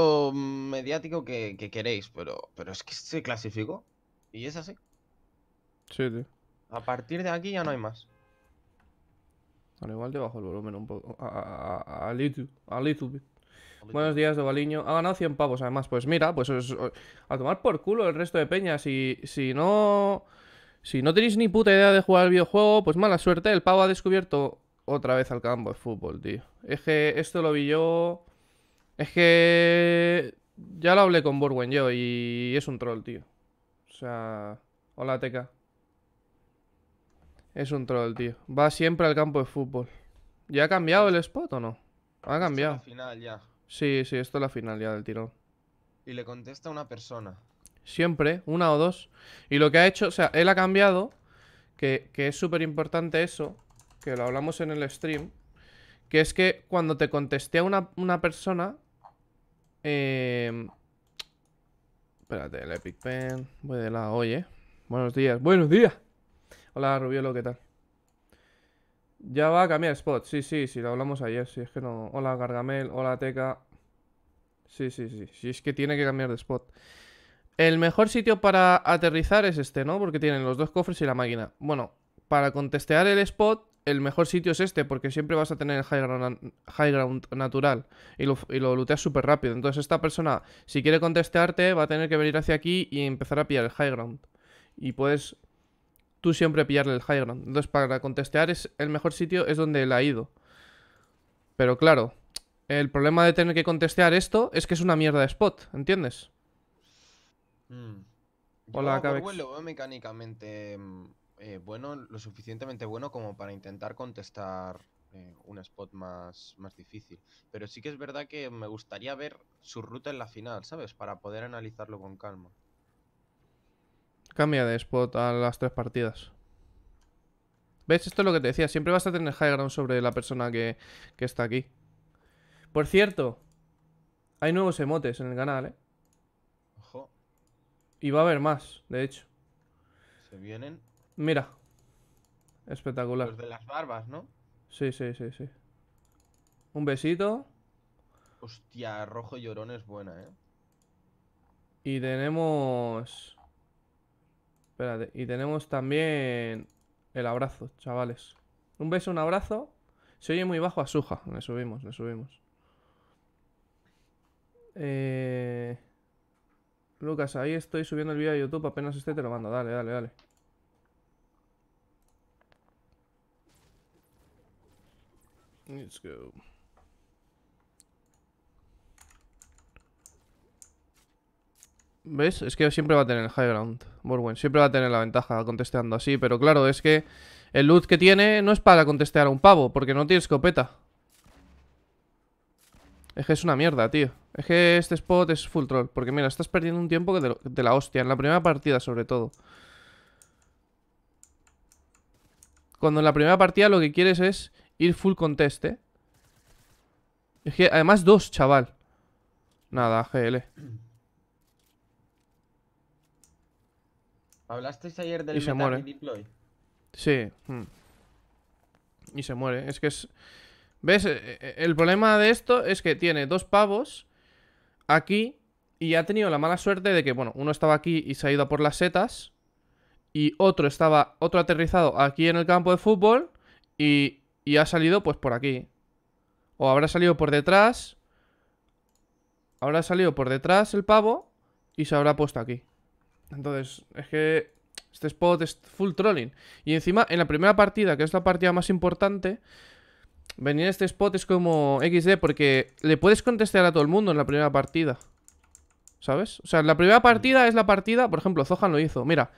mediático que, queréis, pero, pero es que se clasificó. Y es así. Sí, tío. A partir de aquí ya no hay más. Al igual te bajo el volumen un poco. A, a, little, bit. Buenos días, Dovaliño. Ha ganado 100 pavos, además. Pues mira, pues a tomar por culo el resto de peñas. Si, si no. Si no tenéis ni puta idea de jugar al videojuego, pues mala suerte. El pavo ha descubierto otra vez al campo de fútbol, tío. Es que esto lo vi yo. Es que ya lo hablé con Borwen yo y es un troll, tío. O sea... Hola, Teca. Es un troll, tío. Va siempre al campo de fútbol. ¿Ya ha cambiado el spot o no? Ha cambiado. Esto es la final ya. Sí, sí, esto es la final ya del tirón. Y le contesta a una persona. Siempre, una o dos. Y lo que ha hecho, o sea, él ha cambiado, que, es súper importante eso, que lo hablamos en el stream, que es que cuando te contesté a una, una persona, eh, espérate, el Epic Pen. Voy de lado, oye. Buenos días, buenos días. Hola, Rubiolo, ¿qué tal? Ya va a cambiar spot. Sí, sí, sí, lo hablamos ayer. Si sí, es que no. Hola, Gargamel. Hola, Teca. Sí, sí, sí. sí, es que tiene que cambiar de spot. El mejor sitio para aterrizar es este, ¿no? Porque tienen los dos cofres y la máquina. Bueno, para contestear el spot, el mejor sitio es este, porque siempre vas a tener el high ground, natural y lo, looteas súper rápido. Entonces esta persona, si quiere contestarte, va a tener que venir hacia aquí y empezar a pillar el high ground. Y puedes tú siempre pillarle el high ground. Entonces para contestear es el mejor sitio es donde él ha ido. Pero claro, el problema de tener que contestear esto es que es una mierda de spot, ¿entiendes? Mm. Hola, Yo vuelo, eh, mecánicamente mm, eh, bueno, lo suficientemente bueno como para intentar contestar eh, un spot más, más difícil. Pero sí que es verdad que me gustaría ver su ruta en la final, ¿sabes? Para poder analizarlo con calma. Cambia de spot a las tres partidas. ¿Ves? Esto es lo que te decía. Siempre vas a tener high ground sobre la persona que, que está aquí. Por cierto, hay nuevos emotes en el canal, ¿eh? Ojo. Y va a haber más, de hecho. Se vienen Mira. Espectacular. Los pues de las barbas, ¿no? Sí, sí, sí, sí. Un besito. Hostia, rojo llorón es buena, ¿eh? Y tenemos... Espérate, y tenemos también el abrazo, chavales. Un beso, un abrazo. Se oye muy bajo a Suja. Le subimos, le subimos. Eh... Lucas, ahí estoy subiendo el vídeo a YouTube. Apenas esté te lo mando. Dale, dale, dale. ¿Ves? Es que siempre va a tener el high ground. Borwen siempre va a tener la ventaja contesteando así. Pero claro, es que el loot que tiene no es para contestear a un pavo, porque no tiene escopeta. Es que es una mierda, tío. Es que este spot es full troll. Porque mira, estás perdiendo un tiempo de la hostia. En la primera partida, sobre todo. Cuando en la primera partida lo que quieres es Ir full conteste. Es que además dos, chaval. Nada, GL. Hablasteis ayer del y se muere. deploy. Sí. Hmm. Y se muere. Es que es... ¿Ves? E, e, el problema de esto es que tiene dos pavos aquí y ha tenido la mala suerte de que, bueno, uno estaba aquí y se ha ido por las setas y otro estaba, otro aterrizado aquí en el campo de fútbol y y ha salido pues por aquí. O habrá salido por detrás. Habrá salido por detrás el pavo y se habrá puesto aquí. Entonces, es que este spot es full trolling. Y encima, en la primera partida, que es la partida más importante, venir a este spot es como XD, porque le puedes contestar a todo el mundo en la primera partida. ¿Sabes? O sea, la primera partida es la partida, por ejemplo, Zohan lo hizo. Mira,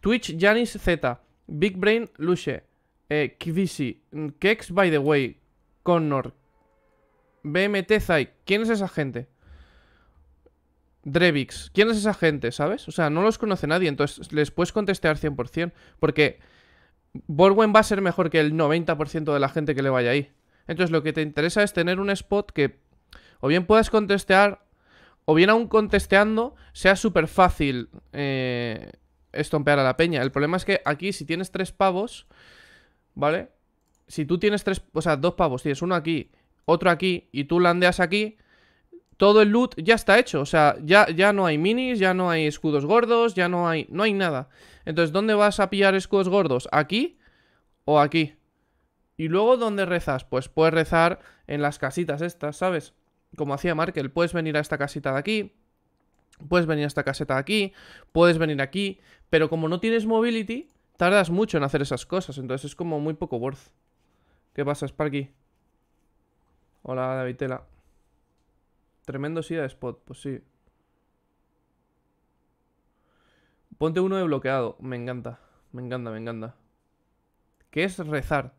Twitch, Janis Z, Big Brain, Luche, eh, Kvisi, mm, Kex, by the way, Connor, BMT Zai, ¿quién es esa gente? Drevix, ¿quién es esa gente, sabes? O sea, no los conoce nadie, entonces les puedes contestear 100%, porque Borwen va a ser mejor que el 90% de la gente que le vaya ahí. Entonces lo que te interesa es tener un spot que o bien puedas contestear, o bien aún contesteando sea súper fácil eh, estompear a la peña. El problema es que aquí si tienes tres pavos ¿vale? Si tú tienes tres, o sea, dos pavos, tienes uno aquí, otro aquí, y tú landeas aquí, todo el loot ya está hecho. O sea, ya, ya no hay minis, ya no hay escudos gordos, ya no hay, no hay nada. Entonces, ¿dónde vas a pillar escudos gordos? ¿Aquí o aquí? Y luego, ¿dónde rezas? Pues puedes rezar en las casitas estas, ¿sabes? Como hacía Markel, puedes venir a esta casita de aquí, puedes venir a esta caseta de aquí, puedes venir aquí, pero como no tienes mobility, tardas mucho en hacer esas cosas, entonces es como muy poco worth. ¿Qué pasa, Sparky? Hola, davidela Tremendo SIDA de spot, pues sí. Ponte uno de bloqueado. Me encanta, me encanta, me encanta. ¿Qué es rezar?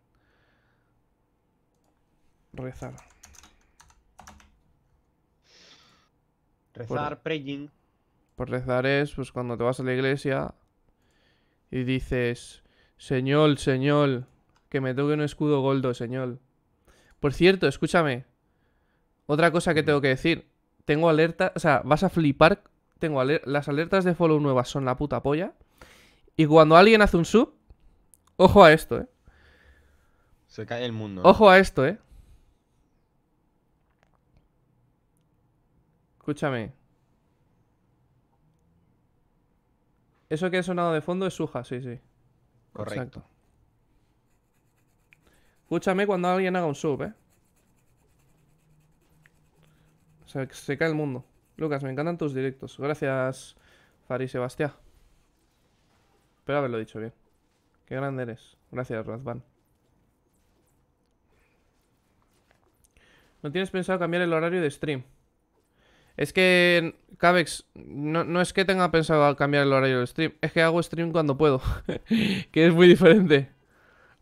Rezar. Rezar, praying. Pues rezar es pues, cuando te vas a la iglesia y dices, Señor, Señor, que me toque un escudo goldo, Señor. Por cierto, escúchame. Otra cosa que tengo que decir. Tengo alerta, o sea, vas a flipar. Tengo las alertas de follow nuevas son la puta polla. Y cuando alguien hace un sub, ojo a esto, eh. Se cae el mundo. Ojo a esto, eh. Escúchame. Eso que ha sonado de fondo es Suja, sí, sí. Correcto. Escúchame cuando alguien haga un sub, ¿eh? Se, cae el mundo. Lucas, me encantan tus directos. Gracias, Fari Sebastián. Espero haberlo dicho bien. Qué grande eres. Gracias, Razvan. ¿No tienes pensado cambiar el horario de stream? Es que, Cabex, no, no, es que tenga pensado cambiar el horario del stream, es que hago stream cuando puedo, que es muy diferente.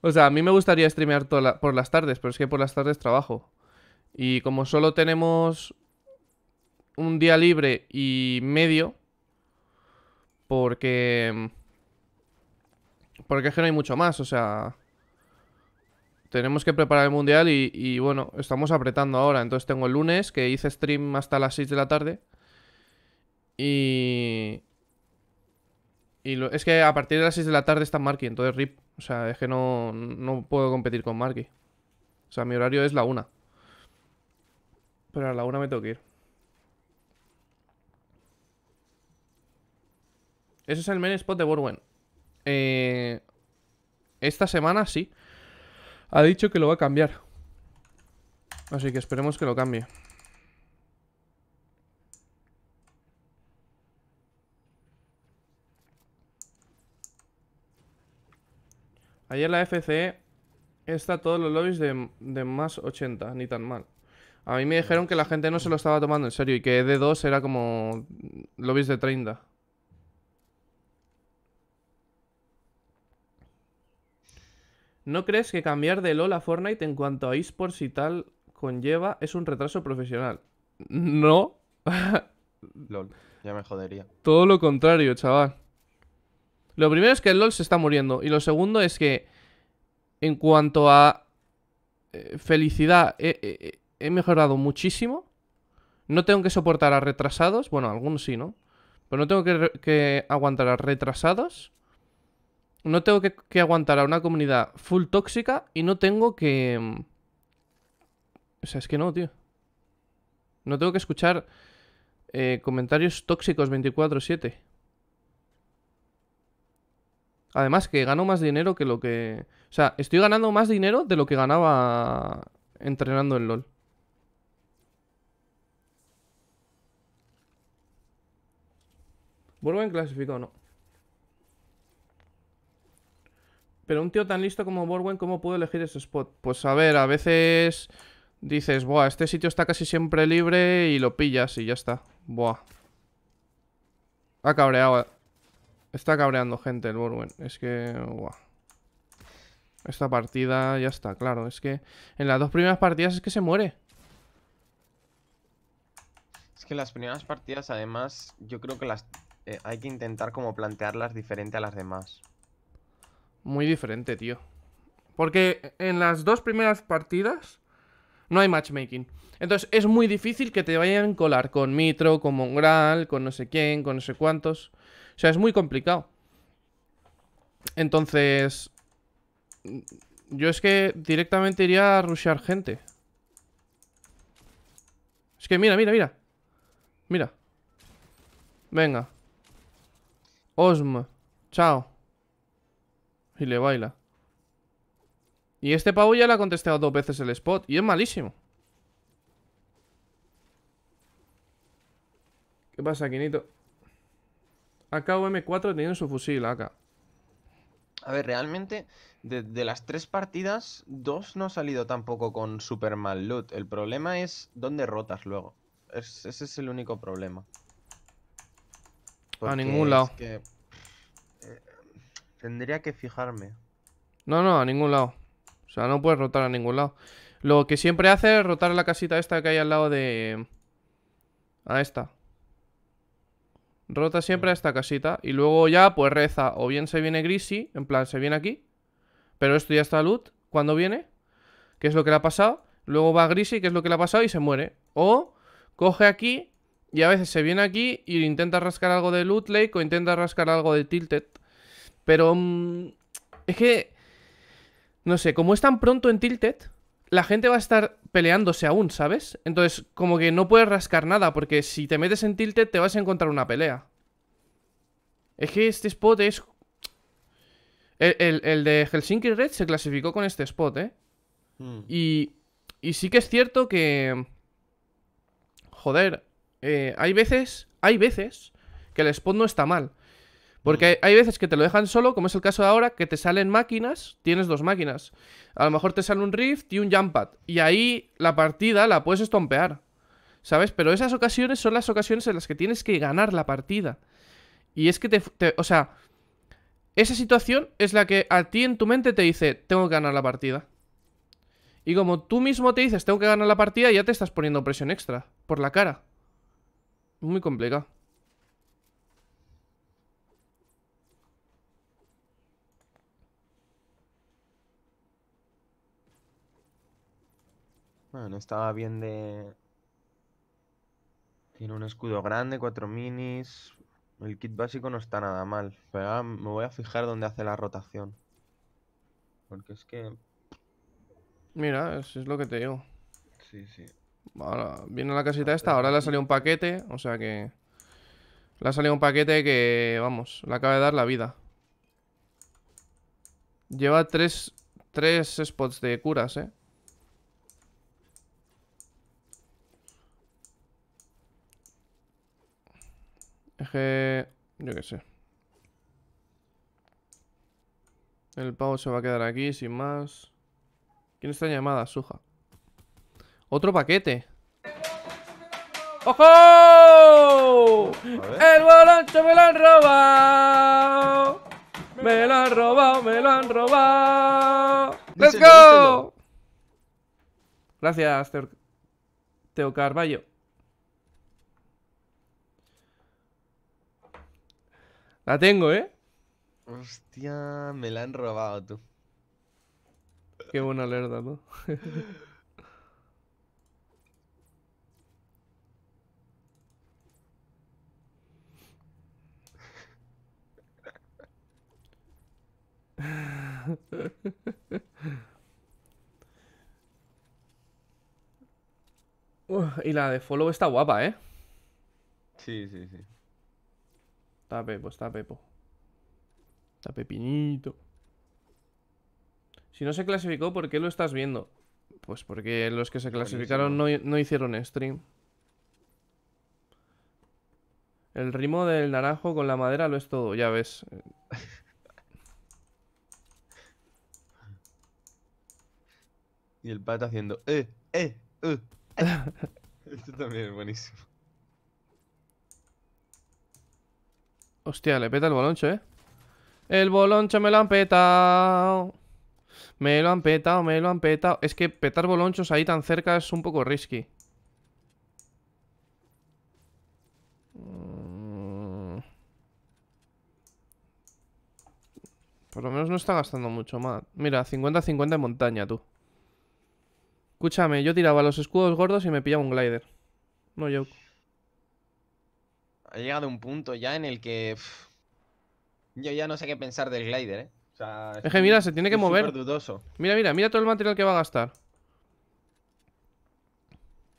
O sea, a mí me gustaría streamear por las tardes, pero es que por las tardes trabajo. Y como solo tenemos un día libre y medio, porque... Porque es que no hay mucho más, o sea tenemos que preparar el mundial y, bueno, estamos apretando ahora. Entonces tengo el lunes que hice stream hasta las 6 de la tarde. Y. es que a partir de las 6 de la tarde está Marky, entonces rip. O sea, es que no, puedo competir con Marky. O sea, mi horario es la 1. Pero a la 1 me tengo que ir. Ese es el main spot de Borwen. Eh, esta semana sí. Ha dicho que lo va a cambiar. Así que esperemos que lo cambie. Ayer la FC e está todos los lobbies de, de, más 80, ni tan mal. A mí me dijeron que la gente no se lo estaba tomando en serio y que e D2 era como lobbies de 30. ¿No crees que cambiar de LOL a Fortnite en cuanto a esports y tal conlleva es un retraso profesional? No. LOL, ya me jodería. Todo lo contrario, chaval. Lo primero es que el LOL se está muriendo. Y lo segundo es que en cuanto a eh, felicidad he, mejorado muchísimo. No tengo que soportar a retrasados. Bueno, algunos sí, ¿no? Pero no tengo que aguantar a retrasados no tengo que, aguantar a una comunidad full tóxica y no tengo que... Mm, o sea, es que no, tío. No tengo que escuchar eh, comentarios tóxicos 24/7. Además que gano más dinero que lo que... O sea, estoy ganando más dinero de lo que ganaba entrenando en LOL. ¿Vuelvo en clasificado o no? Pero un tío tan listo como Borwen, ¿cómo puedo elegir ese spot? Pues a ver, a veces dices, buah, este sitio está casi siempre libre y lo pillas y ya está. Buah. Ha cabreado. Eh. Está cabreando gente el Borwen. Es que, buah. Esta partida ya está, claro. Es que en las dos primeras partidas es que se muere. Es que las primeras partidas, además, yo creo que las eh, hay que intentar como plantearlas diferente a las demás muy diferente, tío. Porque en las dos primeras partidas no hay matchmaking. Entonces es muy difícil que te vayan a colar con Mitro, con Mongral, con no sé quién, con no sé cuántos. O sea, es muy complicado. Entonces, yo es que directamente iría a rushear gente. Es que mira, mira, mira. Mira. Venga. Osm. Chao. Y le baila. Y este pavo ya le ha contestado dos veces el spot. Y es malísimo. ¿Qué pasa, Quinito? Acabo M4 teniendo su fusil acá. A ver, realmente, de, las tres partidas, dos no ha salido tampoco con super mal loot. El problema es dónde rotas luego. ese es el único problema. a ningún lado. Tendría que fijarme. No, no, a ningún lado. O sea, no puedes rotar a ningún lado. Lo que siempre hace es rotar la casita esta que hay al lado de... A esta. Rota siempre a esta casita. Y luego ya, pues reza. O bien se viene Grisy, en plan, se viene aquí. Pero esto ya está loot. Cuando viene, ¿Qué es lo que le ha pasado. Luego va Greasy, que es lo que le ha pasado, y se muere. O coge aquí, y a veces se viene aquí, y intenta rascar algo de Loot Lake, o intenta rascar algo de Tilted. Pero mm, es que, no sé, como es tan pronto en Tilted, la gente va a estar peleándose aún, ¿sabes? Entonces, como que no puedes rascar nada, porque si te metes en Tilted te vas a encontrar una pelea. Es que este spot es... El, de Helsinki Red se clasificó con este spot, ¿eh? Hmm. Y, y sí que es cierto que... Joder, eh, hay veces, hay veces que el spot no está mal. Porque mm. hay veces que te lo dejan solo, como es el caso de ahora, que te salen máquinas, tienes dos máquinas. A lo mejor te sale un Rift y un Jump Pad, Y ahí la partida la puedes estompear. ¿Sabes? Pero esas ocasiones son las ocasiones en las que tienes que ganar la partida. Y es que te, o sea, esa situación es la que a ti en tu mente te dice: Tengo que ganar la partida. Y como tú mismo te dices: Tengo que ganar la partida, ya te estás poniendo presión extra por la cara. Muy compleja. no estaba bien de... Tiene un escudo grande, cuatro minis... El kit básico no está nada mal. Pero ahora me voy a fijar dónde hace la rotación. Porque es que... Mira, es lo que te digo. Sí, sí. Ahora, viene la casita ah, esta, ahora le ha salido un paquete, o sea que... Le ha salido un paquete que, vamos, le acaba de dar la vida. Lleva tres, tres spots de curas, ¿eh? Yo qué sé. El pavo se va a quedar aquí, sin más. ¿Quién está llamada? Suja. ¡Otro paquete! ¡Ojo! ¡El boloncho me lo han robado! ¡Me lo han robado, me lo han robado! ¡Let's go! Gracias, Teo Carballo. La tengo, ¿eh? Hostia, me la han robado tú. Qué buena alerta, ¿no? y la de follow está guapa, ¿eh? Sí, sí, sí. Está Pepo, está Pepo. Está Pepinito. Si no se clasificó, ¿por qué lo estás viendo? Pues porque los que se clasificaron no, hicieron stream. El ritmo del naranjo con la madera lo es todo, ya ves. y el pata haciendo... Eh, eh, eh, eh". Esto también es buenísimo. Hostia, le peta el boloncho, ¿eh? El boloncho me lo han petado. Me lo han petado, me lo han petado. Es que petar bolonchos ahí tan cerca es un poco risky. Mm. Por lo menos no está gastando mucho más. Mira, 50-50 en montaña, tú. Escúchame, yo tiraba los escudos gordos y me pillaba un glider. No yo ha llegado un punto ya en el que. yo ya no sé qué pensar del glider, ¿eh? O sea, es, que mira, se tiene que mover. Mira, mira, mira todo el material que va a gastar.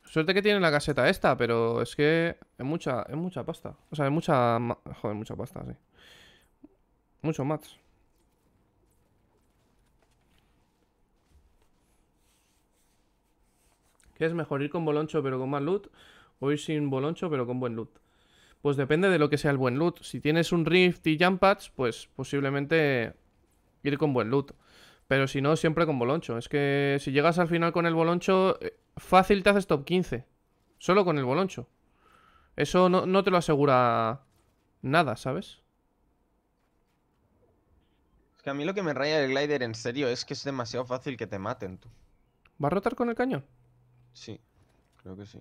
Suerte que tiene la caseta esta, pero es que es mucha, es mucha pasta. O sea, es mucha... Joder, mucha pasta, sí. Mucho mats. ¿Qué es mejor ir con boloncho pero con más loot? O ir sin boloncho pero con buen loot pues depende de lo que sea el buen loot. Si tienes un Rift y Jump Pads, pues posiblemente ir con buen loot. Pero si no, siempre con boloncho. Es que si llegas al final con el boloncho, eh, fácil te haces top 15. Solo con el boloncho. Eso no, te lo asegura nada, ¿sabes? Es que a mí lo que me raya el glider en serio es que es demasiado fácil que te maten tú. ¿Va a rotar con el cañón? Sí, creo que sí.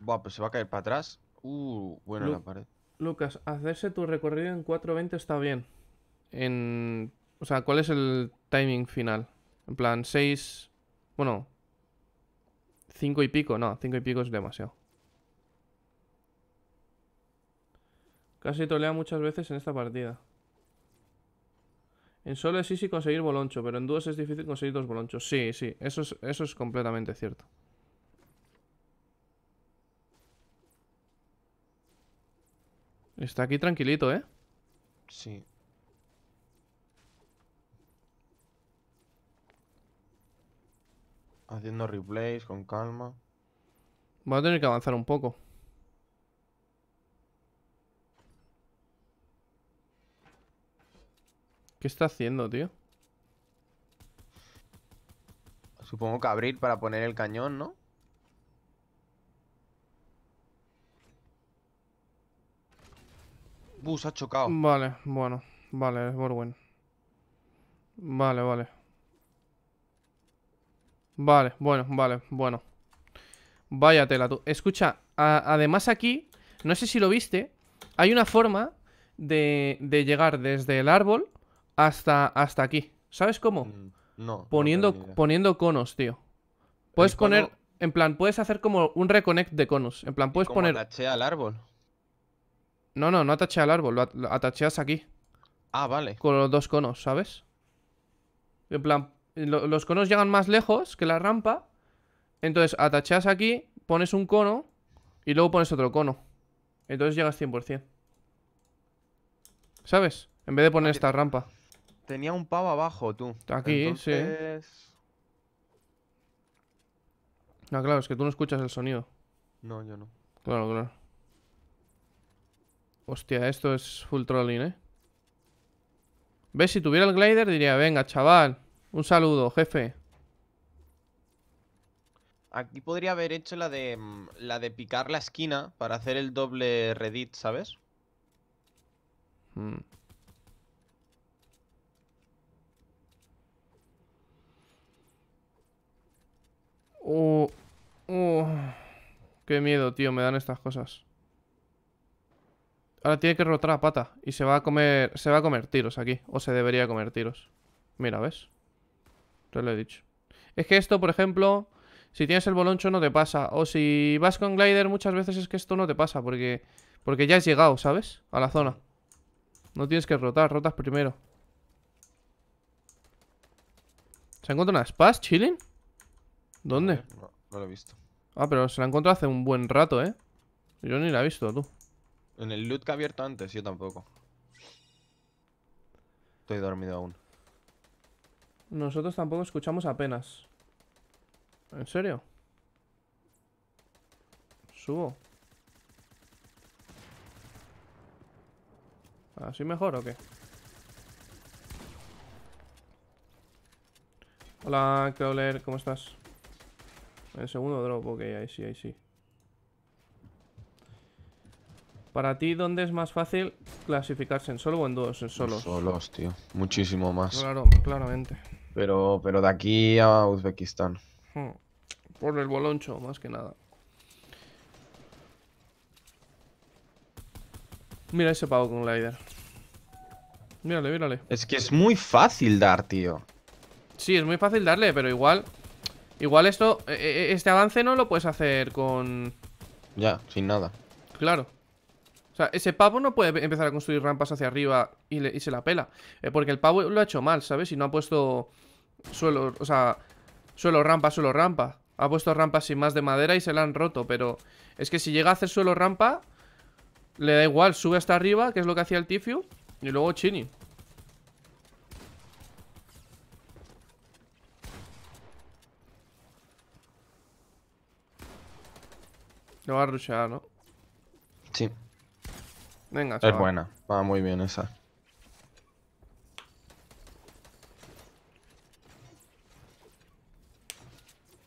Buah, pues se va a caer para atrás. Uh, la pared. Lucas, hacerse tu recorrido en 4.20 está bien. En... O sea, ¿cuál es el timing final? En plan, 6... Bueno... 5 y pico, no, 5 y pico es demasiado. Casi tolea muchas veces en esta partida. En solo es easy conseguir boloncho, pero en dúos es difícil conseguir dos bolonchos. Sí, sí, eso eso es completamente cierto. Está aquí tranquilito, ¿eh? Sí. Haciendo replays con calma. Voy a tener que avanzar un poco. ¿Qué está haciendo, tío? Supongo que abrir para poner el cañón, ¿no? Vale, bueno. Vale, es Borwen. Vale, vale. Vale, bueno, vale, bueno. Vaya tela tú. Escucha, además aquí, no sé si lo viste, hay una forma de, llegar desde el árbol hasta, hasta aquí. ¿Sabes cómo? Mm, no. Poniendo, poniendo conos, tío. Puedes poner, en plan, puedes hacer como un reconnect de conos. En plan, puedes poner cómo poner... al árbol? No, no, no ataché al árbol, lo atacheas aquí. Ah, vale. Con los dos conos, ¿sabes? En plan, los conos llegan más lejos que la rampa. Entonces, atacheas aquí, pones un cono y luego pones otro cono. Entonces llegas 100%. ¿Sabes? En vez de poner ah, esta rampa. Tenía un pavo abajo, tú. Aquí, sí. No, ah, claro, es que tú no escuchas el sonido. No, yo no. Claro, claro. Hostia, esto es full trolling, ¿eh? ¿Ves? Si tuviera el glider diría, venga, chaval, un saludo, jefe. Aquí podría haber hecho la de mm, la de picar la esquina para hacer el doble redit, ¿sabes? Hmm. Uh, uh. Qué miedo, tío, me dan estas cosas. Ahora tiene que rotar la pata. Y se va a comer. Se va a comer tiros aquí. O se debería comer tiros. Mira, ¿ves? Te lo he dicho. Es que esto, por ejemplo. Si tienes el boloncho no te pasa. O si vas con glider, muchas veces es que esto no te pasa. Porque. Porque ya has llegado, ¿sabes? A la zona. No tienes que rotar, rotas primero. ¿Se encuentra una spas, chilling? ¿Dónde? No, la lo he visto. Ah, pero se la encontrado hace un buen rato, ¿eh? Yo ni la he visto, tú. En el loot que ha abierto antes, yo tampoco. Estoy dormido aún. Nosotros tampoco escuchamos apenas. ¿En serio? Subo. ¿Así mejor o qué? Hola, Crawler, ¿cómo estás? El segundo drop, ok, ahí sí, ahí sí. Para ti, ¿dónde es más fácil clasificarse? ¿En solo o en dos? En solos. solos, tío. Muchísimo más. Claro, claramente. Pero, pero de aquí a Uzbekistán. Hmm. Por el boloncho, más que nada. Mira ese pavo con glider. Mírale, mírale. Es que es muy fácil dar, tío. Sí, es muy fácil darle, pero igual... Igual esto... E, e, este avance no lo puedes hacer con... Ya, sin nada. Claro. O sea, ese pavo no puede empezar a construir rampas hacia arriba y, se la pela. Eh, porque el pavo lo ha hecho mal, ¿sabes? Si no ha puesto suelo, o sea, suelo rampa, suelo rampa. Ha puesto rampas sin más de madera y se la han roto, pero es que si llega a hacer suelo rampa, le da igual, sube hasta arriba, que es lo que hacía el Tifiu, y luego Chini. Lo va a rushear, ¿no? Sí. Venga, chaval. Es buena, va muy bien esa.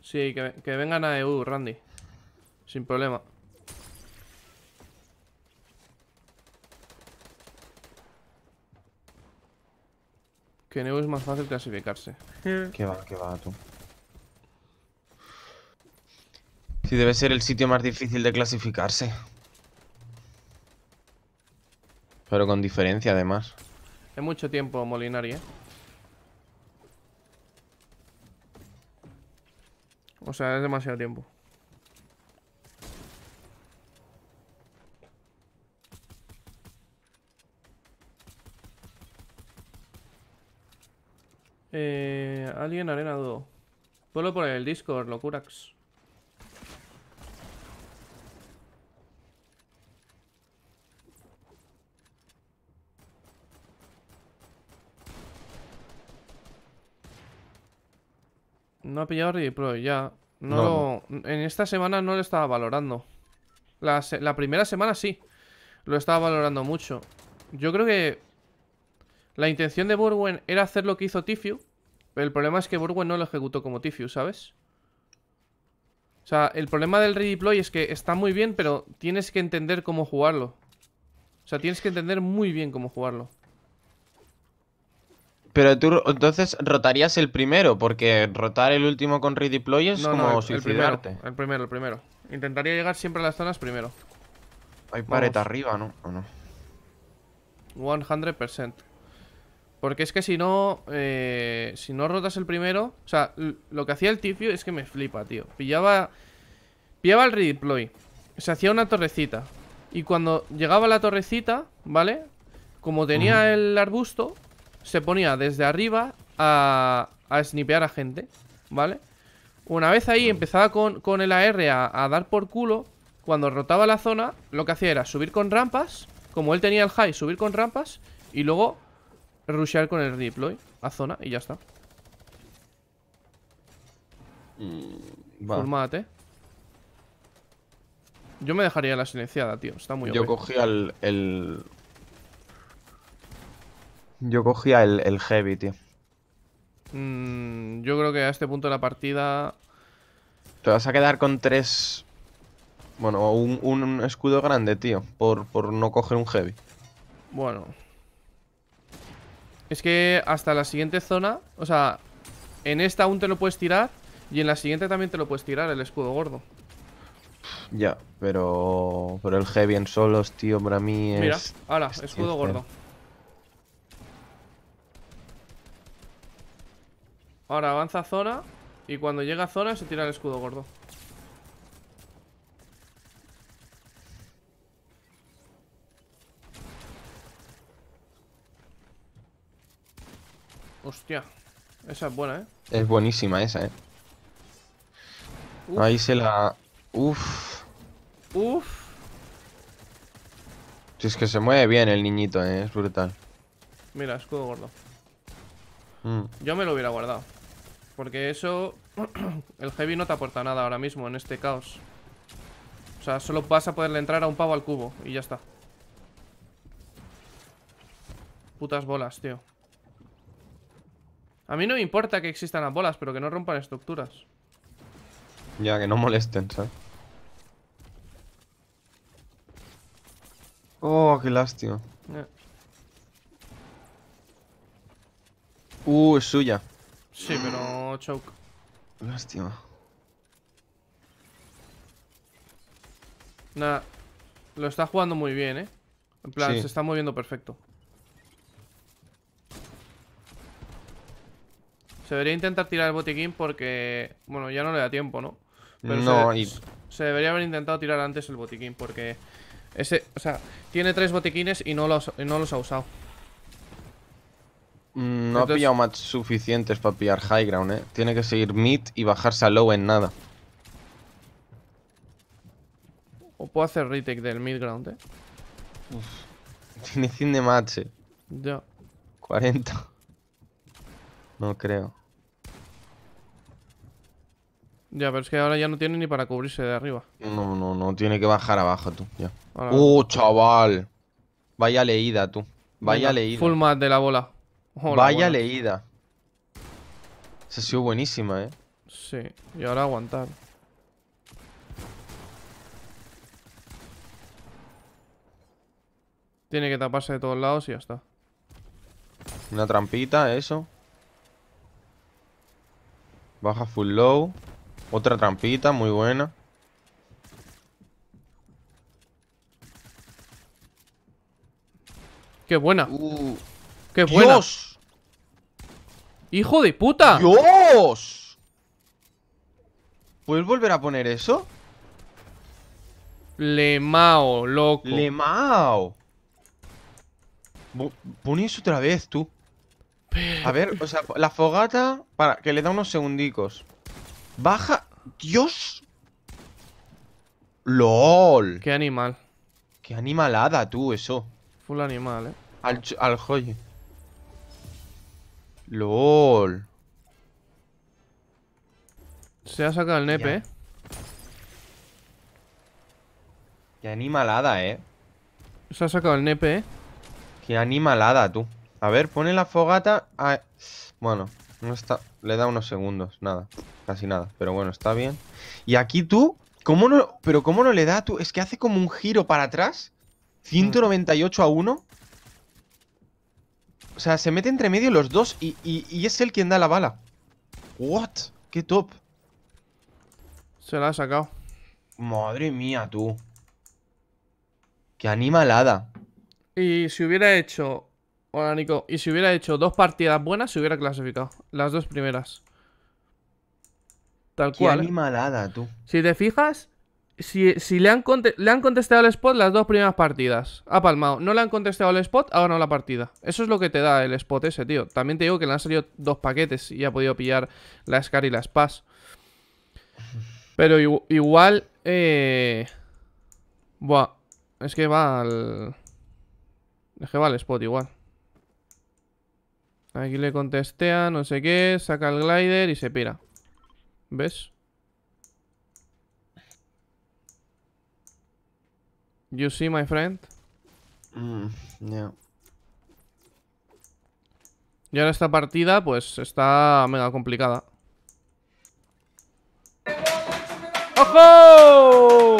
Sí, que, vengan a EU, Randy. Sin problema. Que en EU es más fácil clasificarse. Hmm. Que va, que va, tú. Sí, debe ser el sitio más difícil de clasificarse. Pero con diferencia, además. Es mucho tiempo Molinari, ¿eh? O sea, es demasiado tiempo. Eh, Alguien Arena 2. Puedo por el Discord, locurax. No ha pillado Ready ya. No, En esta semana no lo estaba valorando. La, primera semana sí. Lo estaba valorando mucho. Yo creo que la intención de Burwen era hacer lo que hizo Tifiu. Pero el problema es que Burwen no lo ejecutó como Tifiu, ¿sabes? O sea, el problema del redeploy es que está muy bien, pero tienes que entender cómo jugarlo. O sea, tienes que entender muy bien cómo jugarlo. Pero tú entonces rotarías el primero, porque rotar el último con redeploy es como el, suicidarte. El primero, el primero, el primero. Intentaría llegar siempre a las zonas primero. Hay pared arriba, ¿no? ¿O no? 100%. Porque es que si no, eh, si no rotas el primero... O sea, lo que hacía el Tifio es que me flipa, tío. Pillaba, pillaba el redeploy. Se hacía una torrecita. Y cuando llegaba la torrecita, ¿vale? Como tenía el arbusto, se ponía desde arriba a, a snipear a gente, ¿vale? Una vez ahí empezaba con, con el AR a, dar por culo, cuando rotaba la zona, lo que hacía era subir con rampas, como él tenía el high, subir con rampas y luego rushear con el deploy a zona y ya está. Mm, Formate. Yo me dejaría la silenciada, tío. Está muy Yo cogía el, yo cogía el, heavy, tío. Mm, yo creo que a este punto de la partida... Te vas a quedar con tres... Bueno, un, escudo grande, tío, por, por no coger un heavy. Bueno. Es que hasta la siguiente zona, o sea, en esta aún te lo puedes tirar y en la siguiente también te lo puedes tirar el escudo gordo. Ya, pero. Pero el heavy en solos, tío, para mí es. Mira, ahora, escudo gordo. Este. Ahora avanza Zora y cuando llega Zora se tira el escudo gordo. Hostia. Esa es buena, ¿eh? Es buenísima esa, ¿eh? Ahí se la... Uf. Uf. Si es que se mueve bien el niñito, ¿eh? Es brutal. Mira, escudo gordo. Mm. Yo me lo hubiera guardado. Porque eso... el heavy no te aporta nada ahora mismo en este caos. O sea, solo vas a poderle entrar a un pavo al cubo y ya está. Putas bolas, tío. A mí no me importa que existan las bolas, pero que no rompan estructuras. Ya, que no molesten, ¿sabes? Oh, qué lástima. Uh, es suya. Sí, pero choke. Lástima. Nada. Lo está jugando muy bien, ¿eh? En plan, se está moviendo perfecto. Se debería intentar tirar el botiquín porque... Bueno, ya no le da tiempo, ¿no? no, se, se debería haber intentado tirar antes el botiquín porque... Ese, o sea, tiene tres botiquines y no los, y no los ha usado. Mm, no ha pillado match suficientes para pillar high ground, eh. Tiene que seguir mid y bajarse a low en nada. O puedo hacer retake del mid ground, eh. Tiene 100 de match, eh. Ya. 40. No creo. Ya, pero es que ahora ya no tiene ni para cubrirse de arriba. No, no, no. Tiene que bajar abajo, tú. Ya. ¡Uh, chaval! Vaya leída, tú. Vaya leída. Full match de la bola. Vaya leída. Se ha sido buenísima, ¿eh? Sí, y ahora aguantar. Tiene que taparse de todos lados y ya está. Una trampita, eso. Baja full low. Otra trampita, muy buena. ¡Qué buena! Uh. ¡Qué bueno! ¡Dios! ¡Hijo de puta! ¡Dios! ¿Puedes volver a poner eso? Mao, loco. Lemao. Pon eso otra vez, tú. A ver, o sea, la fogata para que le da unos segundicos. Baja. Dios. LOL. Qué animal. Qué animalada, tú, eso. Full animal, eh. Al, al joye. LOL. Se ha sacado el nepe, eh. Qué animalada, eh. Se ha sacado el nepe, eh. Qué animalada, tú. A ver, pone la fogata. Bueno, no está. Le da unos segundos, nada. Casi nada. Pero bueno, está bien. Y aquí tú. ¿Cómo no? Pero ¿cómo no le da tú? Es que hace como un giro para atrás. 198 mm. a 1. O sea, se mete entre medio los dos y, es él quien da la bala. What? Qué top. Se la ha sacado. Madre mía, tú. Qué animalada. Y si hubiera hecho... Hola, Nico. Y si hubiera hecho dos partidas buenas, se hubiera clasificado. Las dos primeras. Tal cual. Qué animalada, tú. Si te fijas, si, le, han le, han contestado al spot las dos primeras partidas. Ha palmado. No le han contestado al spot, ha ganado la partida. Eso es lo que te da el spot ese, tío. También te digo que le han salido dos paquetes y ha podido pillar la Scar y la Spaz. Pero igual... Eh... Buah. Es que va al... Es que va al spot igual. Aquí le contestea, no sé qué. Saca el glider y se pira. ¿Ves? You see, my friend? Mmm, no. Y ahora esta partida, pues, está mega complicada. ¡Ojo!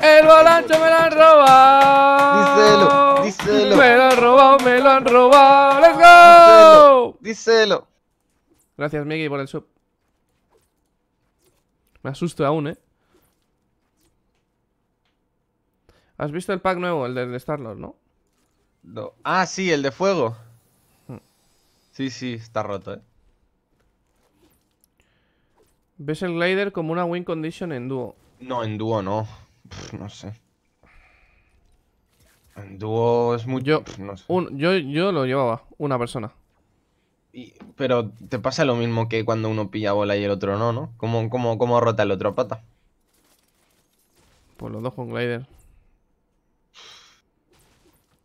¡El balancho me lo han robado! Díselo, díselo. Me lo han robado, me lo han robado. ¡Let's go! Díselo. díselo. Gracias, Miki, por el sub. Me asusto aún, eh. ¿Has visto el pack nuevo, el de Starlord, no? Ah, sí, el de fuego. Hmm. Sí, sí, está roto, ¿eh? ¿Ves el glider como una win condition en dúo? No, en dúo no. no sé. En dúo es mucho. Yo, yo, lo llevaba, una persona. pero te pasa lo mismo que cuando uno pilla bola y el otro no, ¿no? ¿Cómo, cómo rota el otro pata? Pues los dos con glider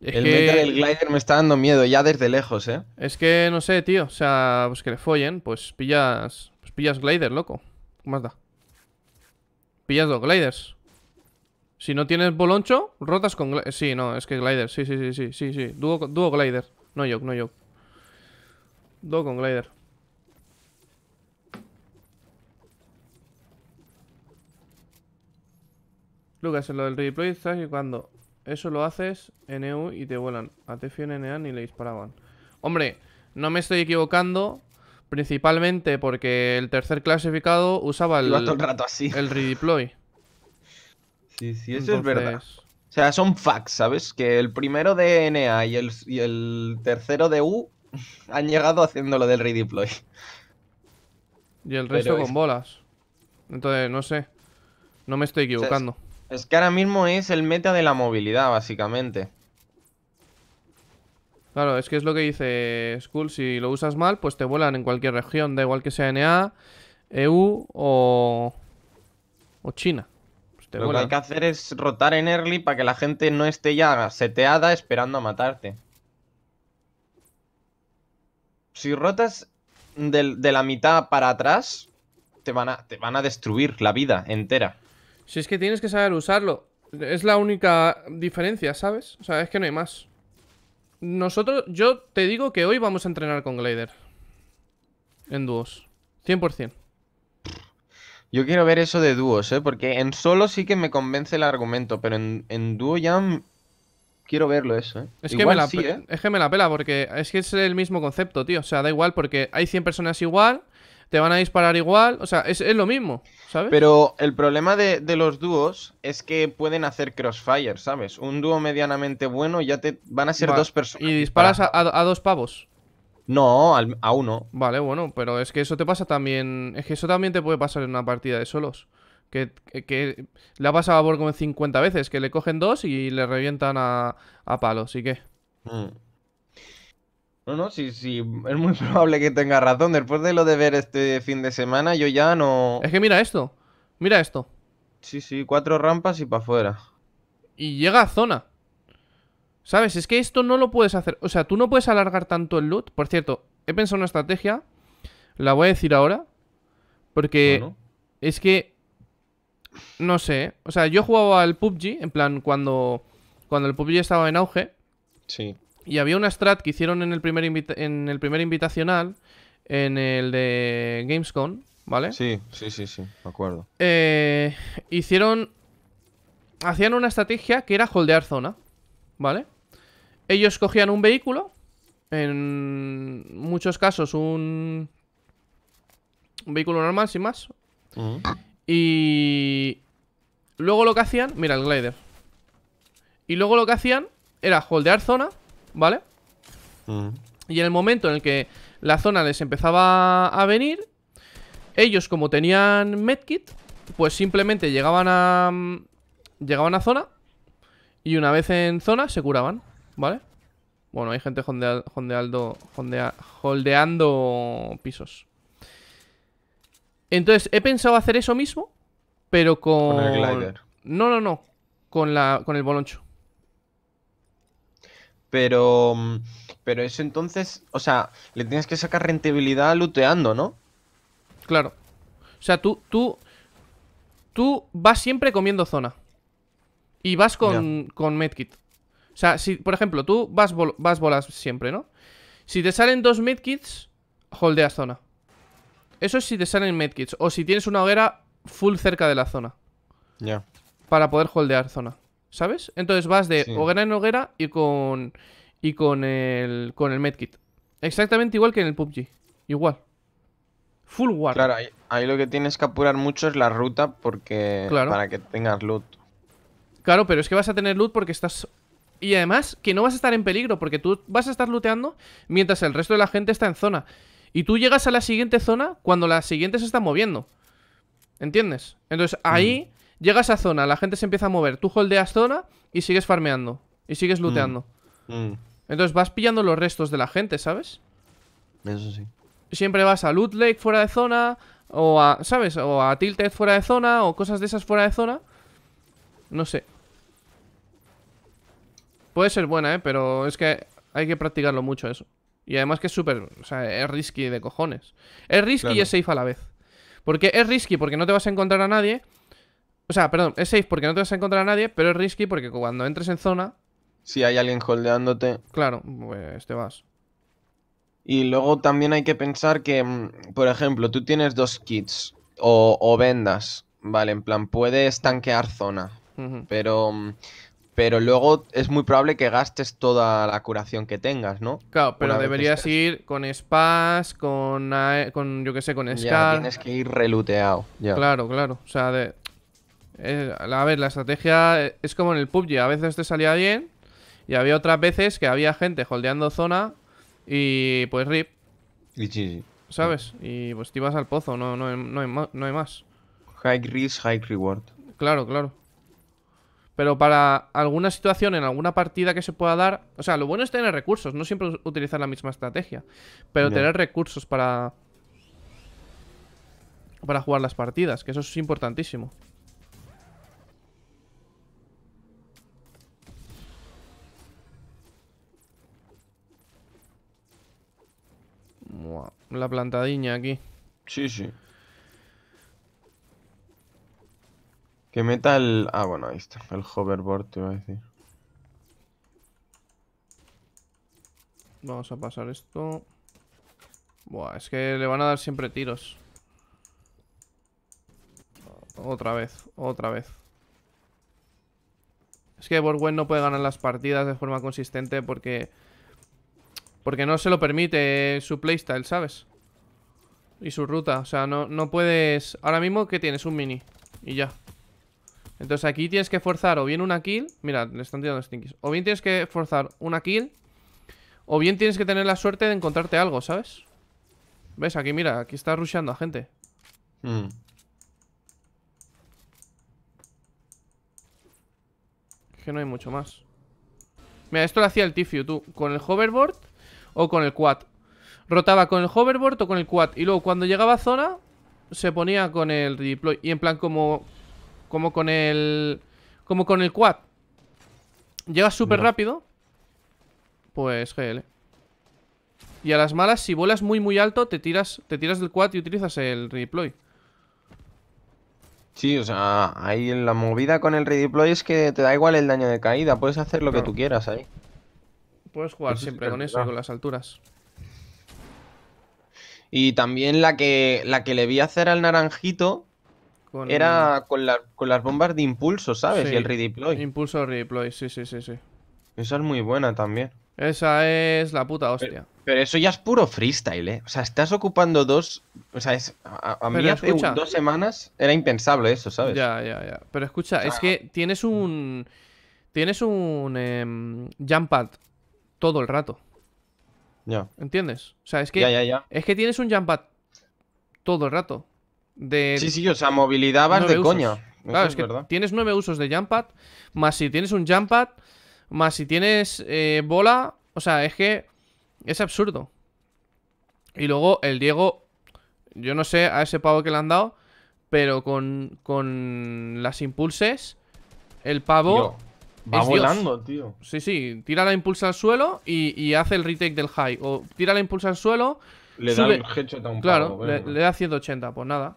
el que... del glider me está dando miedo ya desde lejos, ¿eh? Es que no sé, tío. O sea, pues que le follen, pues pillas. Pues pillas glider, loco. ¿Cómo más da? Pillas dos gliders. Si no tienes boloncho, rotas con glider. Sí, no, es que glider. Sí, sí, sí, sí, sí, sí. Dúo, glider. No yo, no yo. Dúo con glider. Lucas, en lo del replay, ¿sabes cuando eso lo haces, NU, e y te vuelan. A en NA ni le disparaban. Hombre, no me estoy equivocando. Principalmente porque el tercer clasificado usaba el, redeploy. Sí, sí, eso es verdad. O sea, son facts, ¿sabes? Que el primero de NA y el, y el tercero de U han llegado haciendo lo del redeploy. Y el resto con bolas. Entonces, no sé. No me estoy equivocando. Es que ahora mismo es el meta de la movilidad, básicamente. Claro, es que es lo que dice Skull. Si lo usas mal, pues te vuelan en cualquier región. Da igual que sea NA, EU o, o China. Pues lo que hay que hacer es rotar en early para que la gente no esté ya seteada esperando a matarte. Si rotas de, de la mitad para atrás, te van, a, te van a destruir la vida entera. Si es que tienes que saber usarlo. Es la única diferencia, ¿sabes? O sea, es que no hay más. Nosotros, yo te digo que hoy vamos a entrenar con glider En dúos. 100%. Yo quiero ver eso de dúos, ¿eh? Porque en solo sí que me convence el argumento, pero en, en dúo ya quiero verlo eso, ¿eh? Es, que me la sí, ¿eh? es que me la pela, porque es que es el mismo concepto, tío. O sea, da igual, porque hay 100 personas igual, te van a disparar igual, o sea, es, lo mismo, ¿sabes? Pero el problema de, los dúos es que pueden hacer crossfire, ¿sabes? Un dúo medianamente bueno ya te van a ser dos personas. Y disparas a, dos pavos. No, a uno. Vale, bueno, pero es que eso te pasa también. Es que eso también te puede pasar en una partida de solos. Que, que, le ha pasado a Borg como 50 veces, que le cogen dos y le revientan a, palos, ¿y qué? Mm. No, no, sí, sí, es muy probable que tenga razón. Después de lo de ver este fin de semana, yo ya no... Es que mira esto, mira esto. Sí, sí, cuatro rampas y para afuera. Y llega a zona. ¿Sabes? Es que esto no lo puedes hacer. O sea, tú no puedes alargar tanto el loot. Por cierto, he pensado una estrategia. La voy a decir ahora. Porque es que... No sé. O sea, yo jugaba al PUBG, en plan, cuando, cuando el PUBG estaba en auge. Sí. Y había una strat que hicieron en el primer, en el primer invitacional, en el de Gamescom, ¿vale? Sí, sí, sí, sí, me acuerdo. Eh, hicieron... Hacían una estrategia que era holdear zona, ¿vale? Ellos cogían un vehículo, en muchos casos un, un vehículo normal, sin más. Y luego lo que hacían, mira el glider. Y luego lo que hacían era holdear zona ¿vale? Mm. Y en el momento en el que la zona les empezaba a venir, ellos como tenían medkit, pues simplemente llegaban a... Mm, llegaban a zona y una vez en zona se curaban, ¿vale? Bueno, hay gente holdeando, pisos. Entonces, he pensado hacer eso mismo, pero con... No, no, no. Con, la, con el boloncho. Pero, mm, pero eso entonces, o sea, le tienes que sacar rentabilidad luteando, ¿no? Claro. O sea, tú, tú, tú vas siempre comiendo zona. Y vas con, medkit. O sea, si, por ejemplo, tú vas, vas bolas siempre, ¿no? Si te salen dos medkits, holdeas zona. Eso es si te salen medkits. O si tienes una hoguera full cerca de la zona. Ya. Para poder holdear zona. ¿sabes? Entonces vas de hoguera en hoguera y con y con el con el medkit. Exactamente igual que en el PUBG. Igual. Full war. Claro, ahí, lo que tienes que apurar mucho es la ruta porque claro. para que tengas loot. Claro, pero es que vas a tener loot porque estás y además que no vas a estar en peligro porque tú vas a estar looteando mientras el resto de la gente está en zona. Y tú llegas a la siguiente zona cuando la siguiente se está moviendo. ¿Entiendes? Entonces ahí Llegas a zona, la gente se empieza a mover, tú holdeas zona y sigues farmeando. Y sigues mm. looteando. Mm. Entonces vas pillando los restos de la gente, ¿sabes? Eso sí. Siempre vas a Loot Lake fuera de zona, o a, ¿sabes? O a Tilted fuera de zona, o cosas de esas fuera de zona. No sé. Puede ser buena, ¿eh? Pero es que hay que practicarlo mucho eso. Y además que es súper... O sea, es risky de cojones. Es risky y es safe a la vez. Porque es risky porque no te vas a encontrar a nadie, o sea, perdón, es safe porque no te vas a encontrar a nadie, pero es risky porque cuando entres en zona. Si hay alguien holdeándote. Claro, este vas. Y luego también hay que pensar que, mm, por ejemplo, tú tienes dos kits o, vendas, ¿vale? En plan, puedes tanquear zona, pero, mm, pero luego es muy probable que gastes toda la curación que tengas, ¿no? Claro, pero deberías ir con spas, con, con yo qué sé, con scar. Ya, tienes que ir reluteado. Ya. Claro, claro. O sea, de, a ver, la estrategia es como en el PUBG. A veces te salía bien y había otras veces que había gente holdeando zona y pues rip. Y ¿Sabes? Y pues te ibas al pozo, no, no, hay, más. High risk, high reward. Claro, claro. Pero para alguna situación, en alguna partida que se pueda dar... O sea, lo bueno es tener recursos, no siempre utilizar la misma estrategia. Pero tener recursos para... Para jugar las partidas, que eso es importantísimo. La plantadilla aquí. Sí, sí. Que meta el... Ah, bueno, ahí está. El hoverboard te iba a decir. Vamos a pasar esto. Buah, es que le van a dar siempre tiros. Otra vez, otra vez. Es que Borwen no puede ganar las partidas de forma consistente porque porque no se lo permite su playstyle, ¿sabes? Y su ruta, o sea, no, puedes... Ahora mismo, que tienes? Un mini Y ya Entonces aquí tienes que forzar o bien una kill Mira, le están tirando stinkies O bien tienes que forzar una kill O bien tienes que tener la suerte de encontrarte algo, ¿sabes? ¿Ves? Aquí, mira, aquí está rusheando a gente hmm. que no hay mucho más Mira, esto lo hacía el Tifio, tú Con el hoverboard o con el quad. Rotaba con el hoverboard o con el quad. Y luego cuando llegaba a zona, se ponía con el redeploy. Y en plan como, como con el... Como con el quad. Llegas súper rápido. Pues GL. Y a las malas, si vuelas muy muy alto, te tiras, te tiras del quad y utilizas el redeploy. Sí, o sea, ahí la movida con el redeploy es que te da igual el daño de caída, puedes hacer lo que tú quieras ahí. Puedes jugar siempre con eso con las alturas. Y también la que, la que le vi hacer al naranjito era con, las bombas de impulso, ¿sabes? y el redeploy. Impulso redeploy, sí, sí, sí, sí. Esa es muy buena también. Esa es la puta hostia. Pero, eso ya es puro freestyle, ¿eh? O sea, estás ocupando dos... O sea, a, mí hace dos semanas era impensable eso, ¿sabes? Ya, ya, ya. Pero escucha, es ah. que tienes un... Tienes un em, jump pad todo el rato. Ya. ¿Entiendes? O sea, es que, es que tienes un jump pad todo el rato. De sí, sí, o sea, movilidad vas de coña. Claro, es, que tienes nueve usos de jump pad, más si tienes un jump pad, más si tienes eh, bola. O sea, es que es absurdo. Y luego el Diego, yo no sé a ese pavo que le han dado, pero con, con las impulses, el pavo... Va volando, tío. Sí, sí. Tira la impulsa al suelo y, hace el retake del high. O tira la impulsa al suelo. Le da un headshot Claro, le, da 180, pues nada.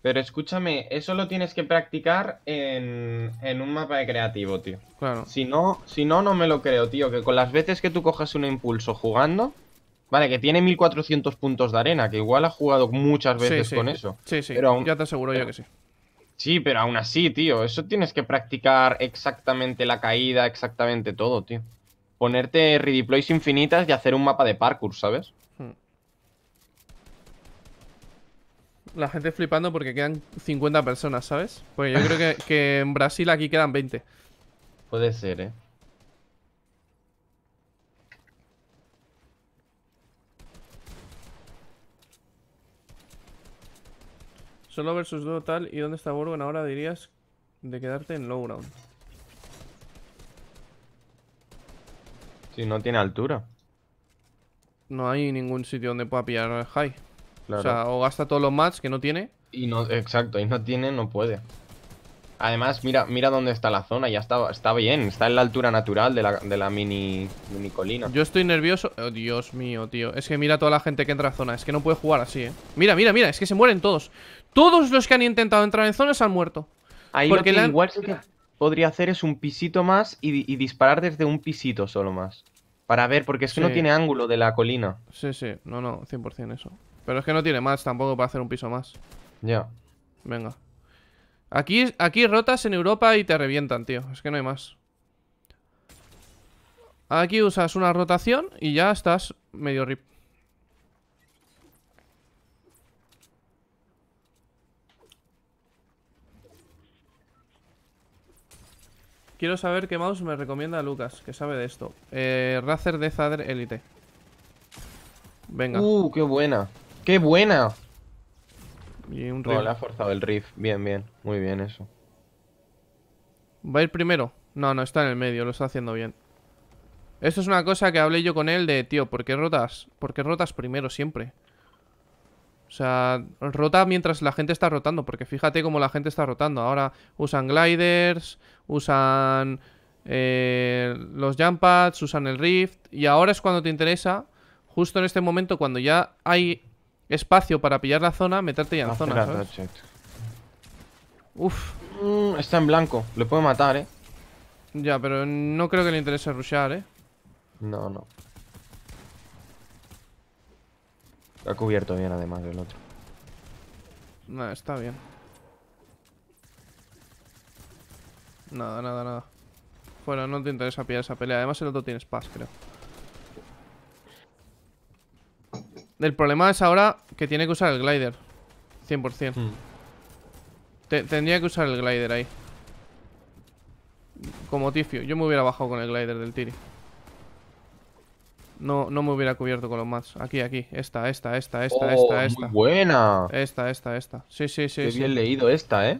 Pero escúchame, eso lo tienes que practicar en, un mapa de creativo, tío. Claro. Si no, si no, no me lo creo, tío. Que con las veces que tú coges un impulso jugando. Vale, que tiene 1400 puntos de arena, que igual ha jugado muchas veces con eso. Sí, sí, pero aún, ya te aseguro yo que sí. Sí, pero aún así, tío, eso tienes que practicar exactamente la caída, exactamente todo, tío. Ponerte redeploys infinitas y hacer un mapa de parkour, ¿sabes? Hmm. La gente flipando porque quedan 50 personas, ¿sabes? Pues yo creo que, que en Brasil aquí quedan 20. Puede ser, ¿eh? Solo versus dúo tal. ¿Y dónde está Borgon ahora? Dirías de quedarte en low ground. Si no tiene altura. No hay ningún sitio donde pueda pillar high. O sea, o gasta todos los mats que no tiene. Y no, exacto, y no tiene, no puede. Además, mira, mira dónde está la zona, ya está, bien, está en la altura natural de la, mini, colina. Yo estoy nervioso. Oh, Dios mío, tío. Es que mira toda la gente que entra a zona, es que no puede jugar así, eh. Mira, mira, mira, es que se mueren todos. Todos los que han intentado entrar en zonas han muerto. Ahí lo que igual sí que podría hacer es un pisito más y, disparar desde un pisito solo más. Para ver, porque es que no tiene ángulo de la colina. Sí, sí, no, no, 100% eso. Pero es que no tiene más tampoco para hacer un piso más. Ya. Venga. Aquí, aquí rotas en Europa y te revientan, tío. Es que no hay más. Aquí usas una rotación y ya estás medio rip. Quiero saber qué mouse me recomienda Lucas, que sabe de esto. Eh, Razer de Zader Elite. Venga. Uh, qué buena. ¡Qué buena! Y un No, le ha forzado el riff. Bien, bien. Muy bien eso. ¿Va a ir primero? No, no, está en el medio. Lo está haciendo bien. Esto es una cosa que hablé yo con él de, tío, ¿por qué rotas? ¿Por qué rotas primero siempre? O sea, rota mientras la gente está rotando, porque fíjate cómo la gente está rotando. Ahora usan gliders, usan eh, los jump pads, usan el rift, y ahora es cuando te interesa, justo en este momento, cuando ya hay espacio para pillar la zona, meterte ya en la zona. Uf. Mm, está en blanco, le puede matar, eh. Ya, pero no creo que le interese rushear, eh. No, no. Ha cubierto bien además del otro. No, está bien. Nada, nada, nada. Bueno, no te interesa pillar esa pelea. Además el otro tiene paz, creo. El problema es ahora que tiene que usar el glider. 100%. Hmm. tendría que usar el glider ahí. Como Tifio. Yo me hubiera bajado con el glider del Tiri. No, me hubiera cubierto con los mats. Aquí, aquí. Esta, esta, esta, esta, esta, oh, esta. Muy buena. Esta, esta, esta. Sí, sí, sí. Qué bien leído esta, ¿eh?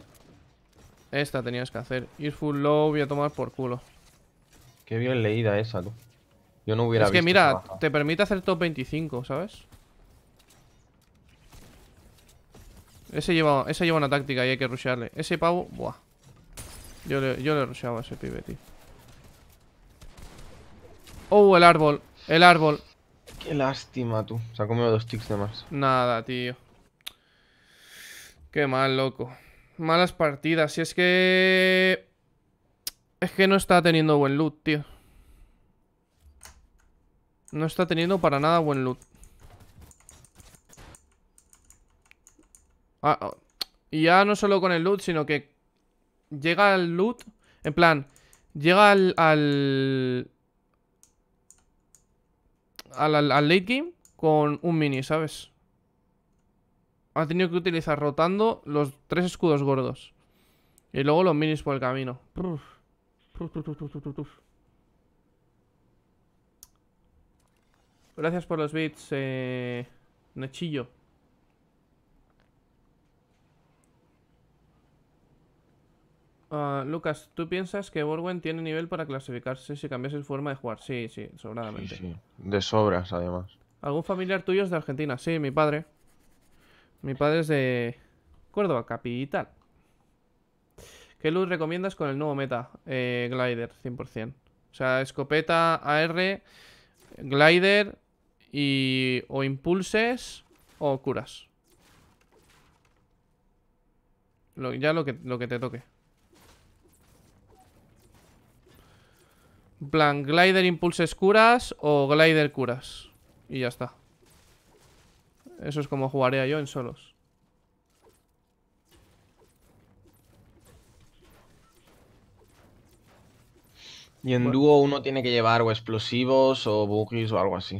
Esta tenías que hacer. Ir full low voy a tomar por culo. Qué bien leída esa, tú. Yo no hubiera Es que mira, te permite hacer top 25, ¿sabes? Ese lleva, ese lleva una táctica y hay que rushearle. Ese pavo, buah. Yo le, yo le rusheaba a ese pibe, tío. Oh, el árbol. El árbol. Qué lástima, tú. Se ha comido dos ticks de más. Nada, tío. Qué mal, loco. Malas partidas. Y es que... Es que no está teniendo buen loot, tío. No está teniendo para nada buen loot. Ah, oh. y ya no solo con el loot, sino que llega al loot... En plan, llega al al, al, late game con un mini, ¿sabes? Ha tenido que utilizar rotando los tres escudos gordos. Y luego los minis por el camino. Gracias por los bits, eh, Nechillo. Ah, Lucas, ¿tú piensas que Borwen tiene nivel para clasificarse si cambias el forma de jugar? Sí, sí, sobradamente. De sobras, además. ¿Algún familiar tuyo es de Argentina? Sí, mi padre. Mi padre es de Córdoba, capital. ¿Qué luz recomiendas con el nuevo meta? Eh, glider, 100%. O sea, escopeta, AR, glider y o impulses o curas. ya lo lo que te toque. plan, glider impulses curas o glider curas. Y ya está. Eso es como jugaría yo en solos. Y en dúo uno tiene que llevar o explosivos o buggies o algo así.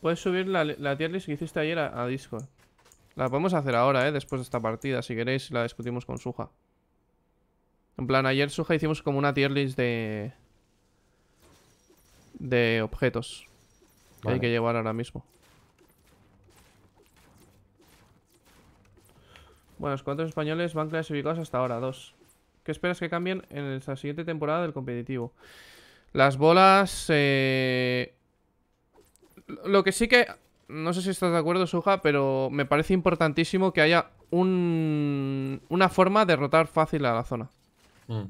Puedes subir la, tier list que hiciste ayer a Discord. La podemos hacer ahora, ¿eh? Después de esta partida, si queréis, la discutimos con Suja. En plan, ayer Suja hicimos como una tier list de... De objetos. Que hay que llevar ahora mismo. Bueno, ¿cuántos españoles van clasificados hasta ahora? Dos. ¿Qué esperas que cambien en la siguiente temporada del competitivo? Las bolas... Eh... Lo que sí que no sé si estás de acuerdo, Suja, pero me parece importantísimo que haya un, una forma de rotar fácil a la zona. Mm.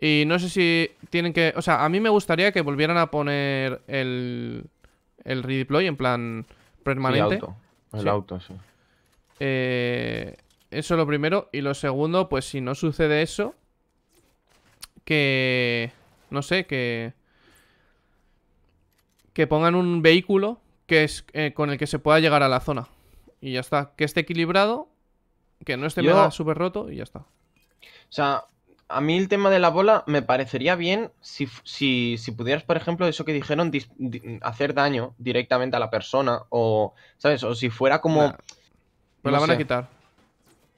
Y no sé si tienen que... O sea, a mí me gustaría que volvieran a poner el, el redeploy en plan permanente. El auto, el auto, Eh, eso lo primero. Y lo segundo, pues si no sucede eso, que... No sé, que... Que pongan un vehículo que es, eh, con el que se pueda llegar a la zona. Y ya está. Que esté equilibrado, que no esté super roto y ya está. O sea, a mí el tema de la bola me parecería bien si, pudieras, por ejemplo, eso que dijeron, hacer daño directamente a la persona o, ¿sabes? O si fuera como... me la van a quitar.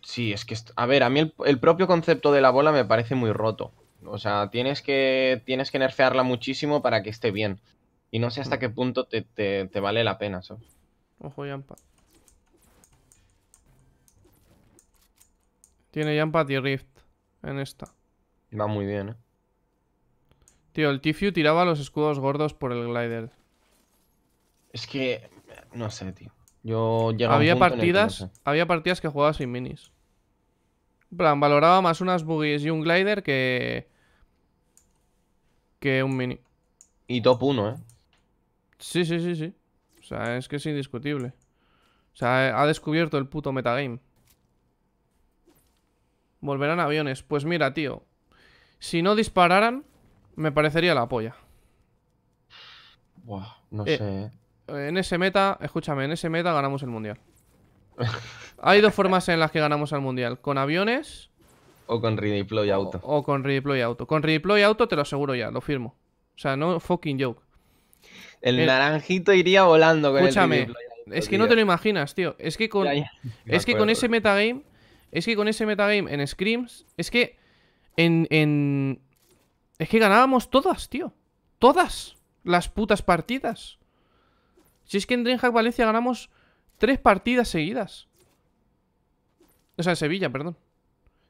Sí, es que, a ver, a mí el, el, propio concepto de la bola me parece muy roto. O sea, tienes que, tienes que nerfearla muchísimo para que esté bien. Y no sé hasta qué punto te, vale la pena, ¿sabes? Ojo, Yampa. Tiene Yampa y Rift en esta. Va muy bien, eh. Tío, el Tifu tiraba los escudos gordos por el glider. Es que. No sé, tío. Yo llegaba había a partidas, Había partidas que jugaba sin minis. En plan, valoraba más unas bugies y un glider que. que un mini. Y top 1, eh. Sí, sí, sí, sí. O sea, es que es indiscutible. O sea, eh, ha descubierto el puto metagame. Volverán aviones. Pues mira, tío. Si no dispararan, me parecería la polla. Buah, no eh, sé. Eh. En ese meta, escúchame, en ese meta ganamos el mundial. Hay dos formas en las que ganamos el mundial: con aviones. O con redeploy auto. O, con redeploy auto. Con redeploy auto te lo aseguro ya, lo firmo. O sea, no fucking joke. El, eh, naranjito iría volando con Escúchame, es que no te lo imaginas, tío. Es que con, Es que con ese metagame, es que con ese metagame en Screams, es que en, en... Es que ganábamos todas, tío. Todas las putas partidas. Si es que en Dreamhack Valencia ganamos tres partidas seguidas. O sea, en Sevilla, perdón.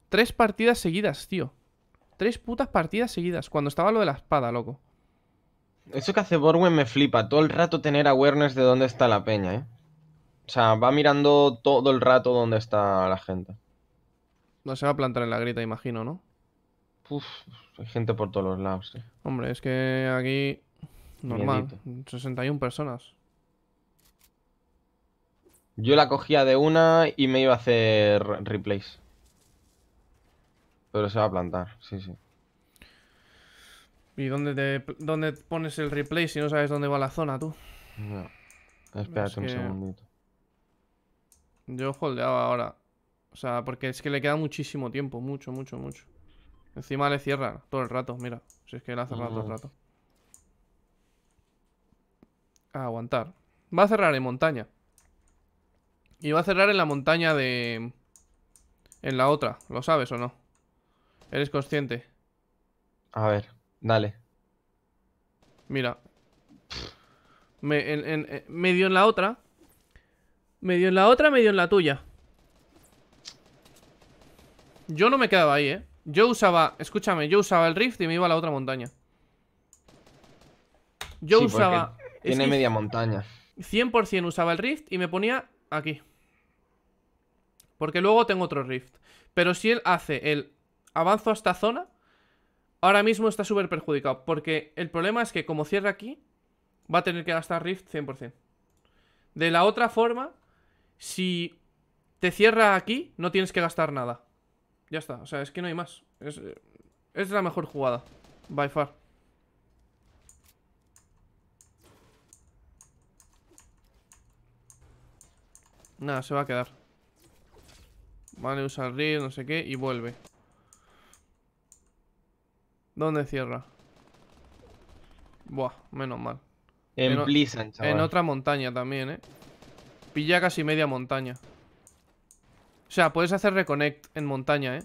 Tres partidas seguidas, tío. Tres putas partidas seguidas. Cuando estaba lo de la espada, loco. Eso que hace Borwen me flipa. Todo el rato tener awareness de dónde está la peña, ¿eh? O sea, va mirando todo el rato dónde está la gente. No se va a plantar en la grita, imagino, ¿no? Uf, hay gente por todos los lados, Hombre, es que aquí... Normal, 61 personas. Yo la cogía de una y me iba a hacer replays. Pero se va a plantar, sí, sí. ¿Y dónde, pones el replay si no sabes dónde va la zona, tú? No. Espérate un segundito. Yo holdeaba ahora. O sea, porque es que le queda muchísimo tiempo. Mucho, mucho, mucho. Encima le cierra todo el rato, mira. Si es que le ha cerrado todo el rato. A aguantar. Va a cerrar en montaña. Y va a cerrar en la montaña de... En la otra. ¿Lo sabes o no? ¿Eres consciente? A ver. Dale. Mira. Me, en, eh, dio en la otra. Me dio en la otra, me dio en la tuya. Yo no me quedaba ahí, ¿eh? Yo usaba... Escúchame, yo usaba el rift y me iba a la otra montaña. Yo usaba... Tiene media montaña. 100% usaba el rift y me ponía aquí. Porque luego tengo otro rift. Pero si él hace el... Avanzo a esta zona ahora mismo está súper perjudicado. Porque el problema es que como cierra aquí, va a tener que gastar Rift 100%. De la otra forma, si te cierra aquí, no tienes que gastar nada. Ya está, o sea, es que no hay más. Es, la mejor jugada, by far. Nada, se va a quedar. Vale, usa el no sé qué, y vuelve. ¿Dónde cierra? Buah, menos mal. En, en chaval. En otra montaña también, ¿eh? Pilla casi media montaña. O sea, puedes hacer reconnect en montaña, ¿eh?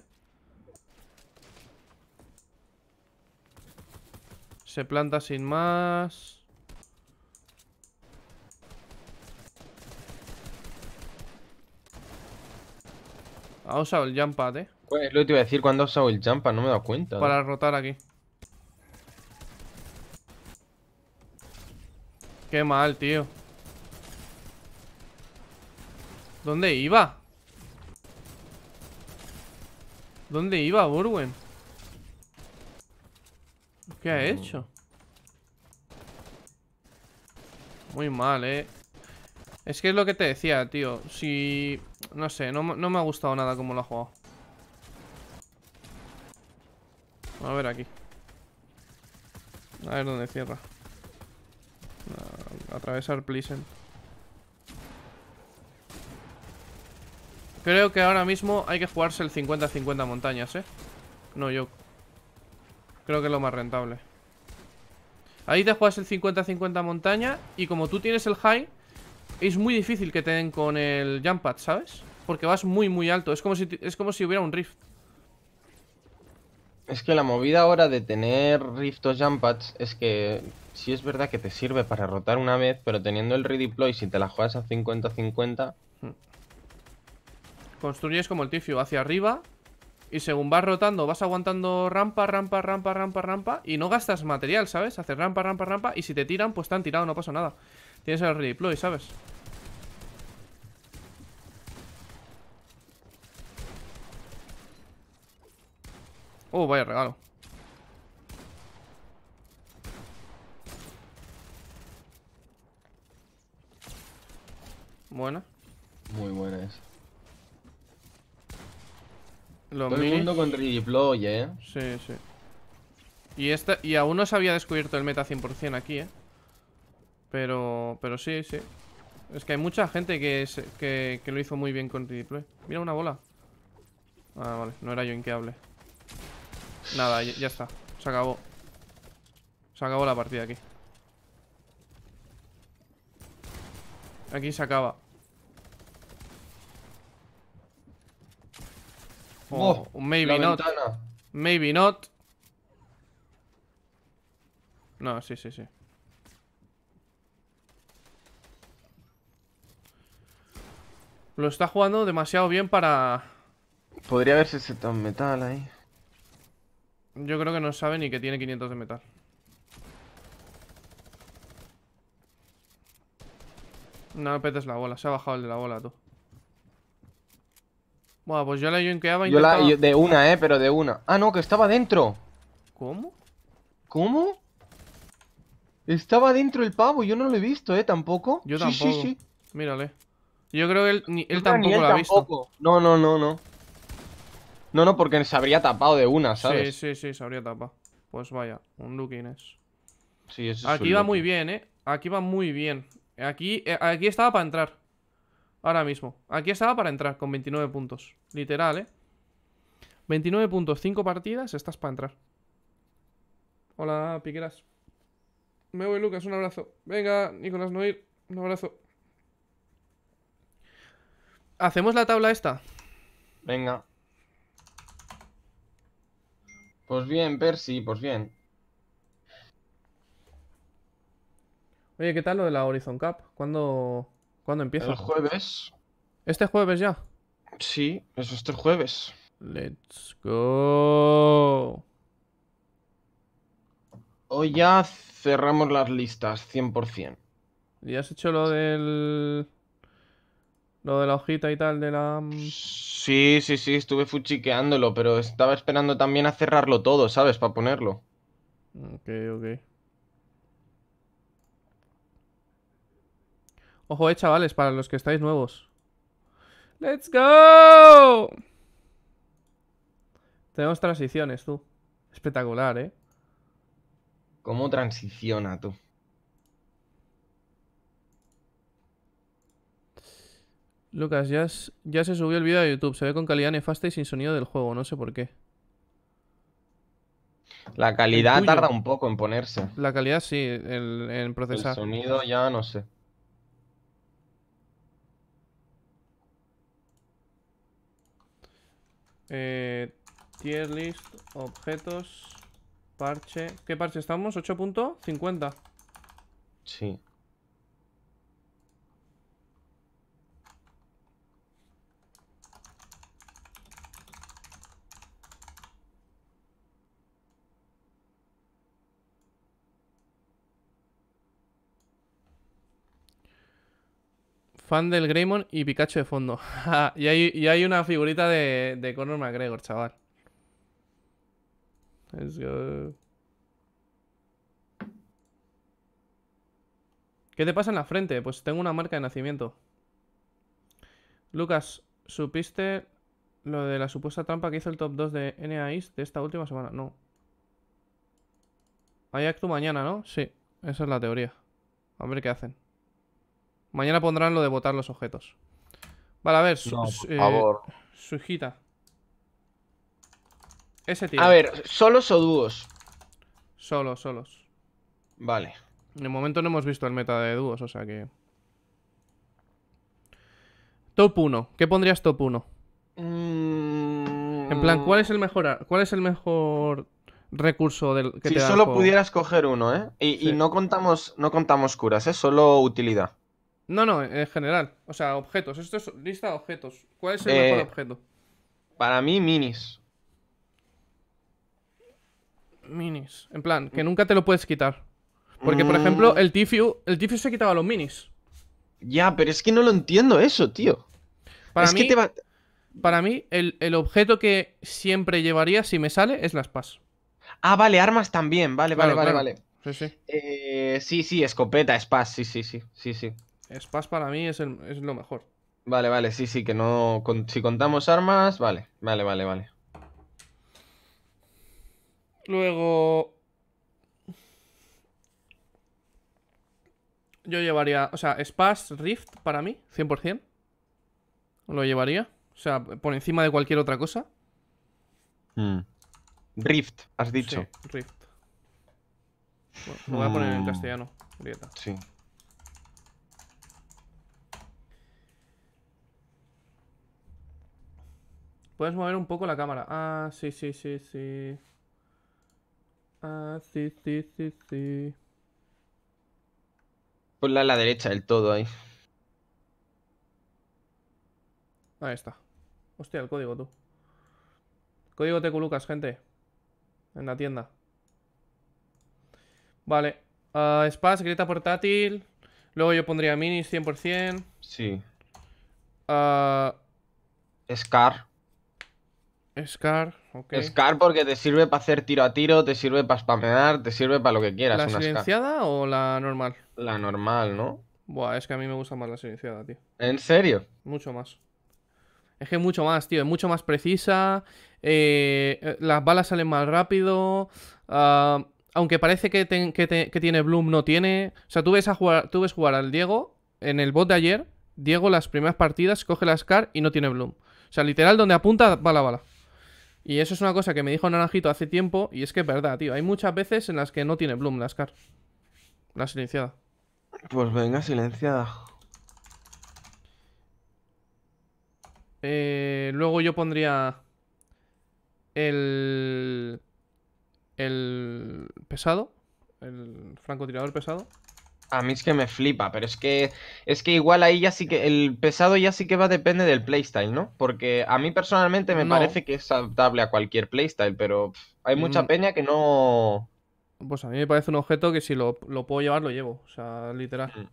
Se planta sin más... Ha usado el jump pad, eh. Pues lo que te iba a decir, cuando ha usado el jump pad? No me he dado cuenta. Para rotar aquí. Qué mal, tío. ¿Dónde iba? ¿Dónde iba Burwen? ¿Qué ha hecho? Muy mal, eh Es que es lo que te decía, tío Si... no sé, no, no me ha gustado nada como lo ha jugado A ver aquí A ver dónde cierra Atravesar Pleasant. Creo que ahora mismo hay que jugarse el 50-50 montañas, ¿eh? No, yo creo que es lo más rentable. Ahí te juegas el 50-50 montaña y como tú tienes el high, es muy difícil que te den con el jump pad, ¿sabes? Porque vas muy, muy alto. Es como si, es como si hubiera un rift. Es que la movida ahora de tener Rift o Jump es que si es verdad que te sirve para rotar una vez, pero teniendo el redeploy, si te la juegas a 50-50... Hmm. Construyes como el tifio, hacia arriba, y según vas rotando, vas aguantando rampa, rampa, rampa, rampa, rampa, y no gastas material, ¿sabes? Haces rampa, rampa, rampa, y si te tiran, pues te han tirado, no pasa nada. Tienes el redeploy, ¿sabes? Oh, vaya regalo. Buena. Muy buena esa. Lo Todo con redeploy, eh. Sí, sí. Y, y aún no se había descubierto el meta 100% aquí, eh. Pero, pero sí, sí. Es que hay mucha gente que, que, lo hizo muy bien con redeploy. Mira una bola. Ah, vale, no era yo inqueable. Nada, ya, está. Se acabó. Se acabó la partida aquí. Aquí se acaba. Oh, oh maybe not. Maybe not. No, sí, sí, sí. Lo está jugando demasiado bien para... Podría haberse setado metal ahí. Yo creo que no sabe ni que tiene 500 de metal. No me petes la bola, se ha bajado el de la bola, tú. Buah, pues yo la y yo la, De una, eh, pero de una. Ah, no, que estaba dentro. ¿Cómo? ¿Cómo? Estaba dentro el pavo, yo no lo he visto, eh, tampoco. Yo tampoco. Sí, sí, sí. Mírale. Yo creo que él, tampoco lo ha visto. No, no, no, no. No, no, porque se habría tapado de una, ¿sabes? Sí, sí, sí, se habría tapado. Pues vaya, un look es. Sí, es. Aquí va muy bien, ¿eh? Aquí va muy bien. Aquí, eh, aquí estaba para entrar. Ahora mismo. Aquí estaba para entrar con 29 puntos. Literal, ¿eh? 29 puntos, 5 partidas, estás para entrar. Hola, piqueras. Me voy, Lucas, un abrazo. Venga, Nicolás Noir, un abrazo. ¿Hacemos la tabla esta? Venga. Pues bien, Percy, pues bien. Oye, ¿qué tal lo de la Horizon Cup? ¿Cuándo, empieza? El jueves. ¿Este jueves ya? Sí, es este jueves. Let's go. Hoy ya cerramos las listas, 100%. ¿Y has hecho lo del lo de la hojita y tal, de la... Mm, sí, sí, sí, estuve fuchiqueándolo, pero estaba esperando también a cerrarlo todo, ¿sabes? Para ponerlo. Ok, ok. Ojo, eh, chavales, para los que estáis nuevos. ¡Let's go! Tenemos transiciones, tú. Espectacular, ¿eh? ¿Cómo transiciona, tú? Lucas, ya, se subió el video a YouTube. Se ve con calidad nefasta y sin sonido del juego. No sé por qué. La calidad tarda un poco en ponerse. La calidad sí, en procesar. El sonido ya no sé. Eh, tier list, objetos, parche. ¿Qué parche estamos? ¿8.50? Sí. Fan del Greymon y Pikachu de fondo. y, hay, hay, una figurita de, de Conor McGregor, chaval. Let's go. ¿Qué te pasa en la frente? Pues tengo una marca de nacimiento. Lucas, ¿supiste lo de la supuesta trampa que hizo el top 2 de Nais de esta última semana? No. Hay acto mañana, ¿no? Sí, esa es la teoría. A ver qué hacen. Mañana pondrán lo de votar los objetos. Vale, a ver, eh, su, hijita. Ese tío. A ver, ¿solos o dúos? Solos, solos. Vale. En el momento no hemos visto el meta de dúos, o sea que. Top 1. ¿Qué pondrías top 1? Mm. En plan, ¿cuál es el mejor, cuál es el mejor recurso del que si solo pudieras coger uno, ¿eh? Y, no contamos, no contamos curas, ¿eh? solo utilidad. No, no, en general. O sea, objetos. Esto es lista de objetos. ¿Cuál es el eh, mejor objeto? Para mí, minis. Minis. En plan, que nunca te lo puedes quitar. Porque, por mm. ejemplo, el Tifiu. El Tifiu se quitaba los minis. Ya, pero es que no lo entiendo eso, tío. Para mí, te Para mí, el, objeto que siempre llevaría, si me sale, es las PAS. Ah, vale, armas también. Vale, vale, vale, vale. Sí, sí. Eh, sí, sí, escopeta, spas, sí, sí, sí, sí, sí. Spas para mí es, lo mejor. Vale, vale, sí, sí, que no. si contamos armas, vale, vale, vale, vale. Luego. Yo llevaría. O sea, Spas, Rift para mí, 100%. Lo llevaría. O sea, por encima de cualquier otra cosa. Hmm. Rift, has dicho. Sí, Rift. lo voy a poner en hmm. castellano. Grieta. Sí. Puedes mover un poco la cámara. Ah, sí, sí, sí, sí. Ah, sí, sí, sí, sí. Ponla a la derecha del todo ahí. Ahí está. Hostia, el código tú. Código te Lucas, gente. En la tienda. Vale. ah, Spas, portátil. Luego yo pondría minis 100%. Sí. Ah, Scar. Scar, ok. Scar porque te sirve para hacer tiro a tiro, te sirve para spamear, te sirve para lo que quieras. ¿La silenciada o la normal? La normal, ¿no? Buah, es que a mí me gusta más la silenciada, tío. ¿En serio? Mucho más. Es que mucho más, tío. Es mucho más precisa. Eh, eh, las balas salen más rápido. Ah, aunque parece que, tiene Bloom, no tiene. O sea, tú ves, a jugar, tú ves jugar al Diego en el bot de ayer. Diego, las primeras partidas, coge la Scar y no tiene Bloom. O sea, literal, donde apunta va la bala. Y eso es una cosa que me dijo Naranjito hace tiempo, y es que es verdad, tío. Hay muchas veces en las que no tiene Bloom Lascar. La silenciada. Pues venga, silenciada. Eh, luego yo pondría el... El pesado. El francotirador pesado. A mí es que me flipa, pero es que es que igual ahí ya sí que el pesado ya sí que va depende del playstyle, ¿no? Porque a mí personalmente me parece que es adaptable a cualquier playstyle, pero hay mucha mm. peña que no Pues a mí me parece un objeto que si lo, puedo llevar lo llevo, o sea, literal. Mm.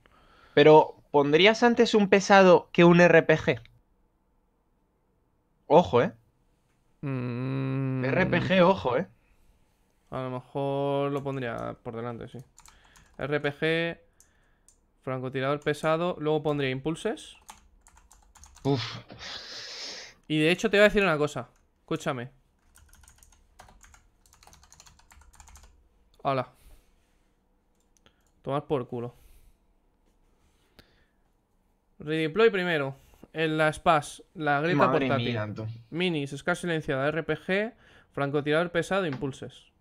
Pero ¿pondrías antes un pesado que un RPG? Ojo, ¿eh? Mm. RPG, ojo, ¿eh? A lo mejor lo pondría por delante, sí. RPG, francotirador pesado. Luego pondría impulses. Uf. Y de hecho te voy a decir una cosa. Escúchame. Hola. Tomar por culo. Redeploy primero. En la SPAS, la grieta portátil. minis, escasa silenciada, RPG, francotirador pesado, impulses.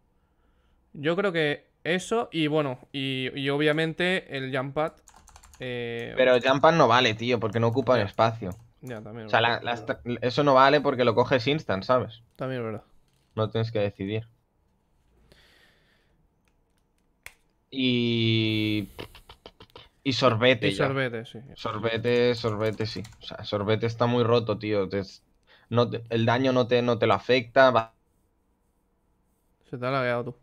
Yo creo que eso, y bueno, y, obviamente el jump pad. Eh, Pero el jump pad no vale, tío, porque no ocupa el espacio. Ya, O sea, eso no vale porque lo coges instant, ¿sabes? También es verdad. No tienes que decidir. Y. Y sorbete. Y sorbete, sí. Sorbete, sorbete, sí. O sea, sorbete está muy roto, tío. el daño no te, no te lo afecta. Se te ha lagueado tú.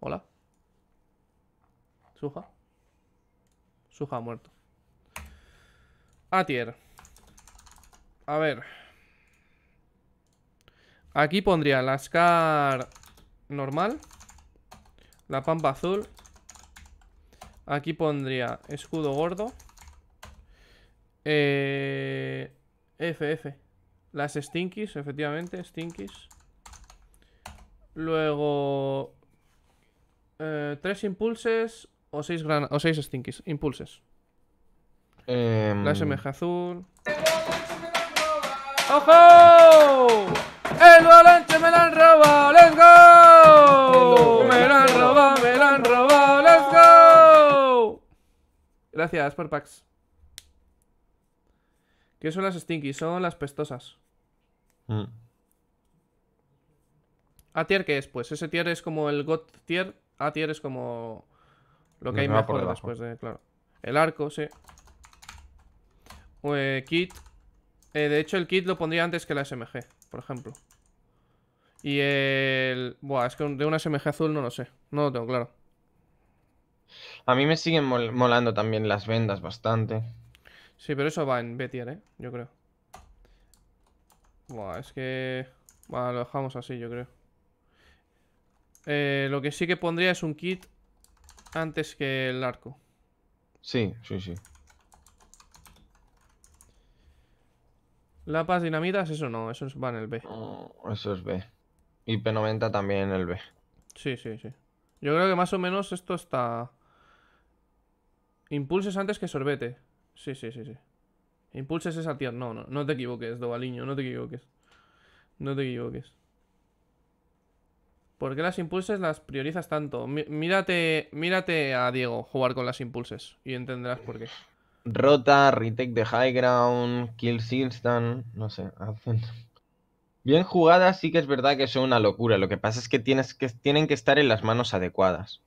Hola. Suja. Suja ha muerto. Atier. A ver. Aquí pondría la Scar normal. La pampa azul. Aquí pondría escudo gordo. Eh, FF. Las Stinkies, efectivamente, Stinkies. Luego eh, ¿Tres impulses o seis, gran... o seis stinkies? Impulses. Em, la SMG azul. ¡Ojo! ¡El volante me lo han robado! ¡Let's go! ¡Me lo han robado! ¡Me lo han robado! ¡Let's go! Gracias por packs. ¿Qué son las stinky? Son las pestosas. Mm. ¿A tier qué es? Pues ese tier es como el God tier, a ah, tier es como lo que hay mejor después de, claro. El arco, sí. Eh, kit. Eh, de hecho, el kit lo pondría antes que la SMG, por ejemplo. Y el... Buah, es que de una SMG azul no lo sé. No lo tengo claro. A mí me siguen molando también las vendas bastante. Sí, pero eso va en B tier, ¿eh? Yo creo. Buah, es que... Bueno, lo dejamos así, yo creo. Eh, lo que sí que pondría es un kit antes que el arco. Sí, sí, sí. Lapas, dinamitas, eso no, eso va en el B. Oh, eso es B. Y P90 también en el B. Sí, sí, sí. Yo creo que más o menos esto está... Impulses antes que sorbete. Sí, sí, sí, sí. Impulses esa tierra. No, no, no te equivoques, Dovaliño, no te equivoques. No te equivoques. ¿Por qué las impulses las priorizas tanto? mírate, mírate a Diego jugar con las impulses y entenderás por qué. Rota, retake de high ground, kill Silstan, no sé, Bien jugadas sí que es verdad que son una locura, lo que pasa es que, tienes que tienen que estar en las manos adecuadas.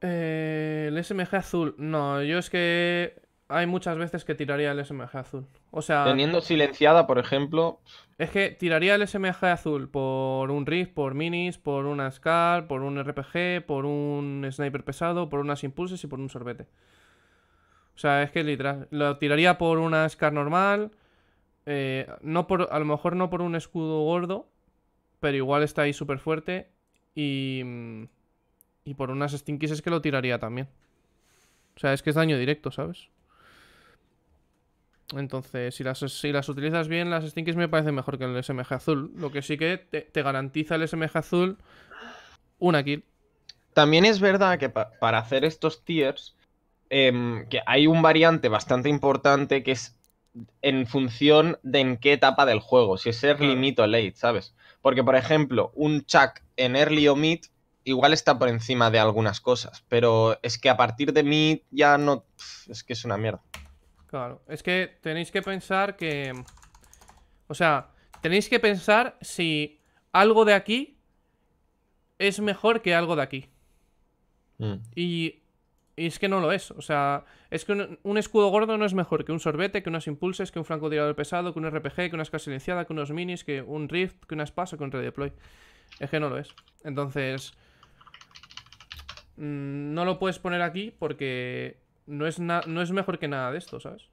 Eh, el SMG azul. No, yo es que hay muchas veces que tiraría el SMG azul. O sea. Teniendo silenciada, por ejemplo. Es que tiraría el SMG azul por un Rift, por minis, por una SCAR, por un RPG, por un sniper pesado, por unas impulses y por un sorbete. O sea, es que literal. Lo tiraría por una SCAR normal. Eh, no por, a lo mejor no por un escudo gordo. Pero igual está ahí súper fuerte. Y. Y por unas Stinkies es que lo tiraría también. O sea, es que es daño directo, ¿sabes? Entonces, si las, si las utilizas bien, las Stinkies me parecen mejor que el SMG azul. Lo que sí que te, garantiza el SMG azul una kill. También es verdad que para hacer estos tiers, em, que hay un variante bastante importante que es en función de en qué etapa del juego, si es early, mid o late, ¿sabes? Porque, por ejemplo, un Chuck en early o mid igual está por encima de algunas cosas, pero es que a partir de mid ya no... Es que es una mierda. Claro, es que tenéis que pensar que... O sea, tenéis que pensar si algo de aquí es mejor que algo de aquí. Mm. Y, es que no lo es. O sea, es que un, escudo gordo no es mejor que un sorbete, que unos impulses, que un francotirador pesado, que un RPG, que una escala silenciada, que unos minis, que un rift, que una espasa, que un redeploy. Es que no lo es. Entonces... Mm, no lo puedes poner aquí porque no es, no es mejor que nada de esto, ¿sabes?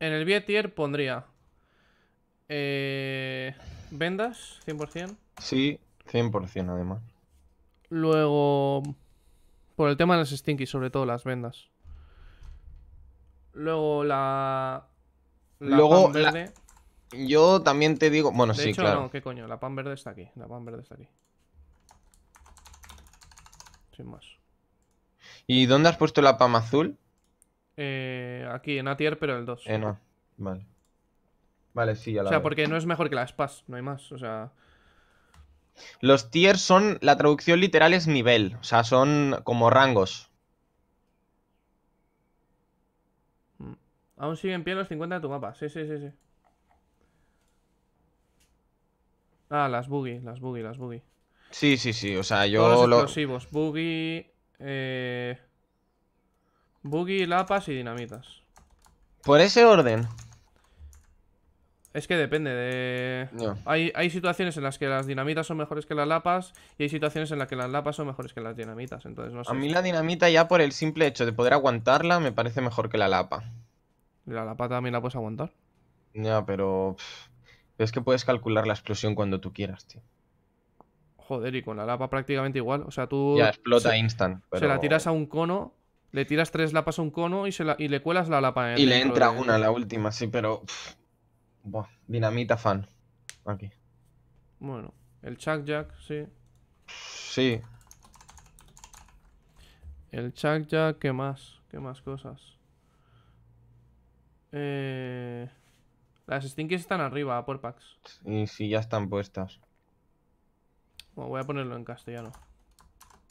En el B-Tier pondría... Eh, ¿Vendas? ¿100%? Sí, 100% además. Luego... Por el tema de las Stinky, sobre todo las vendas. Luego la... Luego pan verde. Yo también te digo... Bueno, sí, claro. ¿qué coño? La pan verde está aquí. La pan verde está aquí. Sin más. ¿Y dónde has puesto la pama azul? Eh, aquí, en A tier, pero el 2. En A, Vale. Vale, sí, ya la O sea, porque no es mejor que la Spas, no hay más. O sea. Los tiers son. La traducción literal es nivel. O sea, son como rangos. Aún siguen en pie los 50 de tu mapa. Sí, sí, sí, sí. Ah, las buggy, las buggy, las buggy. Sí, sí, sí. O sea, yo. los explosivos. Buggy. Eh... lapas y dinamitas. ¿Por ese orden? Es que depende de... Hay, situaciones en las que las dinamitas son mejores que las lapas y hay situaciones en las que las lapas son mejores que las dinamitas, entonces A mí la dinamita ya por el simple hecho de poder aguantarla me parece mejor que la lapa. ¿La lapa también la puedes aguantar? Ya, pero... Es que puedes calcular la explosión cuando tú quieras, tío. Joder, y con la lapa prácticamente igual. O sea, tú. Ya explota instant. Se la tiras a un cono, le tiras tres lapas a un cono y, le cuelas la lapa eh, Y le entra una, la última, sí, pero. dinamita fan. Aquí. Bueno, el Chuck Jack, sí. Sí. El Chuck Jack, ¿qué más? ¿Qué más cosas? Eh... Las Stinkies están arriba, por packs. Sí, sí, ya están puestas voy a ponerlo en castellano.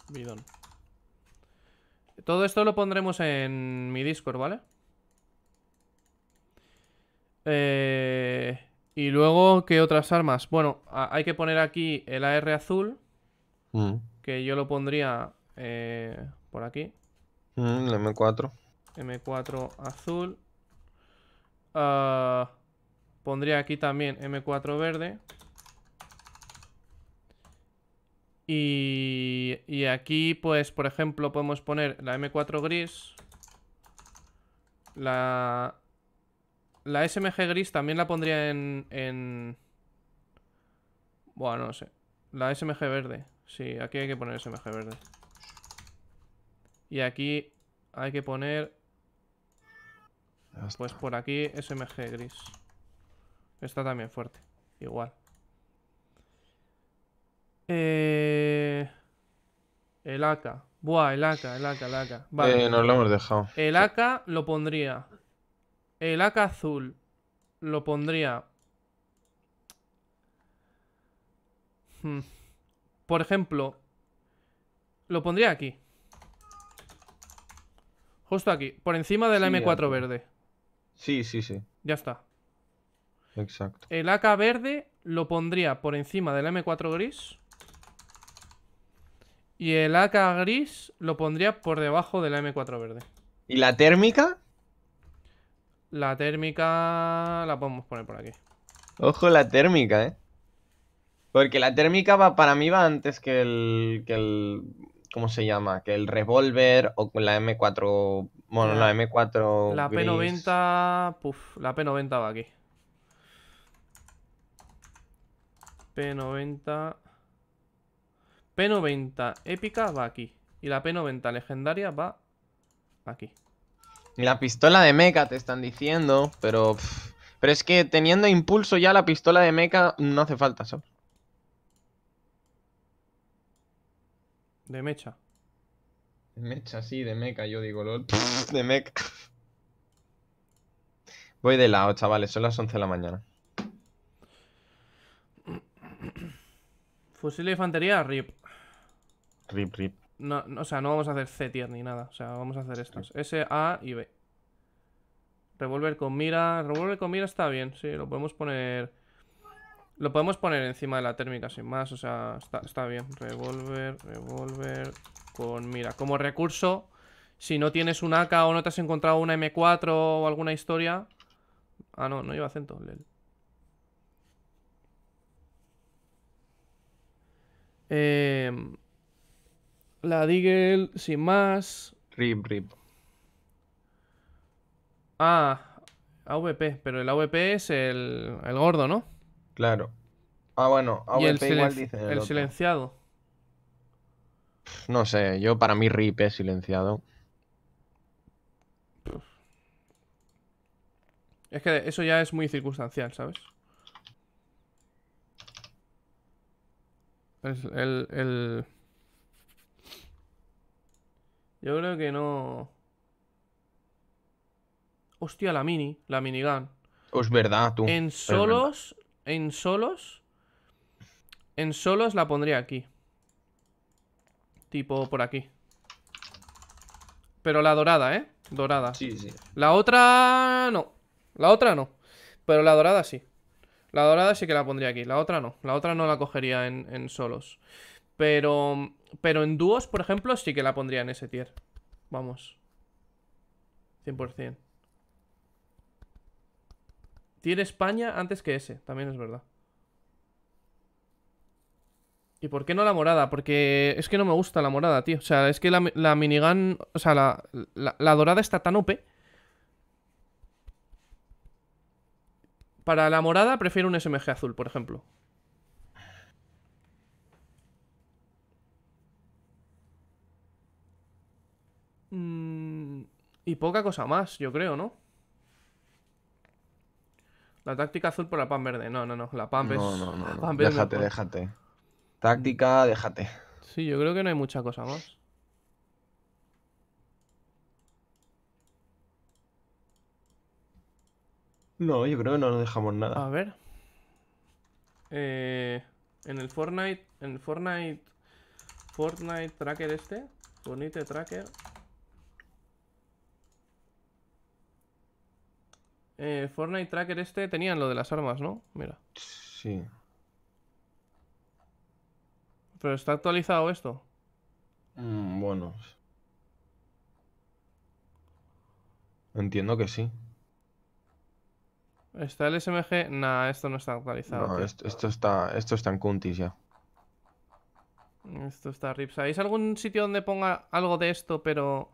Bidón. Todo esto lo pondremos en mi Discord, ¿vale? Eh, y luego, ¿qué otras armas? Bueno, hay que poner aquí el AR azul. Mm. Que yo lo pondría eh, por aquí. Mm, el M4. M4 azul. Ah, pondría aquí también M4 verde. Y, aquí, pues, por ejemplo, podemos poner la M4 gris. La, la SMG gris también la pondría en... en... Bueno, no sé. La SMG verde. Sí, aquí hay que poner SMG verde. Y aquí hay que poner... Pues por aquí SMG gris. Está también fuerte. Igual. Eh, el AK. Buah, el AK, el AK, el AK. Vale. Eh, lo hemos dejado. El AK lo pondría. El AK azul lo pondría. Hmm. Por ejemplo, lo pondría aquí. Justo aquí, por encima de la M4 verde. Sí, sí, sí. Ya está. Exacto. El AK verde lo pondría por encima de la M4 gris. Y el AK gris lo pondría por debajo de la M4 verde. ¿Y la térmica? La térmica la podemos poner por aquí. Ojo la térmica, eh. Porque la térmica va, para mí va antes que el, ¿Cómo se llama? Que el revólver o la M4... Bueno, la, M4... La P90... Puf, la P90 va aquí. P90... P90 épica va aquí. Y la P90 legendaria va aquí. Y la pistola de mecha te están diciendo, pero... pero es que teniendo impulso ya la pistola de mecha no hace falta, ¿sabes? De mecha. De mecha, sí, de mecha, yo digo, lo de mecha. Voy de lado, chavales, son las 11 de la mañana. Fusil de infantería, RIP. No, o sea, no vamos a hacer C tier ni nada. O sea, vamos a hacer estas. S, A y B. Revolver con mira. Revolver con mira está bien, sí. Lo podemos poner... Lo podemos poner encima de la térmica sin más. O sea, está, está bien. Revolver, revolver con mira. Como recurso, si no tienes un AK o no te has encontrado una M4 o alguna historia... Ah, no, no lleva acento. Eh... La deagle, sin más. Rip, rip. Ah, AVP, pero el AVP es el, el gordo, ¿no? Claro. Ah, bueno, AVP el igual dice. El, silenciado. No sé, yo para mí RIP es silenciado. Es que eso ya es muy circunstancial, ¿sabes? el... Yo creo que no. Hostia, la mini, la minigun. Es verdad, tú. En solos, en solos, en solos la pondría aquí. Tipo por aquí. Pero la dorada, ¿eh? Dorada. Sí, sí. La otra no. La otra no. Pero la dorada sí. La dorada sí que la pondría aquí. La otra no. La otra no la cogería en, en solos. Pero pero en dúos, por ejemplo, sí que la pondría en ese tier. Vamos. 100%. Tier España antes que ese, también es verdad. ¿Y por qué no la morada? Porque es que no me gusta la morada, tío. O sea, es que la, la minigun... O sea, la, dorada está tan OP. Para la morada prefiero un SMG azul, por ejemplo. Mm, y poca cosa más, yo creo, ¿no? La táctica azul por la pan verde. No, no, no. La pan no, No, no, déjate, déjate. Táctica, déjate. Sí, yo creo que no hay mucha cosa más. No, yo creo que no nos dejamos nada. A ver. Eh, en el Fortnite. En el Fortnite. Fortnite Tracker este. Fortnite Tracker. Eh, Fortnite Tracker este tenían lo de las armas, ¿no? Mira. Sí. Pero está actualizado esto. Mm, bueno. Entiendo que sí. ¿Está el SMG? Nah, esto no está actualizado. No, esto, está, esto está en Kuntis ya. Esto está Rips. ¿Hay algún sitio donde ponga algo de esto, pero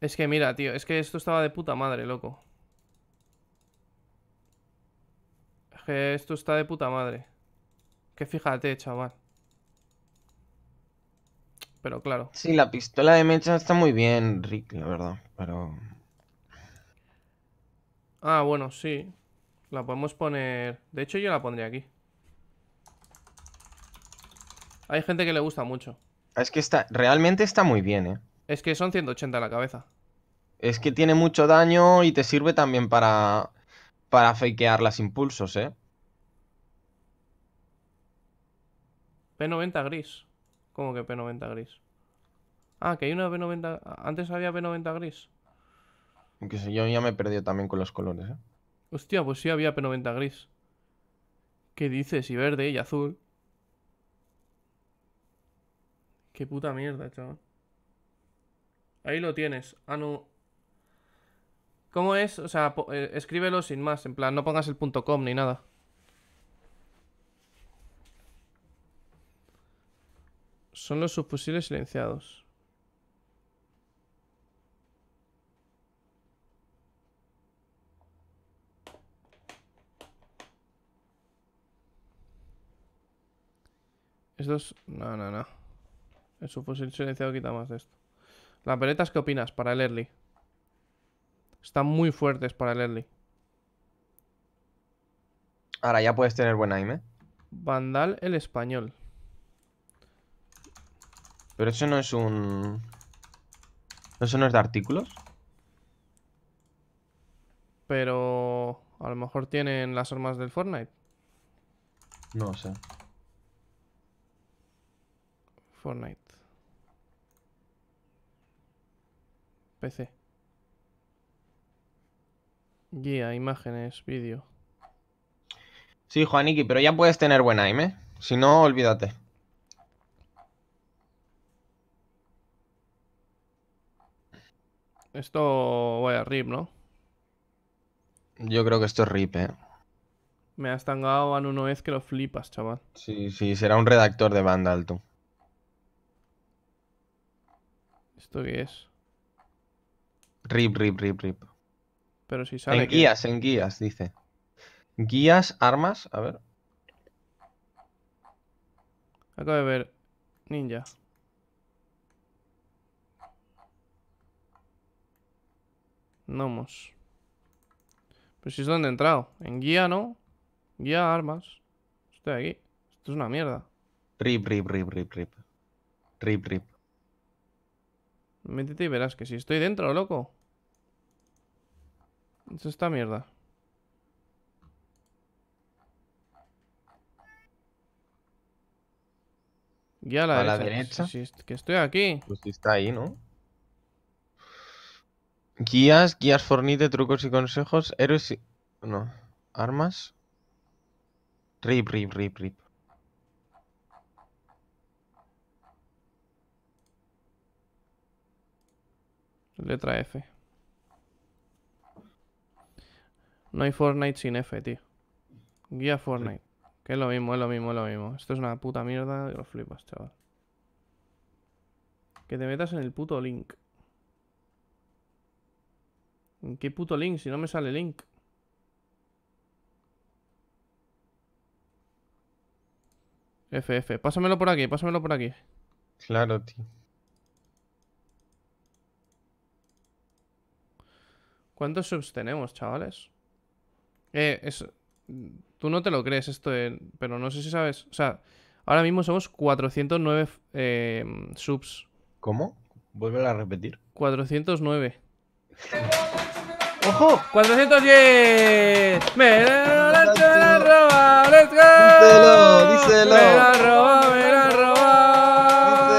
es que mira, tío, es que esto estaba de puta madre, loco. Es que esto está de puta madre. Que fíjate, chaval. Pero claro. Sí, la pistola de mecha está muy bien, Rick, la verdad, pero... Ah, bueno, sí. La podemos poner... De hecho, yo la pondría aquí. Hay gente que le gusta mucho. Es que está... Realmente está muy bien, eh. Es que son 180 la cabeza. Es que tiene mucho daño y te sirve también para, para fakear las impulsos, ¿eh? P90 gris. ¿Cómo que P90 gris? Ah, que hay una P90... Antes había P90 gris. Aunque sé, yo ya me he perdido también con los colores, ¿eh? Hostia, pues sí había P90 gris. ¿Qué dices? Y verde y azul. Qué puta mierda, chaval. Ahí lo tienes. Anu. Ah, ¿Cómo es? O sea, eh, escríbelo sin más. En plan, no pongas el punto .com ni nada. Son los subfusiles silenciados. Estos... No, no, no. El subfusil silenciado quita más de esto. Las veletas, ¿qué opinas para el early? Están muy fuertes para el early. Ahora ya puedes tener buen aim, ¿eh? Vandal el español. Pero eso no es un... ¿Eso no es de artículos? Pero... A lo mejor tienen las armas del Fortnite. No sé. Fortnite. PC. Guía, imágenes, vídeo. Sí, Juaniki, pero ya puedes tener buen aim, ¿eh? Si no, olvídate. Esto, vaya, rip, ¿no? Yo creo que esto es rip, ¿eh? Me has tangado a uno vez que lo flipas, chaval. Sí, sí, será un redactor de banda alto. ¿Esto qué es? Rip, rip, rip, rip. Pero si sale. En guías, en guías, dice. Guías, armas, a ver. Acabo de ver. Ninja. Nomos Pero pues si es donde he entrado. En guía, ¿no? Guía, armas. Estoy aquí. Esto es una mierda. Rip, rip, rip, rip, rip. Rip, rip. Métete y verás que si estoy dentro, loco. Eso está mierda. Ya a la derecha. que estoy aquí. Pues está ahí, ¿no? Guías, guías fornite, trucos y consejos, héroes y... No. Armas. Rip, rip, rip, rip. Letra F. No hay Fortnite sin F, tío. Guía Fortnite. Que es lo mismo, es lo mismo, es lo mismo. Esto es una puta mierda y lo flipas, chaval. Que te metas en el puto link. ¿En qué puto link? Si no me sale link. F, F. Pásamelo por aquí, pásamelo por aquí. Claro, tío. ¿Cuántos subs tenemos, chavales? Eh, es, tú no te lo crees esto, pero no sé si sabes. O sea, ahora mismo somos 409 eh, subs. ¿Cómo? Vuelve a repetir. 409. ¡Ojo! ¡410! ¡Me la roba! ¡Let's go! ¡Díselo! ¡Díselo! ¡Me la roba! ¡Me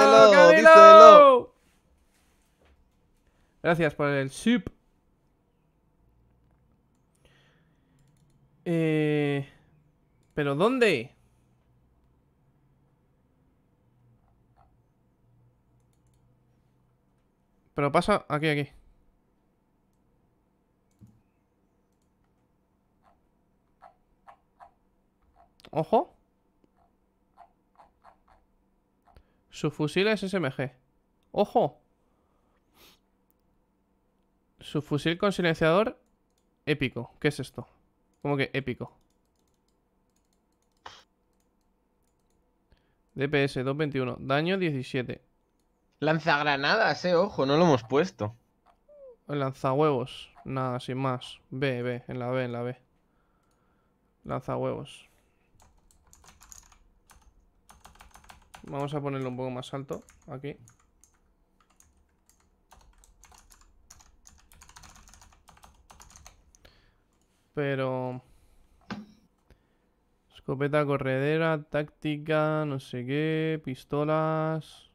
la roba! ¡Díselo! Gracias por el sub. Eh... ¿Pero dónde? Pero pasa aquí, aquí. Ojo. Su fusil es SMG. Ojo. Su fusil con silenciador épico. ¿Qué es esto? Como que épico? DPS 221, daño 17. Lanzagranadas, eh, ojo, no lo hemos puesto. huevos nada, sin más. B, B, en la B, en la B. huevos Vamos a ponerlo un poco más alto, aquí. Pero... Escopeta corredera, táctica, no sé qué, pistolas...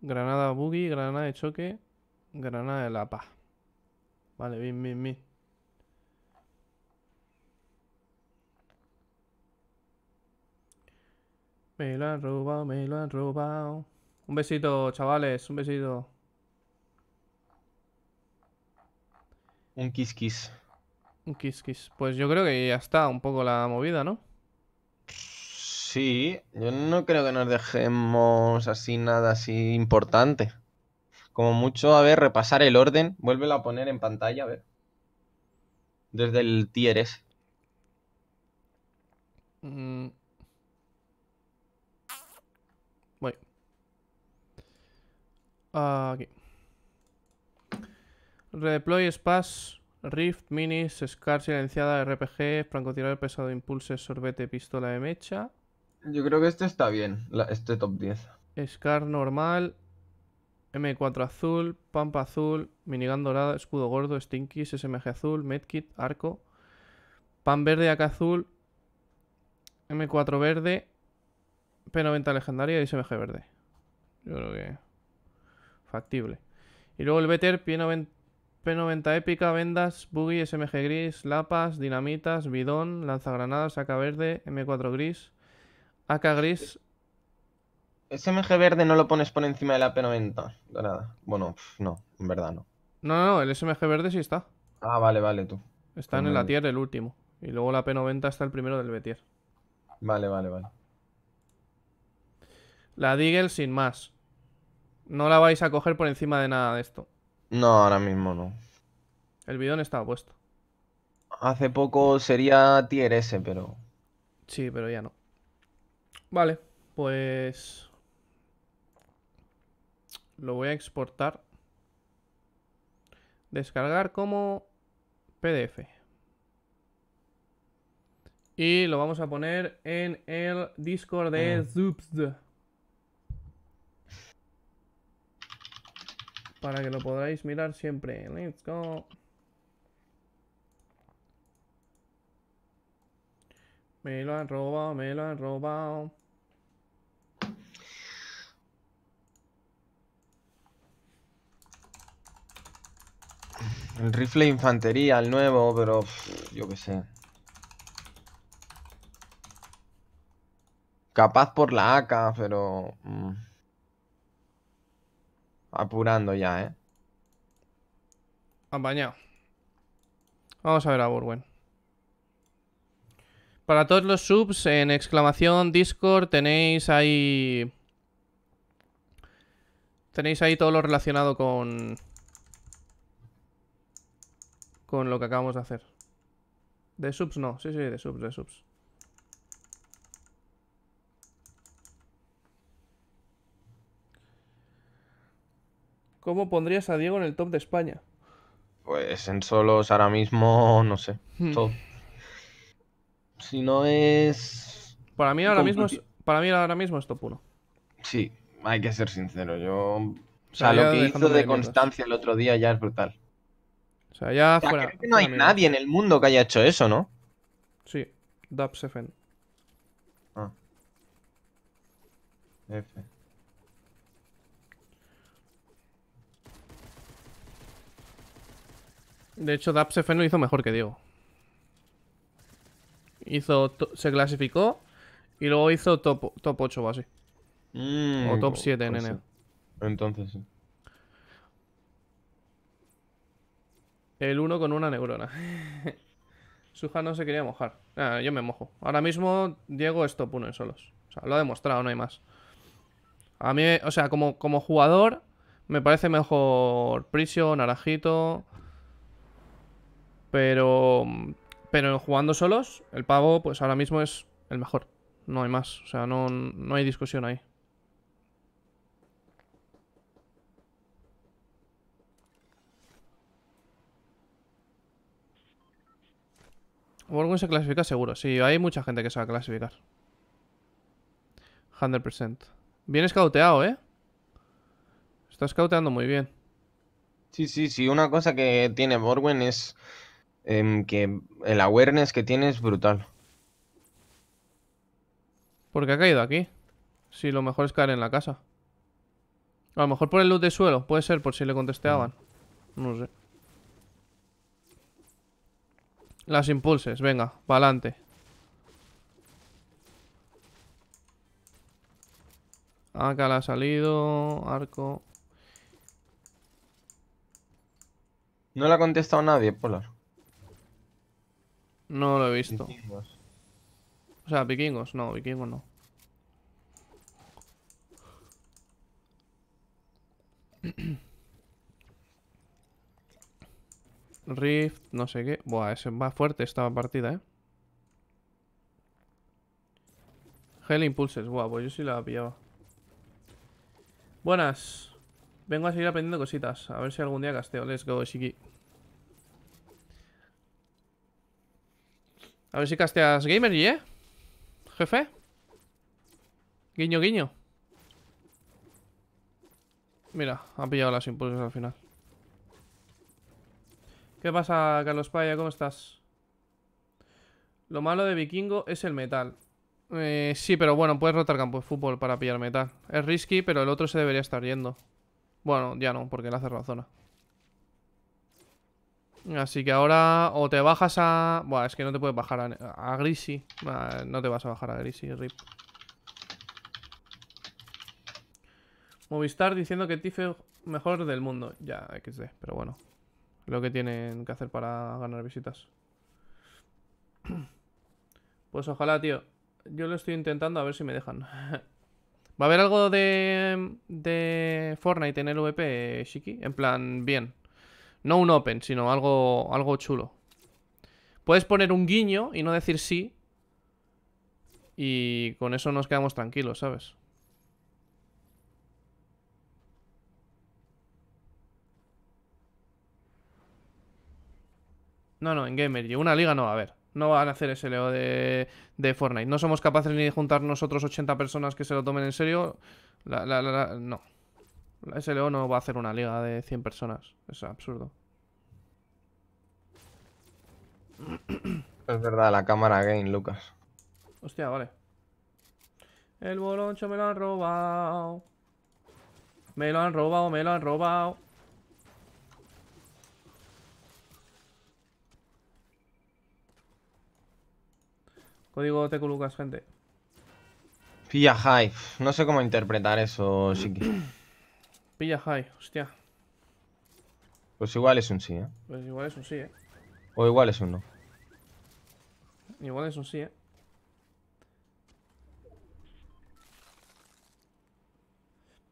Granada buggy, granada de choque, granada de lapa. Vale, bien, bien, bien. Me lo han robado, me lo han robado. Un besito, chavales, un besito. Un kiss kiss. Un kiss kiss. Pues yo creo que ya está un poco la movida, ¿no? Sí, yo no creo que nos dejemos así nada así importante. Como mucho, a ver, repasar el orden. Vuélvelo a poner en pantalla, a ver. Desde el Tieres. S. Mm. Voy. Aquí. Redeploy, Spas, Rift, Minis, Scar silenciada, RPG, francotirador pesado, impulse, sorbete, pistola de mecha. Yo creo que este está bien, este top 10. Scar normal, M4 azul, Pampa azul, minigun dorada, escudo gordo, Stinky, SMG azul, Medkit, arco, Pan verde, AK azul, M4 verde, P90 legendaria y SMG verde. Yo creo que factible. Y luego el Better, P90, P90 épica, vendas, buggy, SMG gris, lapas, dinamitas, bidón, lanzagranadas, AK verde, M4 gris, AK gris. SMG verde no lo pones por encima de la P90, nada. Bueno, no, en verdad no. No, no, el SMG verde sí está. Ah, vale, vale, tú. Está en la tier el último. Y luego la P90 está el primero del B-tier. Vale, vale, vale. La Deagle sin más. No la vais a coger por encima de nada de esto. No, ahora mismo no. El bidón estaba puesto. Hace poco sería tier S, pero... Sí, pero ya no. Vale, pues... Lo voy a exportar. Descargar como PDF. Y lo vamos a poner en el Discord de mm. para que lo podáis mirar siempre. Let's go. Me lo han robado, me lo han robado. El rifle de infantería, el nuevo, pero yo qué sé. Capaz por la AK, pero... Mm apurando ya, ¿eh? bañado Vamos a ver a Burwen. Para todos los subs en exclamación Discord tenéis ahí... Tenéis ahí todo lo relacionado con... Con lo que acabamos de hacer. De subs no, sí, sí, de subs, de subs. ¿Cómo pondrías a Diego en el top de España? Pues en solos ahora mismo, no sé. Hmm. si no es. Para mí ahora mismo es, para mí ahora mismo es top 1. Sí, hay que ser sincero. Yo. O sea, lo que hizo de Constancia el otro día ya es brutal. O sea, ya no hay nadie en el mundo que haya hecho eso, ¿no? Sí, Dubsefen. Ah. F. De hecho, Dapsefen lo hizo mejor que Diego. Hizo se clasificó y luego hizo top, 8 o así. Mm, o top 7 pues en Entonces El uno con una neurona. Suja no se quería mojar. Ah, yo me mojo. Ahora mismo Diego es top 1 en solos. O sea, lo ha demostrado, no hay más. A mí, o sea, como, como jugador, me parece mejor Prision, Naranjito, pero, mm, pero jugando solos, el pavo, pues ahora mismo es el mejor. No hay más. O sea, no, hay discusión ahí. Borwen se clasifica seguro. Sí, hay mucha gente que se va a clasificar. 100%. Bien escauteado, ¿eh? Está escauteando muy bien. Sí, sí, sí. Una cosa que tiene Borwen es Em, que el awareness que tiene es brutal. ¿Por qué ha caído aquí? Si lo mejor es caer en la casa. A lo mejor por el luz de suelo, puede ser, por si le contesteaban. No sé. Las impulses, venga, pa'lante Acá la ha salido, arco. No le ha contestado nadie, Polar. No lo he visto. O sea, vikingos, no, vikingos no. Rift, no sé qué. Buah, ese va fuerte esta partida, eh. Hell Impulses, buah, pues yo sí la pillaba. Buenas. Vengo a seguir aprendiendo cositas. A ver si algún día casteo. Let's go, Shiki. A ver si casteas gamer, ¿eh? Jefe. Guiño, guiño. Mira, ha pillado las impulsos al final. ¿Qué pasa, Carlos Paya? ¿Cómo estás? Lo malo de Vikingo es el metal. Eh, sí, pero bueno, puedes rotar campo de fútbol para pillar metal. Es risky, pero el otro se debería estar yendo. Bueno, ya no, porque la hace cerrado zona. Así que ahora o te bajas a... Buah, es que no te puedes bajar a, a Grisi. no te vas a bajar a Grisi, Rip. Movistar diciendo que Tife mejor del mundo. Ya, XD, pero bueno. Lo que tienen que hacer para ganar visitas. Pues ojalá, tío. Yo lo estoy intentando a ver si me dejan. ¿Va a haber algo de, de Fortnite en el VP, Shiki? En plan, bien. No un open, sino algo, algo chulo. Puedes poner un guiño y no decir sí. Y con eso nos quedamos tranquilos, ¿sabes? No, no, en Gamer Una liga no va a ver, No van a hacer ese leo de, de Fortnite. No somos capaces ni de juntar nosotros 80 personas que se lo tomen en serio. La, la, la, no. La SLO no va a hacer una liga de 100 personas. Es absurdo. Es verdad, la cámara game, Lucas. Hostia, vale. El boloncho me lo han robado. Me lo han robado, me lo han robado. Código TQ Lucas, gente. Fia Hive. No sé cómo interpretar eso, Shiki. Pilla high, hostia. Pues igual es un sí, ¿eh? Pues igual es un sí, ¿eh? O igual es un no. Igual es un sí, ¿eh?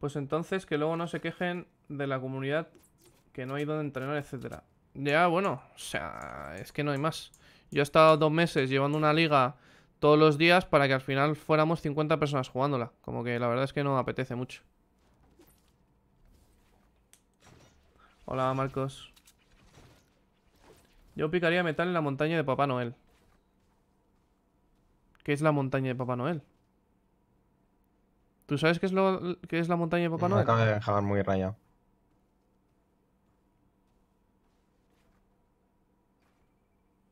Pues entonces que luego no se quejen de la comunidad que no hay donde entrenar, etcétera. Ya, bueno, o sea, es que no hay más. Yo he estado dos meses llevando una liga todos los días para que al final fuéramos 50 personas jugándola. Como que la verdad es que no apetece mucho. Hola, Marcos. Yo picaría metal en la montaña de Papá Noel. ¿Qué es la montaña de Papá Noel? ¿Tú sabes qué es, lo, qué es la montaña de Papá Me acabo de dejar muy rayado.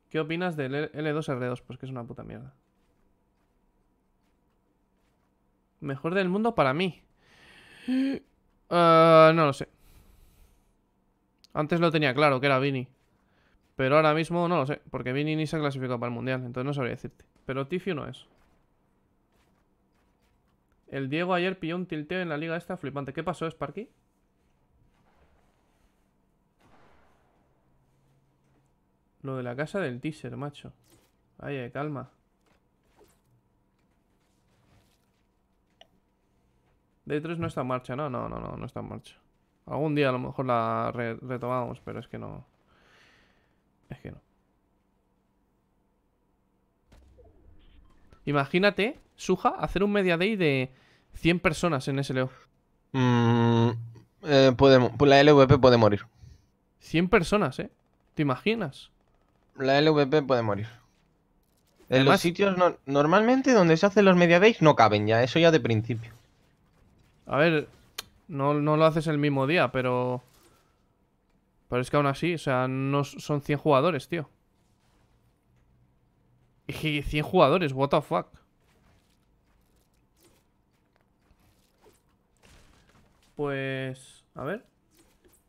¿Qué opinas del L2R2? Pues que es una puta mierda. Mejor del mundo para mí. Ah, no lo sé. Antes lo tenía claro, que era Vini. Pero ahora mismo no lo sé, porque Vini ni se ha clasificado para el Mundial, entonces no sabría decirte. Pero Tifio no es. El Diego ayer pilló un tilteo en la liga esta flipante. ¿Qué pasó, Sparky? Lo de la casa del teaser, macho. Ay, calma. D3 no está en marcha, no, no, no, no, no está en marcha. Algún día a lo mejor la retomamos, pero es que no. Es que no. Imagínate, Suja, hacer un media day de 100 personas en ese... Mm, eh, la LVP puede morir. 100 personas, ¿eh? ¿Te imaginas? La LVP puede morir. En los sitios normalmente donde se hacen los media days no caben ya, eso ya de principio. A ver, no, no lo haces el mismo día, pero... Pero es que aún así, o sea, no son 100 jugadores, tío. Y 100 jugadores, what the fuck. Pues... A ver.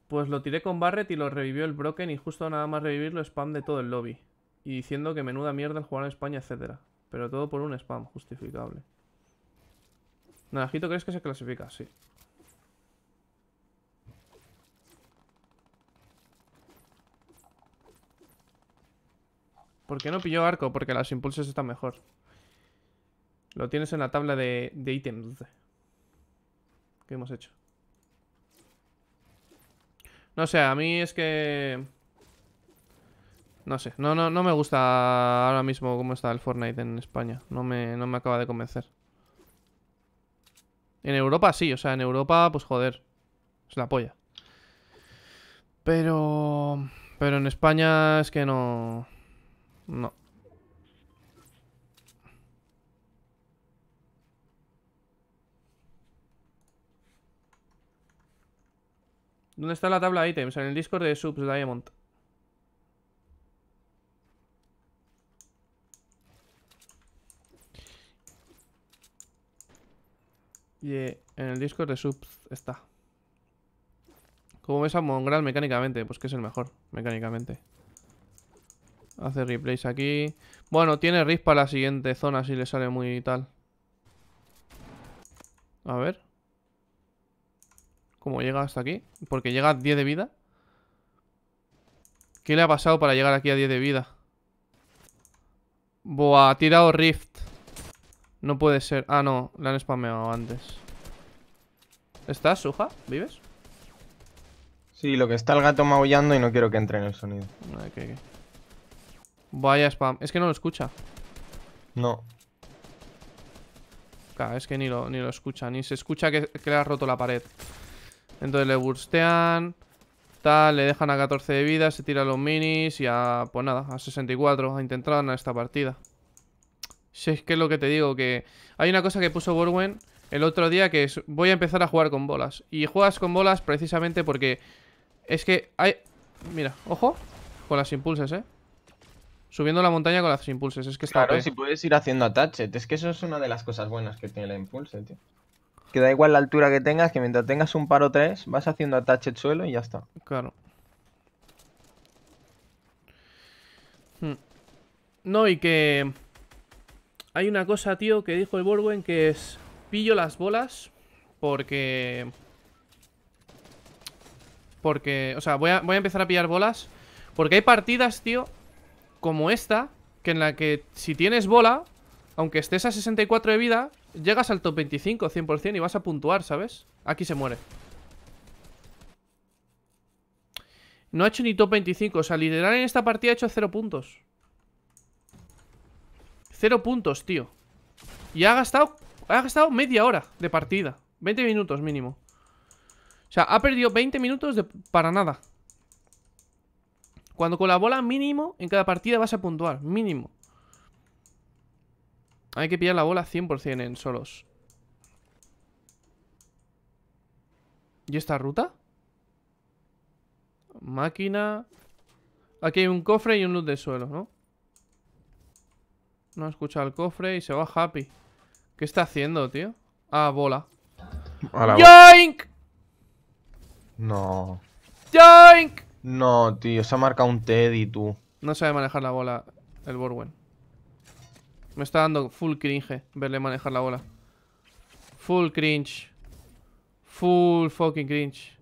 Pues lo tiré con Barret y lo revivió el Broken y justo nada más revivirlo spam de todo el lobby. Y diciendo que menuda mierda el jugar en España, etcétera. Pero todo por un spam, justificable. Narajito, ¿crees que se clasifica? Sí. ¿Por qué no pilló arco? Porque los impulsos están mejor. Lo tienes en la tabla de, de ítems. ¿Qué hemos hecho? No sé, a mí es que... No sé, no, no, no me gusta ahora mismo cómo está el Fortnite en España. No me, no me acaba de convencer. En Europa sí, o sea, en Europa, pues joder. Es la polla. Pero... Pero en España es que no... No. ¿Dónde está la tabla de ítems? En el Discord de Subs Diamond. Y eh, en el Discord de Subs está. ¿Cómo ves a Mongral mecánicamente? Pues que es el mejor, mecánicamente. Hace replays aquí. Bueno, tiene Rift para la siguiente zona si le sale muy tal. A ver. ¿Cómo llega hasta aquí? Porque llega a 10 de vida. ¿Qué le ha pasado para llegar aquí a 10 de vida? Buah, ha tirado Rift. No puede ser. Ah, no. La han spameado antes. ¿Estás, Suja? ¿Vives? Sí, lo que está el gato maullando y no quiero que entre en el sonido. qué. Ah, Vaya spam. Es que no lo escucha. No. es que ni lo, ni lo escucha. Ni se escucha que, le ha roto la pared. Entonces le burstean. Tal, le dejan a 14 de vida. Se tira los minis. Y a, pues nada, a 64. A intentado ganar esta partida. Si es que es lo que te digo, que... Hay una cosa que puso Borwen el otro día que es... Voy a empezar a jugar con bolas. Y juegas con bolas precisamente porque... Es que hay... Mira, ojo. Con las impulsas, ¿eh? Subiendo la montaña con las impulses, es que está. Claro, si puedes ir haciendo attached. Es que eso es una de las cosas buenas que tiene la impulse, tío. Que da igual la altura que tengas, que mientras tengas un paro tres vas haciendo attached suelo y ya está. Claro. Hmm. No, y que. Hay una cosa, tío, que dijo el Borwen que es. Pillo las bolas porque. Porque. O sea, voy a, voy a empezar a pillar bolas. Porque hay partidas, tío, como esta, que en la que si tienes bola, aunque estés a 64 de vida, llegas al top 25 100% y vas a puntuar, ¿sabes? Aquí se muere. No ha hecho ni top 25, o sea, liderar en esta partida ha hecho 0 puntos. 0 puntos, tío. Y ha gastado, ha gastado media hora de partida. 20 minutos mínimo. O sea, ha perdido 20 minutos de, para nada. Cuando con la bola mínimo, en cada partida vas a puntuar. Mínimo. Hay que pillar la bola 100% en solos. ¿Y esta ruta? Máquina... Aquí hay un cofre y un luz de suelo, ¿no? No ha escuchado el cofre y se va happy. ¿Qué está haciendo, tío? Ah, bola. A ¡Yoink! no. ¡Yoink! No, tío, se ha marcado un Teddy, tú. No sabe manejar la bola el Borwen. Me está dando full cringe verle manejar la bola. Full cringe. Full fucking cringe.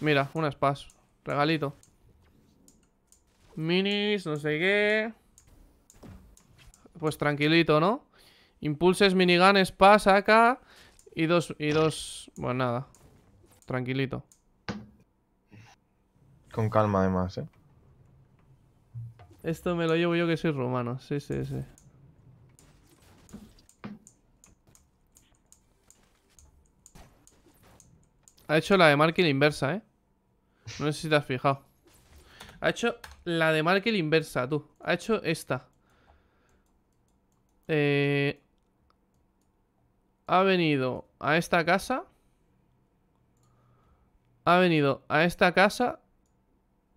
Mira, una spas. Regalito. Minis, no sé qué. Pues tranquilito, ¿no? Impulses, minigun, spas, acá. Y dos, y dos... Bueno, nada. Tranquilito. Con calma, además, ¿eh? Esto me lo llevo yo que soy romano. Sí, sí, sí. Ha hecho la de Markel inversa, ¿eh? No sé si te has fijado. Ha hecho la de Markel inversa, tú. Ha hecho esta. Eh... Ha venido a esta casa ha venido a esta casa,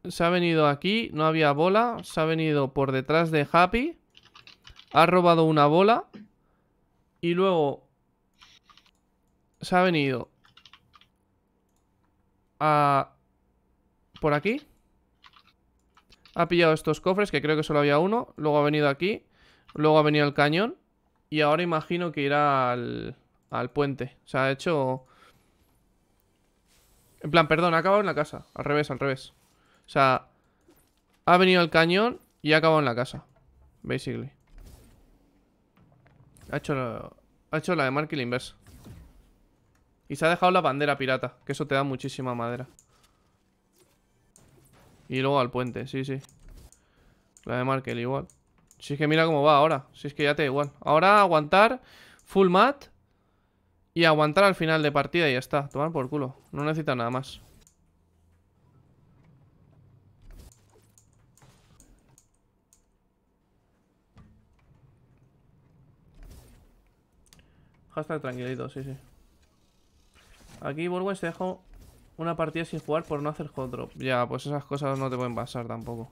se ha venido aquí, no había bola, se ha venido por detrás de Happy, ha robado una bola y luego se ha venido a... por aquí. Ha pillado estos cofres, que creo que solo había uno, luego ha venido aquí, luego ha venido el cañón y ahora imagino que irá al, al puente. Se ha hecho en plan, perdón, ha acabado en la casa. Al revés, al revés. O sea, ha venido el cañón y ha acabado en la casa. Basically. Ha hecho, la, ha hecho la de Mark y inversa. Y se ha dejado la bandera pirata, que eso te da muchísima madera. Y luego al puente, sí, sí. La de Markel igual. Si es que mira cómo va ahora. Si es que ya te da igual. Ahora aguantar. Full mat. Y aguantar al final de partida y ya está. Tomar por culo. No necesita nada más. hasta tranquilito, sí, sí. Aquí, Borwens, te dejo una partida sin jugar por no hacer hot drop. Ya, pues esas cosas no te pueden pasar tampoco.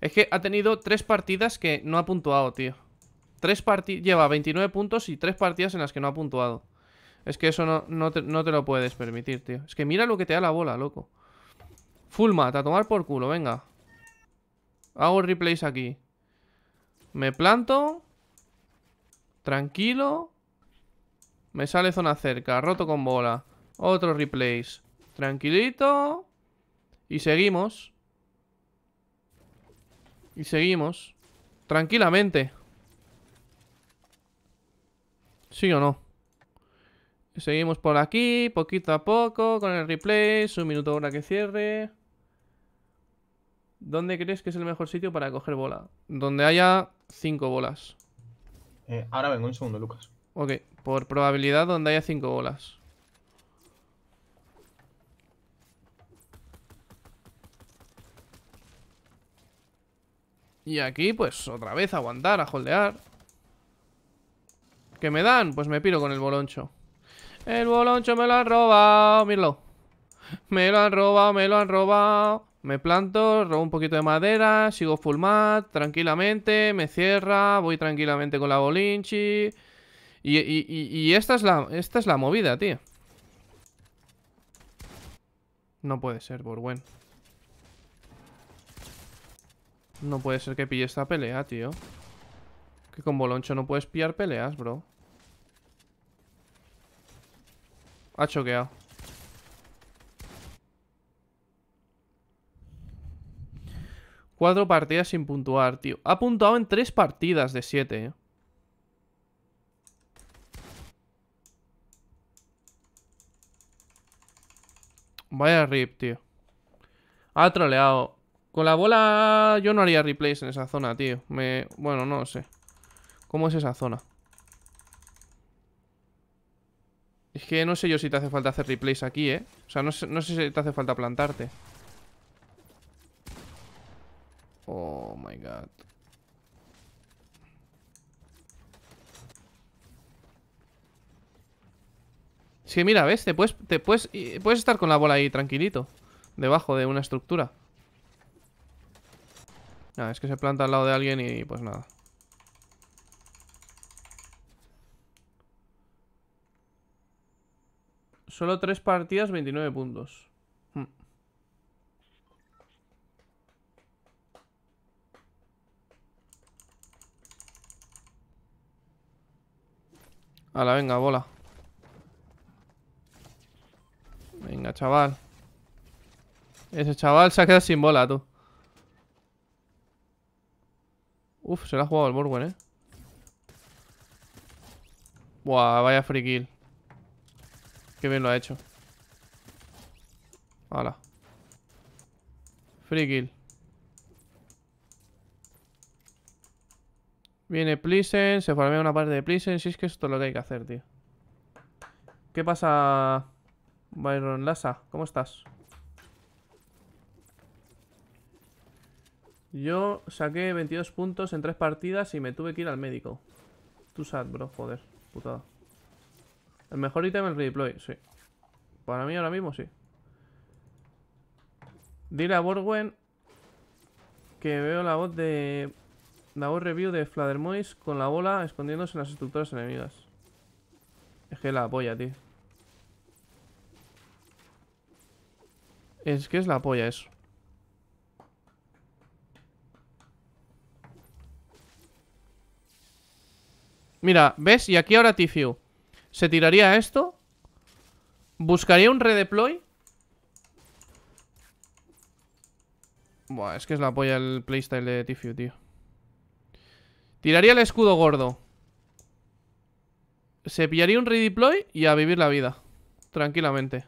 Es que ha tenido tres partidas que no ha puntuado, tío. Tres lleva 29 puntos y tres partidas en las que no ha puntuado. Es que eso no, te, lo puedes permitir, tío. Es que mira lo que te da la bola, loco. Full mat, a tomar por culo, venga. Hago replays aquí. Me planto. Tranquilo. Me sale zona cerca, roto con bola. Otro replays. Tranquilito. Y seguimos. Y seguimos. Tranquilamente. ¿Sí o no? Seguimos por aquí, poquito a poco, con el replay, un minuto ahora que cierre. ¿Dónde crees que es el mejor sitio para coger bola? Donde haya cinco bolas. Eh, ahora vengo, un segundo, Lucas. Ok, por probabilidad donde haya cinco bolas. Y aquí, pues, otra vez, aguantar, a holdear que me dan? Pues me piro con el boloncho. El boloncho me lo han robado, míralo. Me lo han robado, me lo han robado. Me planto, robo un poquito de madera, sigo full mat, tranquilamente, me cierra, voy tranquilamente con la bolinchi. Y, esta, es la, esta es la movida, tío. No puede ser, Borwen. No puede ser que pille esta pelea, tío. Que con Boloncho no puedes pillar peleas, bro. Ha choqueado. Cuatro partidas sin puntuar, tío. Ha puntuado en tres partidas de siete, eh. Vaya rip, tío. Ha troleado. Con la bola yo no haría replays en esa zona, tío. Me... Bueno, no lo sé. ¿Cómo es esa zona? Es que no sé yo si te hace falta hacer replays aquí, ¿eh? O sea, no sé, si te hace falta plantarte. Oh, my God. que mira, ¿ves? Te puedes, te puedes, puedes estar con la bola ahí tranquilito. Debajo de una estructura. Nada, es que se planta al lado de alguien y pues nada. Solo tres partidas, 29 puntos. Hmm. A la venga, bola. Venga, chaval. Ese chaval se ha quedado sin bola, tú. Uf, se la ha jugado el Borwen, eh. Buah, vaya free kill. Que bien lo ha hecho. Hola. Free kill. Viene Plisen, se formó una parte de Plisen. Si es que esto es lo que hay que hacer, tío. ¿Qué pasa, Byron Lassa? ¿Cómo estás? Yo saqué 22 puntos en tres partidas y me tuve que ir al médico. Tú sad, bro, joder, putada. El mejor ítem el redeploy, sí. Para mí ahora mismo sí. Dile a Borwen que veo la voz de... La voz review de Fladermois con la bola escondiéndose en las estructuras enemigas. Es que la apoya tío. Es que es la apoya eso. Mira, ¿ves? Y aquí ahora Tifiu. Se tiraría esto Buscaría un redeploy Buah, es que es la polla el playstyle de Tifu, tío Tiraría el escudo gordo Se pillaría un redeploy Y a vivir la vida Tranquilamente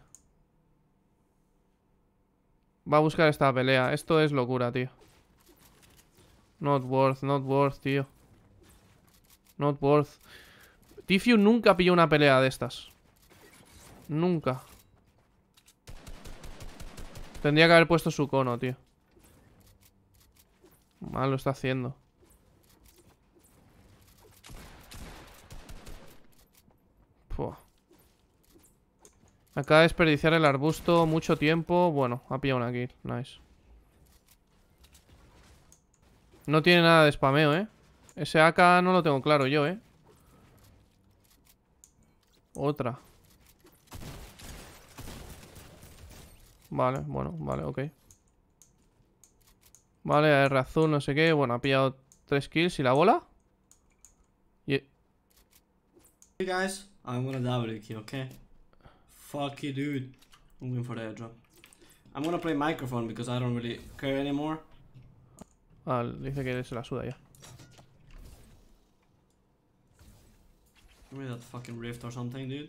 Va a buscar esta pelea Esto es locura, tío Not worth, not worth, tío Not worth Tifiu nunca pilló una pelea de estas. Nunca. Tendría que haber puesto su cono, tío. Mal lo está haciendo. Acaba de desperdiciar el arbusto mucho tiempo. Bueno, ha pillado una kill. Nice. No tiene nada de spameo, ¿eh? Ese AK no lo tengo claro yo, ¿eh? Otra. Vale, bueno, vale, ok. Vale, a R azul, no sé qué. Bueno, ha pillado tres kills y la bola. y e- Hey guys, I'm gonna double key, okay? Fuck you, dude. I'm going for the drop I'm gonna play microphone because I don't really care anymore. Ah, dice que se la suda ya. Give that fucking rift or something, dude.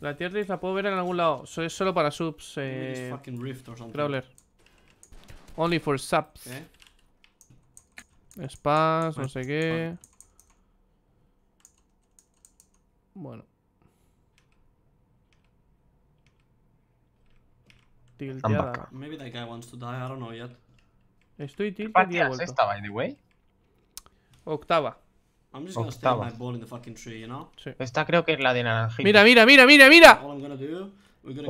La tier list la puedo ver en algún lado. es solo para subs. Eh, fucking rift or something. Crawler. Only for subs. Okay. ¿Eh? Spas, no sé qué. Bueno. Tilteada. Maybe that guy wants to die, I don't know yet. Estoy tilteada. ¿Qué partida es esta, by the way? Octava. Esta creo que es la de naranjita. Mira, mira, mira, mira, mira.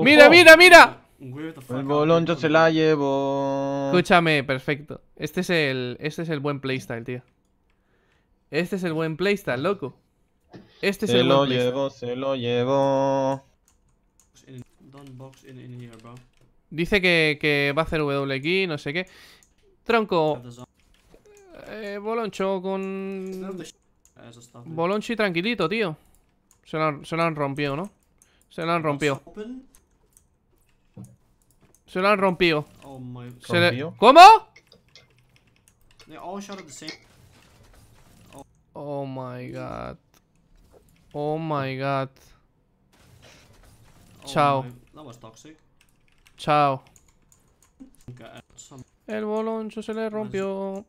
Mira, mira, mira. El boloncho se la llevo. Escúchame, perfecto. Este es el, este es el buen playstyle, tío. Este es el buen playstyle, loco. Este es el buen Se lo llevo, se lo llevo. Dice que, que va a hacer W aquí, no sé qué. Tronco. Eh, boloncho con... Bolonchi tranquilito, tío. Se lo han, se rompido, ¿no? Se lo han rompido. Se lo han rompido. Oh se ¿Cómo? oh. my god. Oh my god. Oh Chao. Chao. El boloncho se le rompió.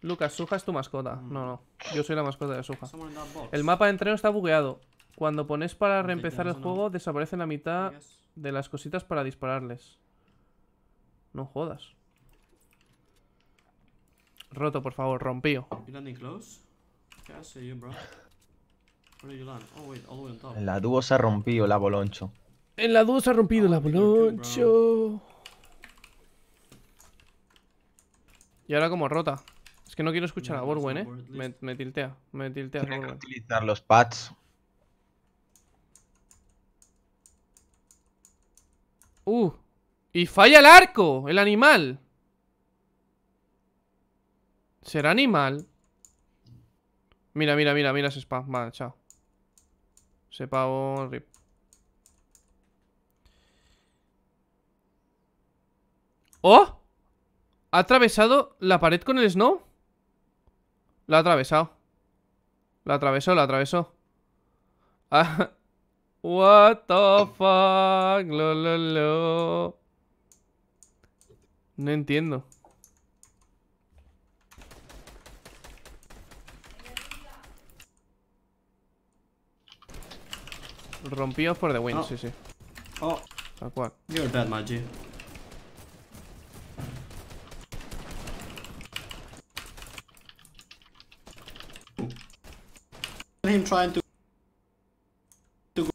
Lucas, Suja es tu mascota. Mm. No, no. Yo soy la mascota de Suja. El mapa de entreno está bugueado. Cuando pones para reempezar el juego, desaparecen la mitad de las cositas para dispararles. No jodas. Roto, por favor, rompío. En la dúo se ha rompido la boloncho. En la dúo se ha rompido oh, la boloncho. Y ahora como rota. Es que no quiero escuchar a Borwen, eh. Me, me, tiltea, me tiltea. Tiene que utilizar los pads. Uh, y falla el arco, el animal. ¿Será animal? Mira, mira, mira, mira ese spam. Vale, chao. Se pagó rip. ¡Oh! Ha atravesado la pared con el snow. Lo ha atravesado. Lo atravesó, lo atravesó. Ah, what the fuck? Lo, lo, lo. No entiendo. Rompíos por the wind, oh. sí, sí. Oh. Tal cual. You're dead, magic. at him trying to. to go.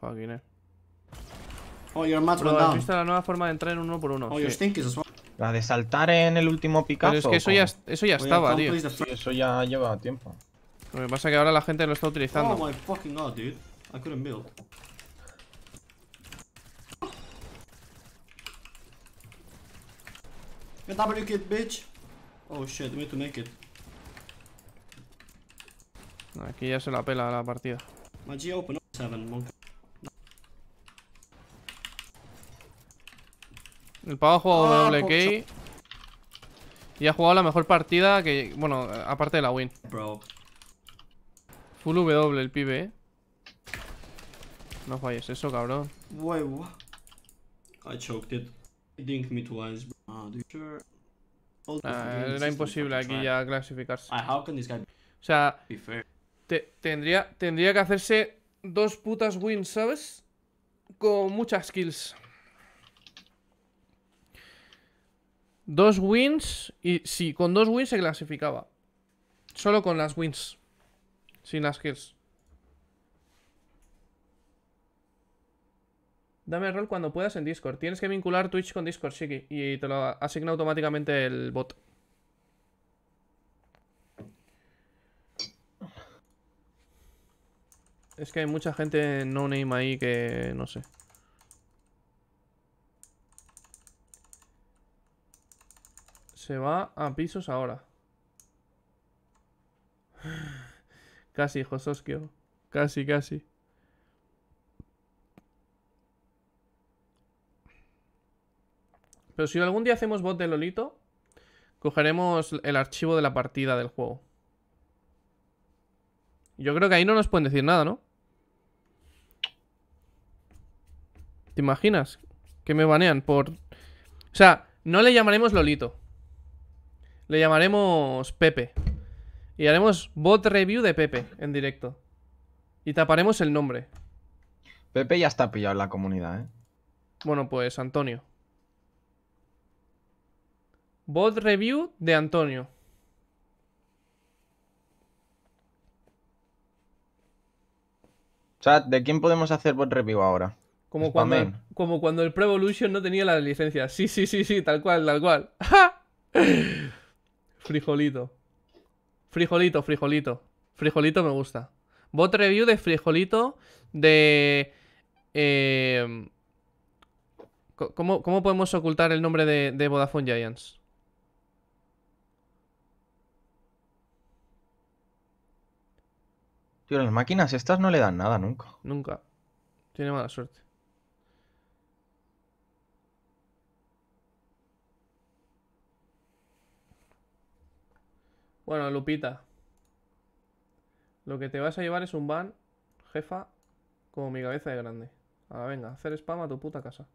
Fucking hell. Oh, your match Bro, down. la nueva forma de entrar en uno por uno. Oh, la de saltar en el último picazo Pero es que eso ya, eso ya estaba, tío. eso ya lleva tiempo. Lo que pasa es que ahora la gente lo está utilizando. Oh my fucking god, dude. I couldn't build. Get W kid, bitch. Oh shit, we need to make it. Aquí ya se la pela la partida. El pavo ha jugado WK ah, y ha jugado la mejor partida que... Bueno, aparte de la win. Full W el pibe, eh. No falles eso, cabrón. era imposible aquí ya clasificarse. Ah, o sea, tendría, tendría que hacerse dos putas wins, ¿sabes? Con muchas kills. Dos wins y sí, con dos wins se clasificaba. Solo con las wins. Sin las kills. Dame rol cuando puedas en Discord. Tienes que vincular Twitch con Discord, Shiki. Y te lo asigna automáticamente el bot. Es que hay mucha gente no name ahí que no sé. Se va a pisos ahora. Casi, Jososkio. Casi, casi. Pero si algún día hacemos bot de Lolito, cogeremos el archivo de la partida del juego. Yo creo que ahí no nos pueden decir nada, ¿no? ¿Te imaginas? Que me banean por... O sea, no le llamaremos Lolito. Le llamaremos Pepe. Y haremos bot review de Pepe en directo. Y taparemos el nombre. Pepe ya está pillado en la comunidad, ¿eh? Bueno, pues Antonio. Bot review de Antonio. sea, ¿de quién podemos hacer bot review ahora? Como cuando, como cuando el Pro Evolution no tenía la licencia. Sí, sí, sí, sí, tal cual, tal cual. frijolito. Frijolito, frijolito. Frijolito me gusta. Bot review de frijolito de... Eh, ¿cómo, podemos ocultar el nombre de, de Vodafone Giants? Tío, las máquinas estas no le dan nada nunca. Nunca. Tiene mala suerte. Bueno, Lupita. Lo que te vas a llevar es un van jefa, como mi cabeza de grande. Ahora venga, hacer spam a tu puta casa.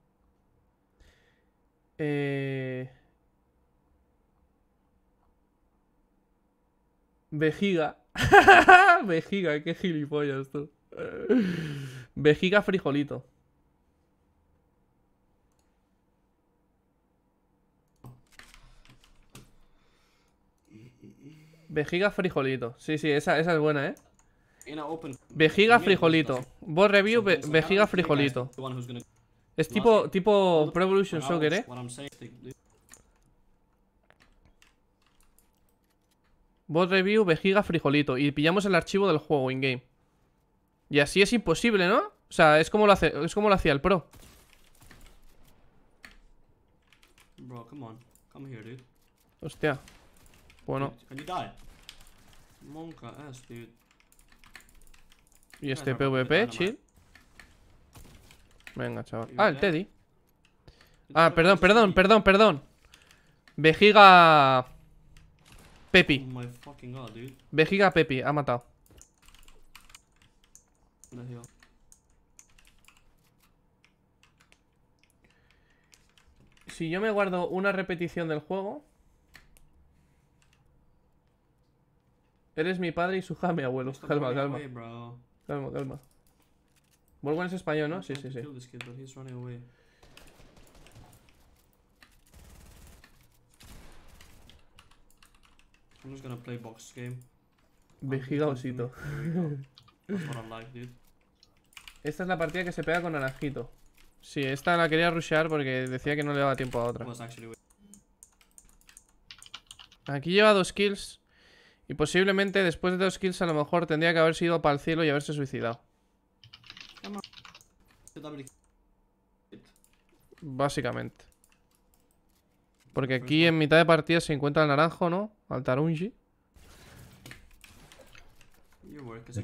Eh... Vejiga. Vejiga, qué gilipollas tú. Vejiga frijolito. Vejiga frijolito. Sí, sí, esa, es buena, ¿eh? Vejiga frijolito. Bot review, vejiga frijolito. Es tipo, tipo Pro Evolution Soccer, ¿eh? Bot review, vejiga, frijolito. Y pillamos el archivo del juego in-game. Y así es imposible, ¿no? O sea, es como lo, hace, es como lo hacía el pro. Hostia. Bueno. Y este PvP, chill. Venga, chaval. Ah, el Teddy. Ah, perdón, perdón, perdón, perdón. Vejiga. Pepi. Oh Vejiga Pepi, ha matado. Si yo me guardo una repetición del juego. Eres mi padre y su mi abuelo. calma, calma. calma, calma. Volvo es español, ¿no? Sí, sí, sí. Vejiga osito. esta es la partida que se pega con naranjito. Sí, esta la quería rushear porque decía que no le daba tiempo a otra. Aquí lleva dos kills. Y posiblemente después de dos kills a lo mejor tendría que haber sido para el cielo y haberse suicidado. Básicamente. Porque aquí en mitad de partida se encuentra el naranjo, ¿no? Al Tarunji.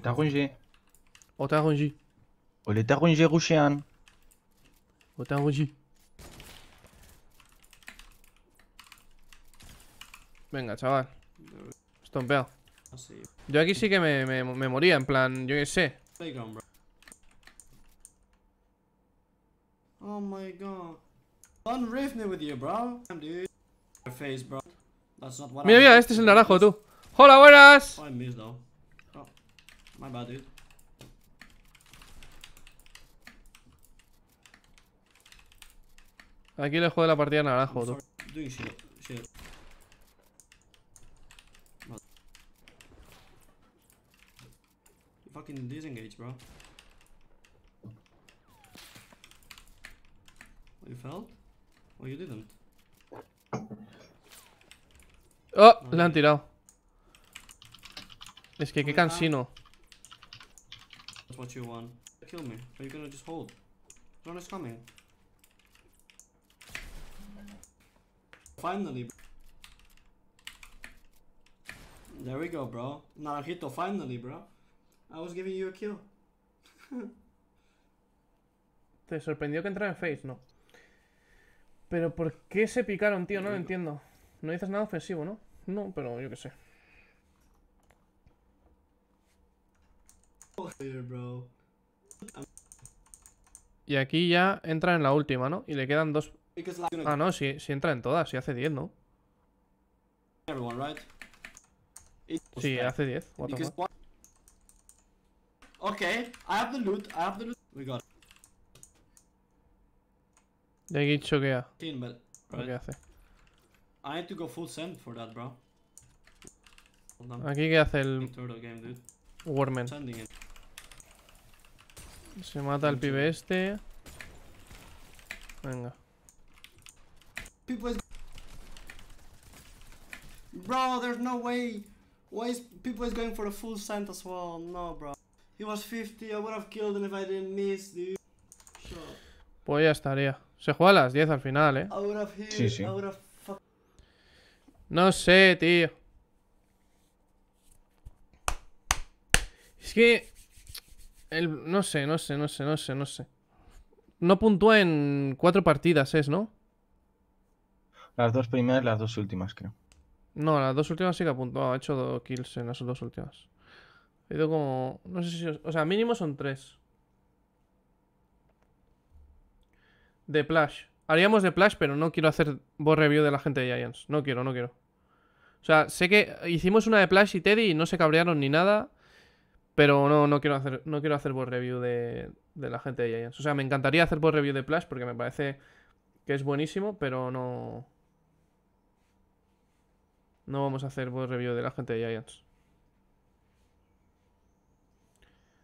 Tarunji. O Tarunji. O O Venga, chaval. Estompeado. Ah, yo aquí sí que me, me, me moría, en plan, yo qué sé. Oh my god. Don't riff with you, bro. dude. face, bro. That's not what mira, I mira, este es el naranjo, tú. ¡Hola, buenas! Oh, I missed, though. Oh, my bad, dude. Aquí le juego la partida naranjo, tú. Doing shit, shit. fucking disengage, bro. Oh, you fell? What oh, you didn't. Oh, no, le han tirado. Es que qué cansino. That's what you want. Kill me. Are you gonna just hold? No is coming. Finally. There we go, bro. Naranjito, finally, bro. I was giving you a kill. Te sorprendió que entrara en face, no. Pero ¿por qué se picaron, tío? No lo entiendo. No dices nada ofensivo, ¿no? No, pero yo qué sé. Y aquí ya entra en la última, ¿no? Y le quedan dos... Ah, no, si, si entra en todas, si hace 10, ¿no? Sí, hace 10. Okay, I have the loot. I have the loot. We got. They get chug yeah. Team, but okay, I think. I need to go full send for that, bro. Aquí que hace el game, Warman. Se mata el pibe este. Venga. People Bro, there's no way. Why is people is going for a full send as well? No, bro. 50, Pues ya estaría. Se juega a las 10 al final, eh. No sé, tío. Es que. No sé, no sé, no sé, no sé, no sé. No puntúa en cuatro partidas, ¿es, no? Las dos primeras, y las dos últimas, creo. No, las dos últimas sí que ha puntuado. Ha hecho dos kills en las dos últimas. He como... No sé si... o sea, mínimo son tres. De Plash. Haríamos de Plash, pero no quiero hacer boss review de la gente de Giants. No quiero, no quiero. O sea, sé que hicimos una de Plash y Teddy y no se cabrearon ni nada. Pero no, no quiero hacer, no quiero hacer boss review de, de la gente de Giants. O sea, me encantaría hacer boss review de Plash porque me parece que es buenísimo, pero no... No vamos a hacer boss review de la gente de Giants.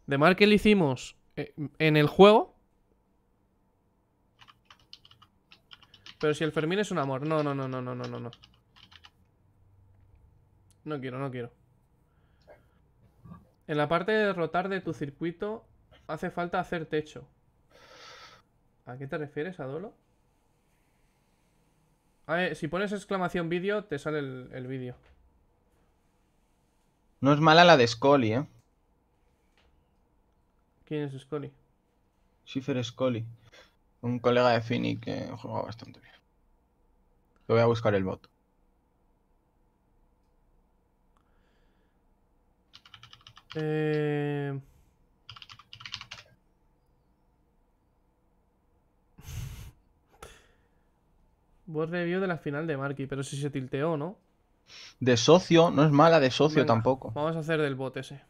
de Markel que hicimos eh, en el juego. Pero si el Fermín es un amor. No, no, no, no, no, no, no. No quiero, no quiero. En la parte de derrotar de tu circuito hace falta hacer techo. ¿A qué te refieres, Adolo? A ver, si pones exclamación vídeo, te sale el, el vídeo. No es mala la de Scully, ¿eh? ¿Quién es Scully? Schiffer Scully. Un colega de Fini que juega bastante bien. Lo voy a buscar el bot. Eh... Bot review de la final de Marky, pero si se tilteó, ¿no? De socio, no es mala de socio tampoco. Vamos a hacer del bot ese.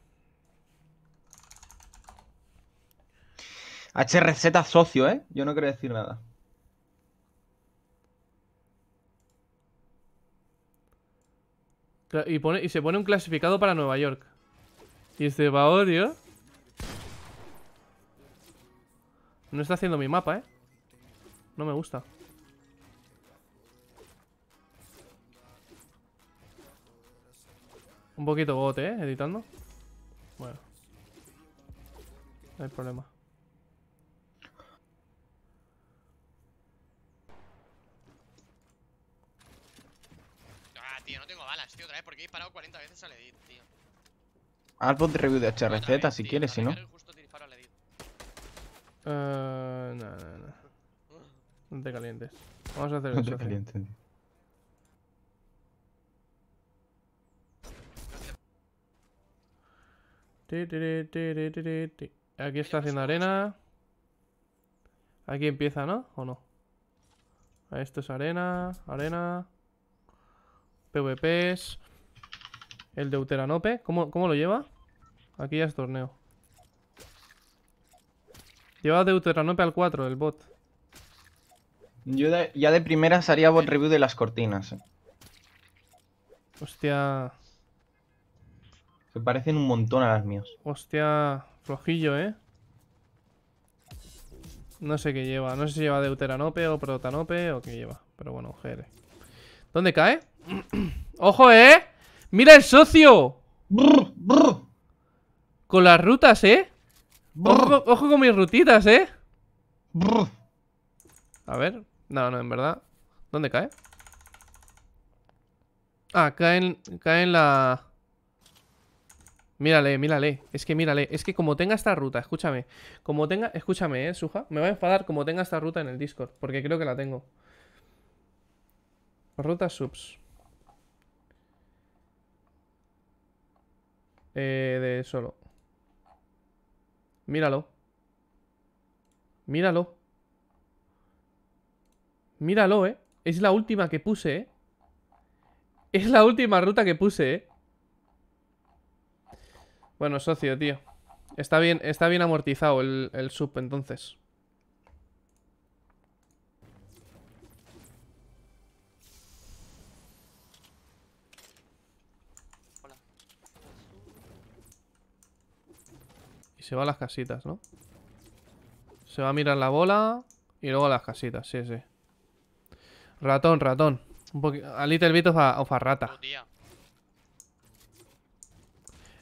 HRZ socio, ¿eh? Yo no quiero decir nada. Y, pone, y se pone un clasificado para Nueva York. Y este va odio. No está haciendo mi mapa, ¿eh? No me gusta. Un poquito gote, ¿eh? Editando. Bueno. No hay problema. otra porque he disparado 40 veces al Edit, tío. Ahora de review de HRZ si eh, quieres, si no. Eh, no, no, no. No te calientes. Vamos a hacer eso. Aquí está haciendo arena. Aquí empieza, ¿no? ¿O no? Esto es arena, arena. PvPs. El deuteranope, ¿cómo, cómo lo lleva? Aquí ya es torneo. Lleva deuteranope al 4, el bot. Yo ya de primeras haría bot review de las cortinas. Eh. Hostia. Se parecen un montón a las mías. Hostia, flojillo, ¿eh? No sé qué lleva. No sé si lleva deuteranope o protanope o qué lleva. Pero bueno, Jere. ¿Dónde cae? ¡Ojo, eh! ¡Mira el socio! Con las rutas, ¿eh? Ojo, con mis rutitas, ¿eh? A ver. No, no, en verdad. ¿Dónde cae? Ah, cae en, cae en la... Mírale, mírale. Es que mírale. Es que como tenga esta ruta, escúchame. Como tenga... Escúchame, ¿eh, Suja? Me va a enfadar como tenga esta ruta en el Discord. Porque creo que la tengo. Ruta subs. Eh, de solo. Míralo. Míralo. Míralo, ¿eh? Es la última que puse, ¿eh? Es la última ruta que puse, ¿eh? Bueno, socio, tío. Está bien, está bien amortizado el, el sub, entonces. se va a las casitas, ¿no? Se va a mirar la bola y luego a las casitas, sí, sí. Ratón, ratón. Un a little bit of a, rata.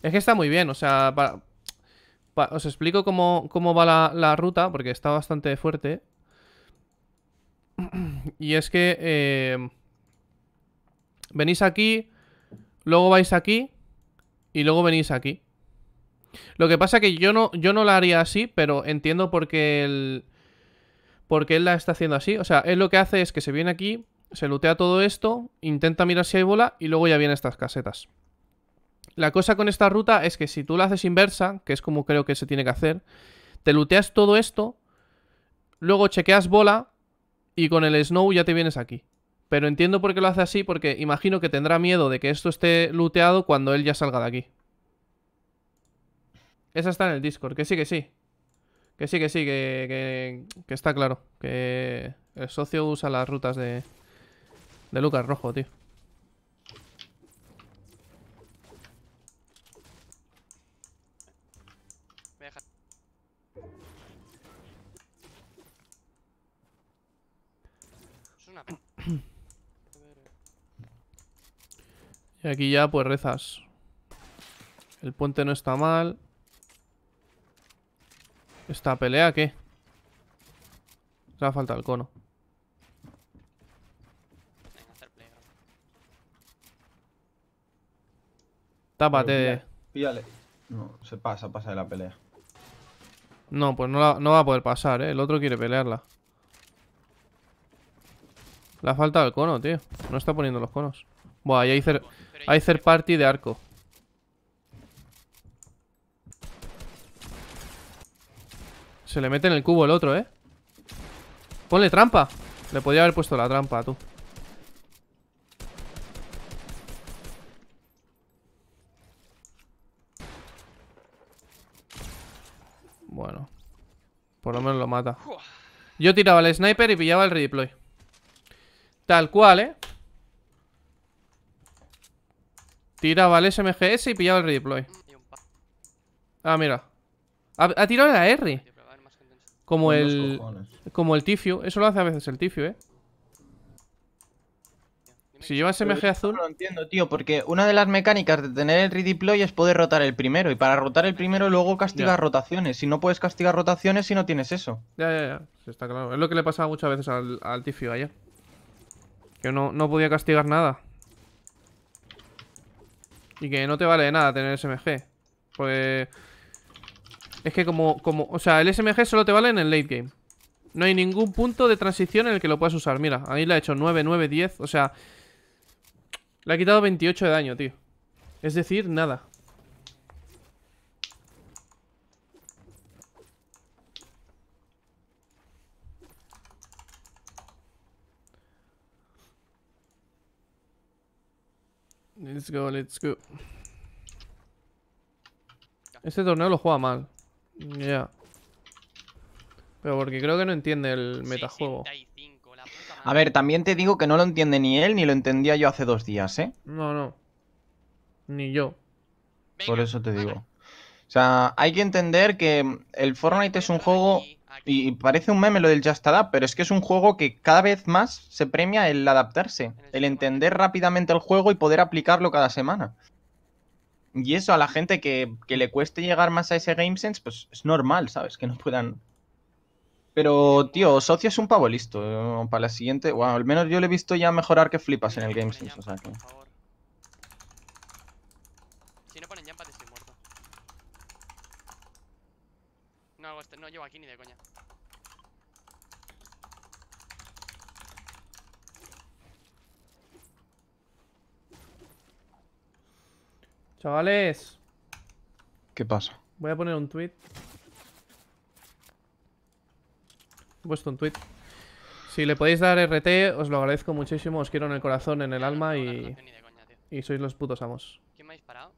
Es que está muy bien, o sea, os explico cómo, cómo va la, ruta, porque está bastante fuerte. Y es que eh, venís aquí, luego vais aquí y luego venís aquí. Lo que pasa que yo no, yo no la haría así, pero entiendo por qué él, porque él la está haciendo así. O sea, él lo que hace es que se viene aquí, se lutea todo esto, intenta mirar si hay bola y luego ya vienen estas casetas. La cosa con esta ruta es que si tú la haces inversa, que es como creo que se tiene que hacer, te luteas todo esto, luego chequeas bola y con el snow ya te vienes aquí. Pero entiendo por qué lo hace así, porque imagino que tendrá miedo de que esto esté luteado cuando él ya salga de aquí. Esa está en el Discord, que sí, que sí. Que sí, que sí, que, está claro. Que el socio usa las rutas de, de Lucas Rojo, tío. Y aquí ya pues rezas. El puente no está mal. ¿Esta pelea qué? Le ha falta el cono. Tápate. Píllale. No, se pasa, pasa de la pelea. No, pues no, no va a poder pasar, ¿eh? El otro quiere pelearla. La falta el cono, tío. No está poniendo los conos. Buah, ahí hay, cer party de arco. Se le mete en el cubo el otro, ¿eh? Ponle trampa. Le podría haber puesto la trampa, tú. Bueno. Por lo menos lo mata. Yo tiraba el sniper y pillaba el redeploy. Tal cual, ¿eh? Tiraba el SMGS y pillaba el redeploy. Ah, mira. Ha, ha tirado la R. Como el. Como el tifio. Eso lo hace a veces el tifio, eh. Si llevas SMG azul. No lo entiendo, tío, porque una de las mecánicas de tener el redeploy es poder rotar el primero. Y para rotar el primero, luego castigas rotaciones. Si no puedes castigar rotaciones, si no tienes eso. Ya, ya, ya. está claro. Es lo que le pasaba muchas veces al, Tifio ayer. Que no, no podía castigar nada. Y que no te vale nada tener SMG. Pues... Es que como, como... O sea, el SMG solo te vale en el late game. No hay ningún punto de transición en el que lo puedas usar. Mira, ahí le ha hecho 9, 9, 10. O sea... Le ha quitado 28 de daño, tío. Es decir, nada. Let's go, let's go. Este torneo lo juega mal. Ya. Pero porque creo que no entiende el metajuego. A ver, también te digo que no lo entiende ni él ni lo entendía yo hace dos días, ¿eh? No, no. Ni yo. Por eso te digo. O sea, hay que entender que el Fortnite es un juego... Y parece un meme lo del Just Adapt, pero es que es un juego que cada vez más se premia el adaptarse, el entender rápidamente el juego y poder aplicarlo cada semana. Y eso a la gente que, le cueste llegar más a ese game sense, pues es normal, ¿sabes? Que no puedan. Pero, tío, Socio es un pavo listo. Eh, para la siguiente, bueno, al menos yo le he visto ya mejorar que flipas en el game sense. Si no ponen ya estoy muerto. No, este, no llevo aquí ni de coña. Chavales. ¿Qué pasa? Voy a poner un tweet. He puesto un tweet. Si le podéis dar RT, os lo agradezco muchísimo. Os quiero en el corazón, en el alma y. sois los putos amos. ¿Quién me ha disparado?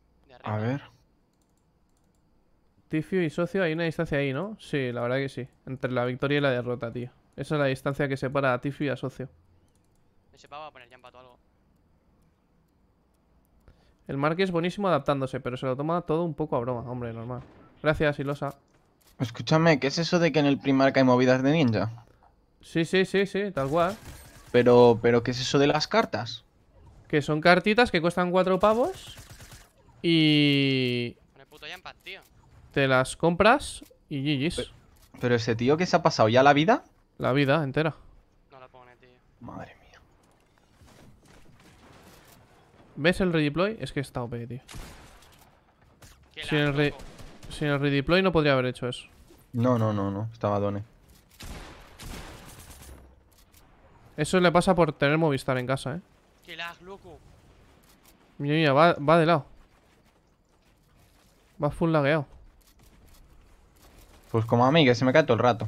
A ver. Tifio y socio, hay una distancia ahí, ¿no? Sí, la verdad que sí. Entre la victoria y la derrota, tío. Esa es la distancia que separa a Tifio y a socio. Ese va a poner o algo. El Mark es buenísimo adaptándose, pero se lo toma todo un poco a broma, hombre, normal. Gracias, Ilosa. Escúchame, ¿qué es eso de que en el Primark hay movidas de ninja? Sí, sí, sí, sí, tal cual. Pero, pero ¿qué es eso de las cartas? Que son cartitas que cuestan cuatro pavos y... Te las compras y GG's. Pero, pero, ese tío que se ha pasado ya la vida? La vida entera. No la pone, tío. Madre mía. ¿Ves el redeploy? Es que está OP, e, tío. Sin el, redeploy no podría haber hecho eso. No, no, no, no. Estaba Done. Eso le pasa por tener Movistar en casa, eh. loco! Mira, mira, va, de lado. Va full lagueado. Pues como a mí, que se me cae todo el rato.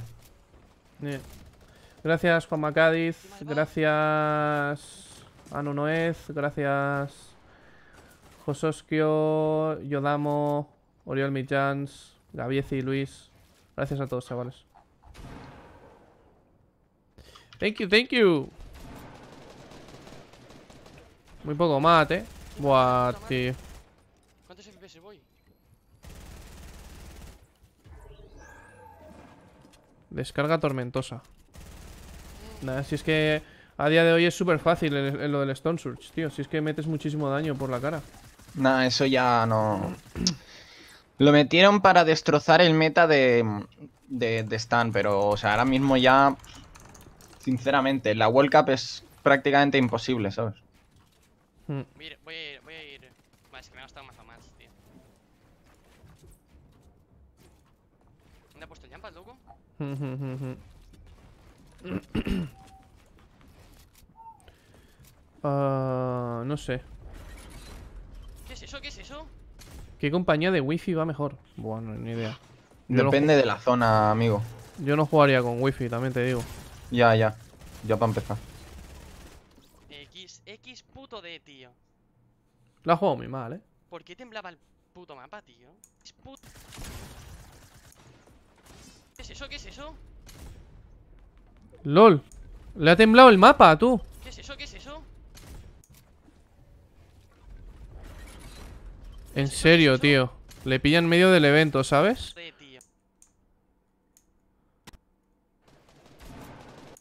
Gracias, Juanma Cádiz. Gracias... Ah, no, Gracias. Jososkio, Yodamo, Oriol Mijans, y Luis. Gracias a todos, chavales. Thank you, thank you. Muy poco mate. Eh. Buah, tío. ¿Cuántos FPS voy? Descarga tormentosa. Nada, si es que a día de hoy es súper fácil lo del Stone Surge, tío. Si es que metes muchísimo daño por la cara. Nah, eso ya no... Lo metieron para destrozar el meta de, de, Stan, pero, o sea, ahora mismo ya... Sinceramente, la World Cup es prácticamente imposible, ¿sabes? Mira, hmm. Voy a ir, voy a ir, Vale, es que me ha gastado más o más, tío. ¿Dónde ha puesto el loco? Hmm, hmm, Ah, no sé. ¿Qué es eso? ¿Qué es eso? ¿Qué compañía de wifi va mejor? Bueno, ni idea. Depende de la zona, amigo. Yo no jugaría con wifi, también te digo. Ya, ya. Ya para empezar. X, X puto D, tío. La jugado muy mal, ¿eh? ¿Por qué temblaba el puto mapa, tío? Es puto ¿Qué es eso? ¿Qué es eso? LOL. Le ha temblado el mapa, tú. ¿Qué es eso? ¿Qué es eso? En serio, tío. Le pilla en medio del evento, ¿sabes?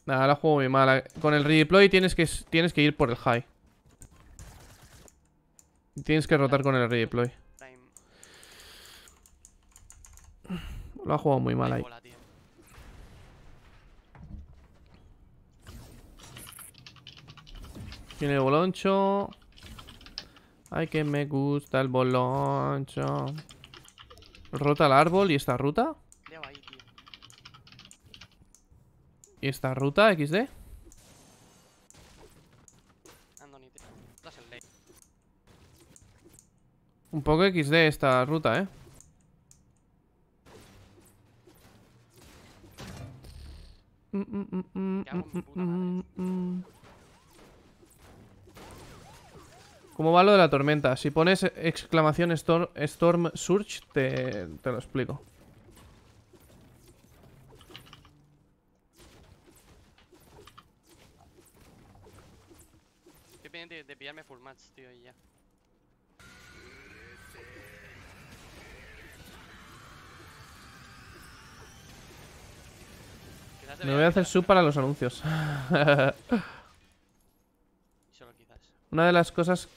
Nada, la juego muy mala. Con el redeploy tienes que, tienes que ir por el high. Tienes que rotar con el redeploy. Lo ha jugado muy mal ahí. Tiene el boloncho. Ay, que me gusta el boloncho. Rota el árbol y esta ruta. ¿Y esta ruta, XD? Un poco XD esta ruta, ¿eh? mmm, mmm, mmm ¿Cómo va lo de la tormenta? Si pones exclamación Storm, Surge, te, te lo explico. Estoy pendiente de, pillarme full match, tío, y ya. Me voy a hacer sub para los anuncios. quizás. Una de las cosas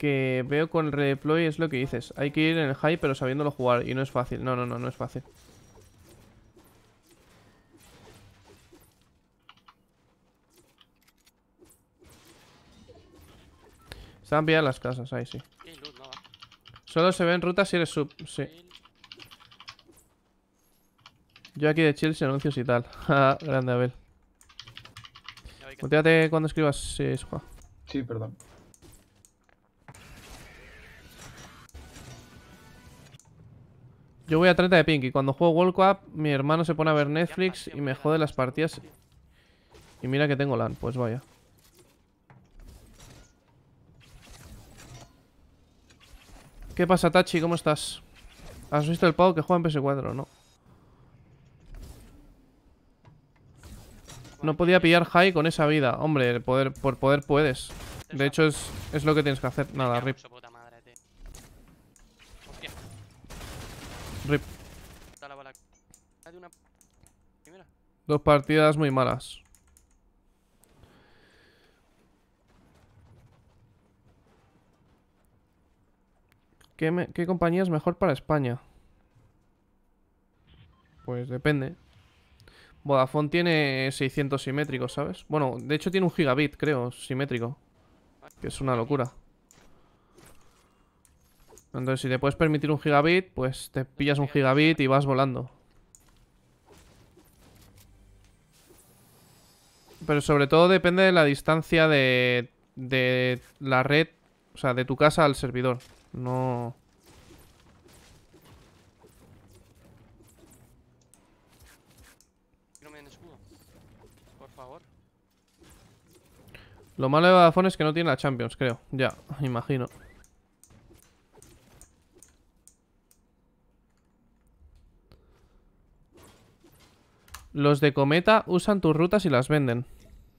que veo con el redeploy es lo que dices. Hay que ir en el high pero sabiéndolo jugar y no es fácil. No, no, no, no es fácil. Están pillado las casas, ahí sí. Solo se ven rutas si eres sub, sí. Yo aquí de chill sin anuncios y tal. Grande Abel. Contéate cuando escribas. Eh, sí, perdón. Yo voy a 30 de pink y cuando juego World Cup mi hermano se pone a ver Netflix y me jode las partidas. Y mira que tengo LAN, pues vaya. ¿Qué pasa, Tachi? ¿Cómo estás? ¿Has visto el pavo que juega en PS4 no? No podía pillar high con esa vida. Hombre, por poder puedes. De hecho, es, es lo que tienes que hacer. Nada, rip. Rip. Dos partidas muy malas. ¿Qué, ¿Qué, compañía es mejor para España? Pues depende. Vodafone tiene 600 simétricos, ¿sabes? Bueno, de hecho tiene un gigabit, creo, simétrico. Que es una locura. Entonces, si te puedes permitir un gigabit, pues te pillas un gigabit y vas volando. Pero sobre todo depende de la distancia de, de la red, o sea, de tu casa al servidor. No... Lo malo de Vodafone es que no tiene la Champions, creo. Ya, imagino. Los de Cometa usan tus rutas y las venden.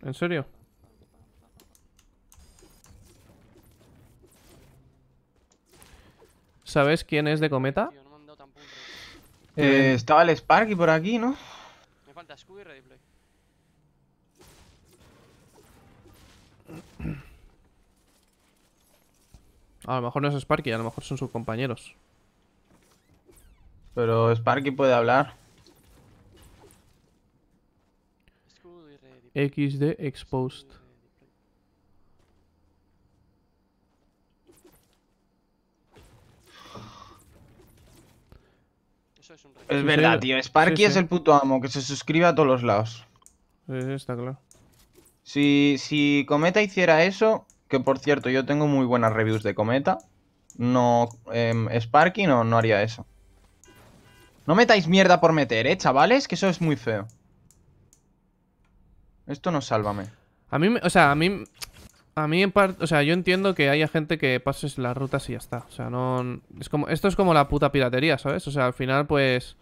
¿En serio? ¿Sabes quién es de Cometa? Eh, eh, estaba el Sparky por aquí, ¿no? Me falta Scooby y A lo mejor no es Sparky, a lo mejor son sus compañeros. Pero Sparky puede hablar. XD Exposed. Es verdad, tío. Sparky es el puto amo, que se suscribe a todos los lados. Sí, está claro. Si, Cometa hiciera eso, que por cierto, yo tengo muy buenas reviews de Cometa, no em, Sparky no haría eso. No metáis mierda por meter, ¿eh, chavales? Que eso es muy feo. Esto no sálvame. A mí, o sea, a mí... A mí en parte... O sea, yo entiendo que haya gente que pases las rutas y ya está. O sea, no... Es como, esto es como la puta piratería, ¿sabes? O sea, al final, pues...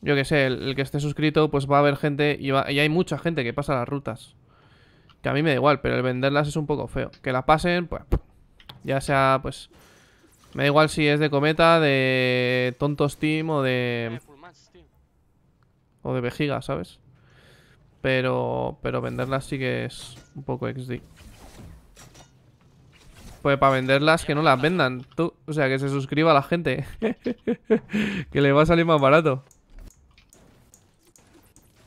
Yo qué sé, el, que esté suscrito, pues va a haber gente... Y, hay mucha gente que pasa las rutas. Que a mí me da igual, pero el venderlas es un poco feo. Que la pasen, pues... Ya sea, pues... Me da igual si es de Cometa, de Tonto Steam o de... O de Vejiga, ¿sabes? Pero, pero venderlas sí que es un poco XD. Pues para venderlas, que no las vendan. o sea, que se suscriba a la gente. que le va a salir más barato.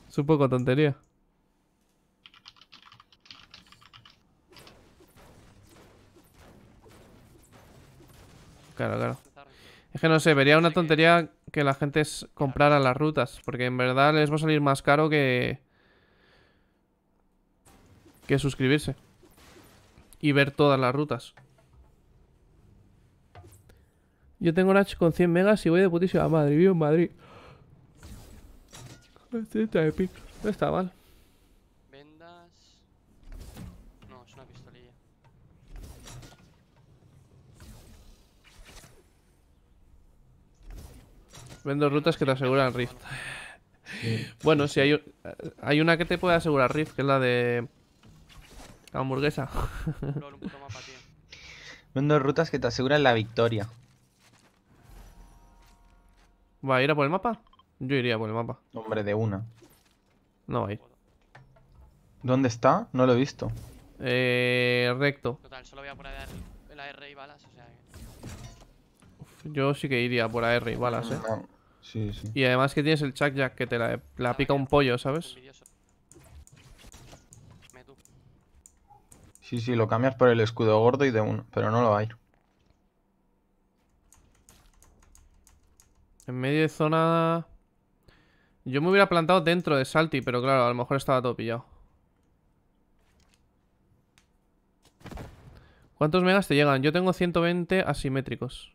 Es un poco tontería. Claro, claro. Es que no sé, vería una tontería que la gente comprara las rutas. Porque en verdad les va a salir más caro que que suscribirse. Y ver todas las rutas. Yo tengo H con 100 megas y voy de putísima a Madrid. Vivo en Madrid. No está mal. Vendas. No, es una pistolilla. Vendo rutas que te aseguran Rift. Bueno, si hay, hay una que te puede asegurar Rift, que es la de la hamburguesa. Viendo rutas que te aseguran la victoria. ¿Va a ir a por el mapa? Yo iría por el mapa. Hombre, de una. No va a ir. ¿Dónde está? No lo he visto. Eh, recto. Total, solo voy a por el y balas, yo sí que iría por r y balas, eh. Ah, sí, sí. Y además que tienes el Chuck Jack que te la, la pica un pollo, ¿sabes? Sí, sí, lo cambias por el escudo gordo y de uno, pero no lo hay. En medio de zona... Yo me hubiera plantado dentro de Salty, pero claro, a lo mejor estaba todo pillado. ¿Cuántos megas te llegan? Yo tengo 120 asimétricos.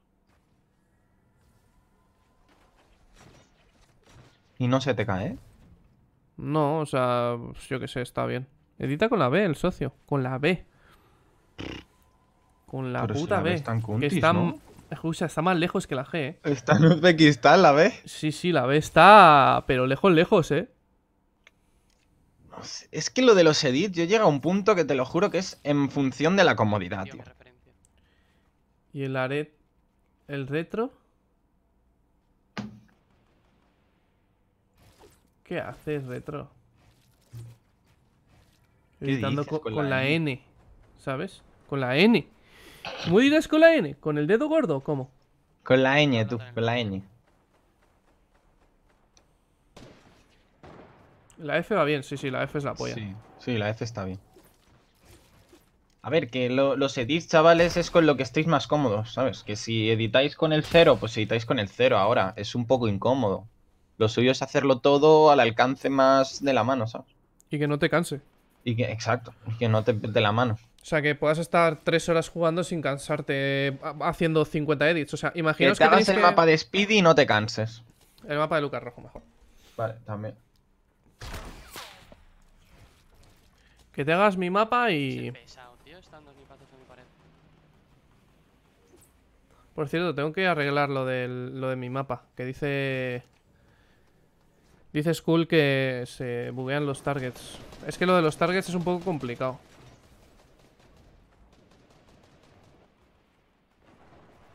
¿Y no se te cae? No, o sea, yo qué sé, está bien. Edita con la B, el socio. Con la B. Con la puta B. están, está más lejos que la G, ¿eh? Está en Uzbekistán, la B. Sí, sí, la B está. Pero lejos, lejos, ¿eh? Es que lo de los edit yo llega a un punto que te lo juro que es en función de la comodidad, tío. ¿Y el aret. el retro? ¿Qué haces, retro? editando con, la N? ¿sabes? Con la N. ¿Cómo dirás con la N? ¿Con el dedo gordo o cómo? Con la N, tú, con la N. La F va bien, sí, sí, la F es la polla. Sí, sí la F está bien. A ver, que los edits, chavales, es con lo que estéis más cómodos, ¿sabes? Que si editáis con el cero, pues editáis con el cero ahora. Es un poco incómodo. Lo suyo es hacerlo todo al alcance más de la mano, ¿sabes? Y que no te canse. Y que, exacto, que no te de la mano. O sea, que puedas estar tres horas jugando sin cansarte haciendo 50 edits. O sea, imaginaos que. Te hagas el mapa de Speedy y no te canses. El mapa de Lucas Rojo, mejor. Vale, también. Que te hagas mi mapa y. Por cierto, tengo que arreglar lo, del, lo de mi mapa. Que dice. Dice Skull que se buguean los targets. Es que lo de los targets es un poco complicado.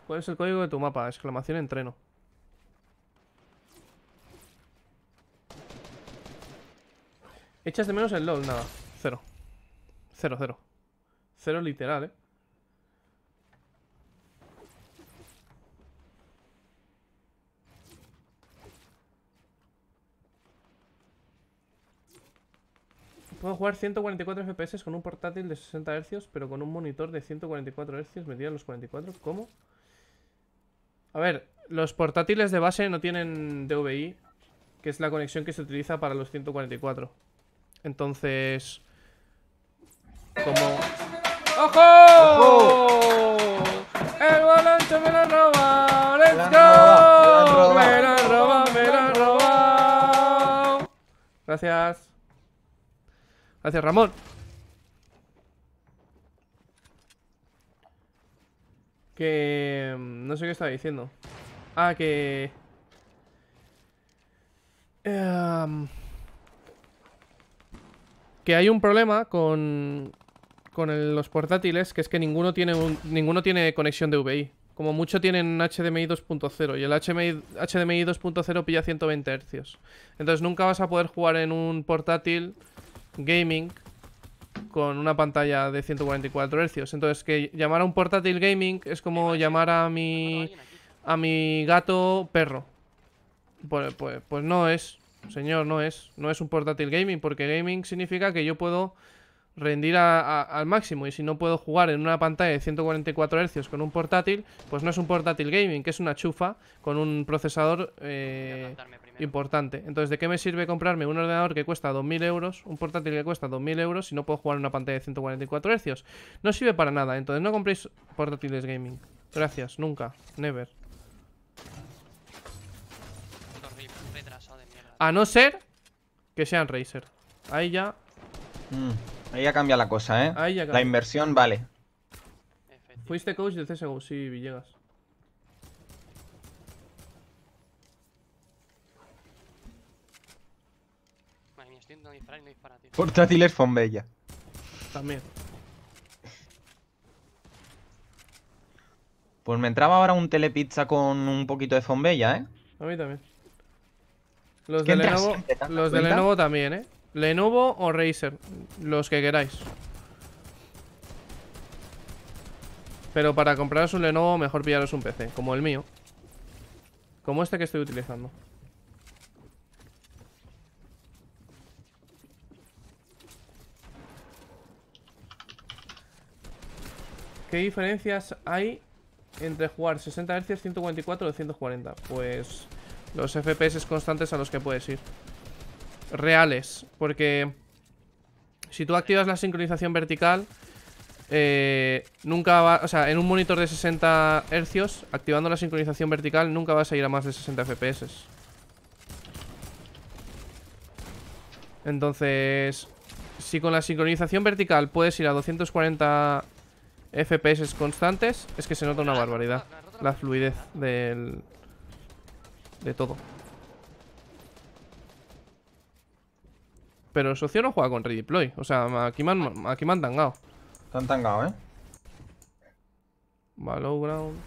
¿Cuál es el código de tu mapa? Exclamación entreno. Echas de menos el LOL, nada. Cero. Cero, cero. Cero literal, eh. Puedo jugar 144 FPS con un portátil de 60 Hz, pero con un monitor de 144 Hz me en los 44. ¿Cómo? A ver, los portátiles de base no tienen DVI, que es la conexión que se utiliza para los 144. Entonces... Como... ¡Ojo! ¡El balancho me lo roba! ¡Let's go! ¡Me lo roba, me lo roba! Gracias. Gracias, Ramón. Que... Mm, no sé qué estaba diciendo. Ah, que... Em, que hay un problema con... Con los portátiles, que es que ninguno tiene, ninguno tiene conexión de VI. Como mucho tienen HDMI 2.0 y el HDMI, HDMI 2.0 pilla 120 Hz. Entonces nunca vas a poder jugar en un portátil gaming con una pantalla de 144 Hz. Entonces, que llamar a un portátil gaming es como llamar a mi, a mi gato perro. Pues, pues, pues, no es, señor, no es. No es un portátil gaming, porque gaming significa que yo puedo rendir al máximo. Y si no puedo jugar en una pantalla de 144 Hz con un portátil, pues no es un portátil gaming, que es una chufa con un procesador eh, importante. Entonces, ¿de qué me sirve comprarme un ordenador que cuesta 2.000 euros, un portátil que cuesta 2.000 euros, si no puedo jugar en una pantalla de 144 Hz? No sirve para nada, entonces no compréis portátiles gaming. Gracias, nunca, never. A no ser que sean Razer. Ahí ya... Mm, ahí ya cambia la cosa, ¿eh? Ahí ya cambia. La inversión vale. ¿Fuiste coach de CSGO? Sí, Villegas. Portátil para Fonbella. También. Pues me entraba ahora un telepizza con un poquito de Fombella, ¿eh? A mí también. Los de Lenovo, los de Lenovo también, ¿eh? Lenovo o Razer, los que queráis. Pero para compraros un Lenovo, mejor pillaros un PC, como el mío. Como este que estoy utilizando. ¿Qué diferencias hay entre jugar 60 Hz, 144 o 240? Pues los FPS constantes a los que puedes ir. Reales, porque si tú activas la sincronización vertical, eh, nunca va, o sea, en un monitor de 60 Hz, activando la sincronización vertical, nunca vas a ir a más de 60 FPS. Entonces, si con la sincronización vertical puedes ir a 240 FPS constantes, es que se nota una barbaridad. La fluidez del... De todo. Pero socio no juega con redeploy. O sea, aquí me han, aquí tangado. Están tangado, ¿eh? Valorground.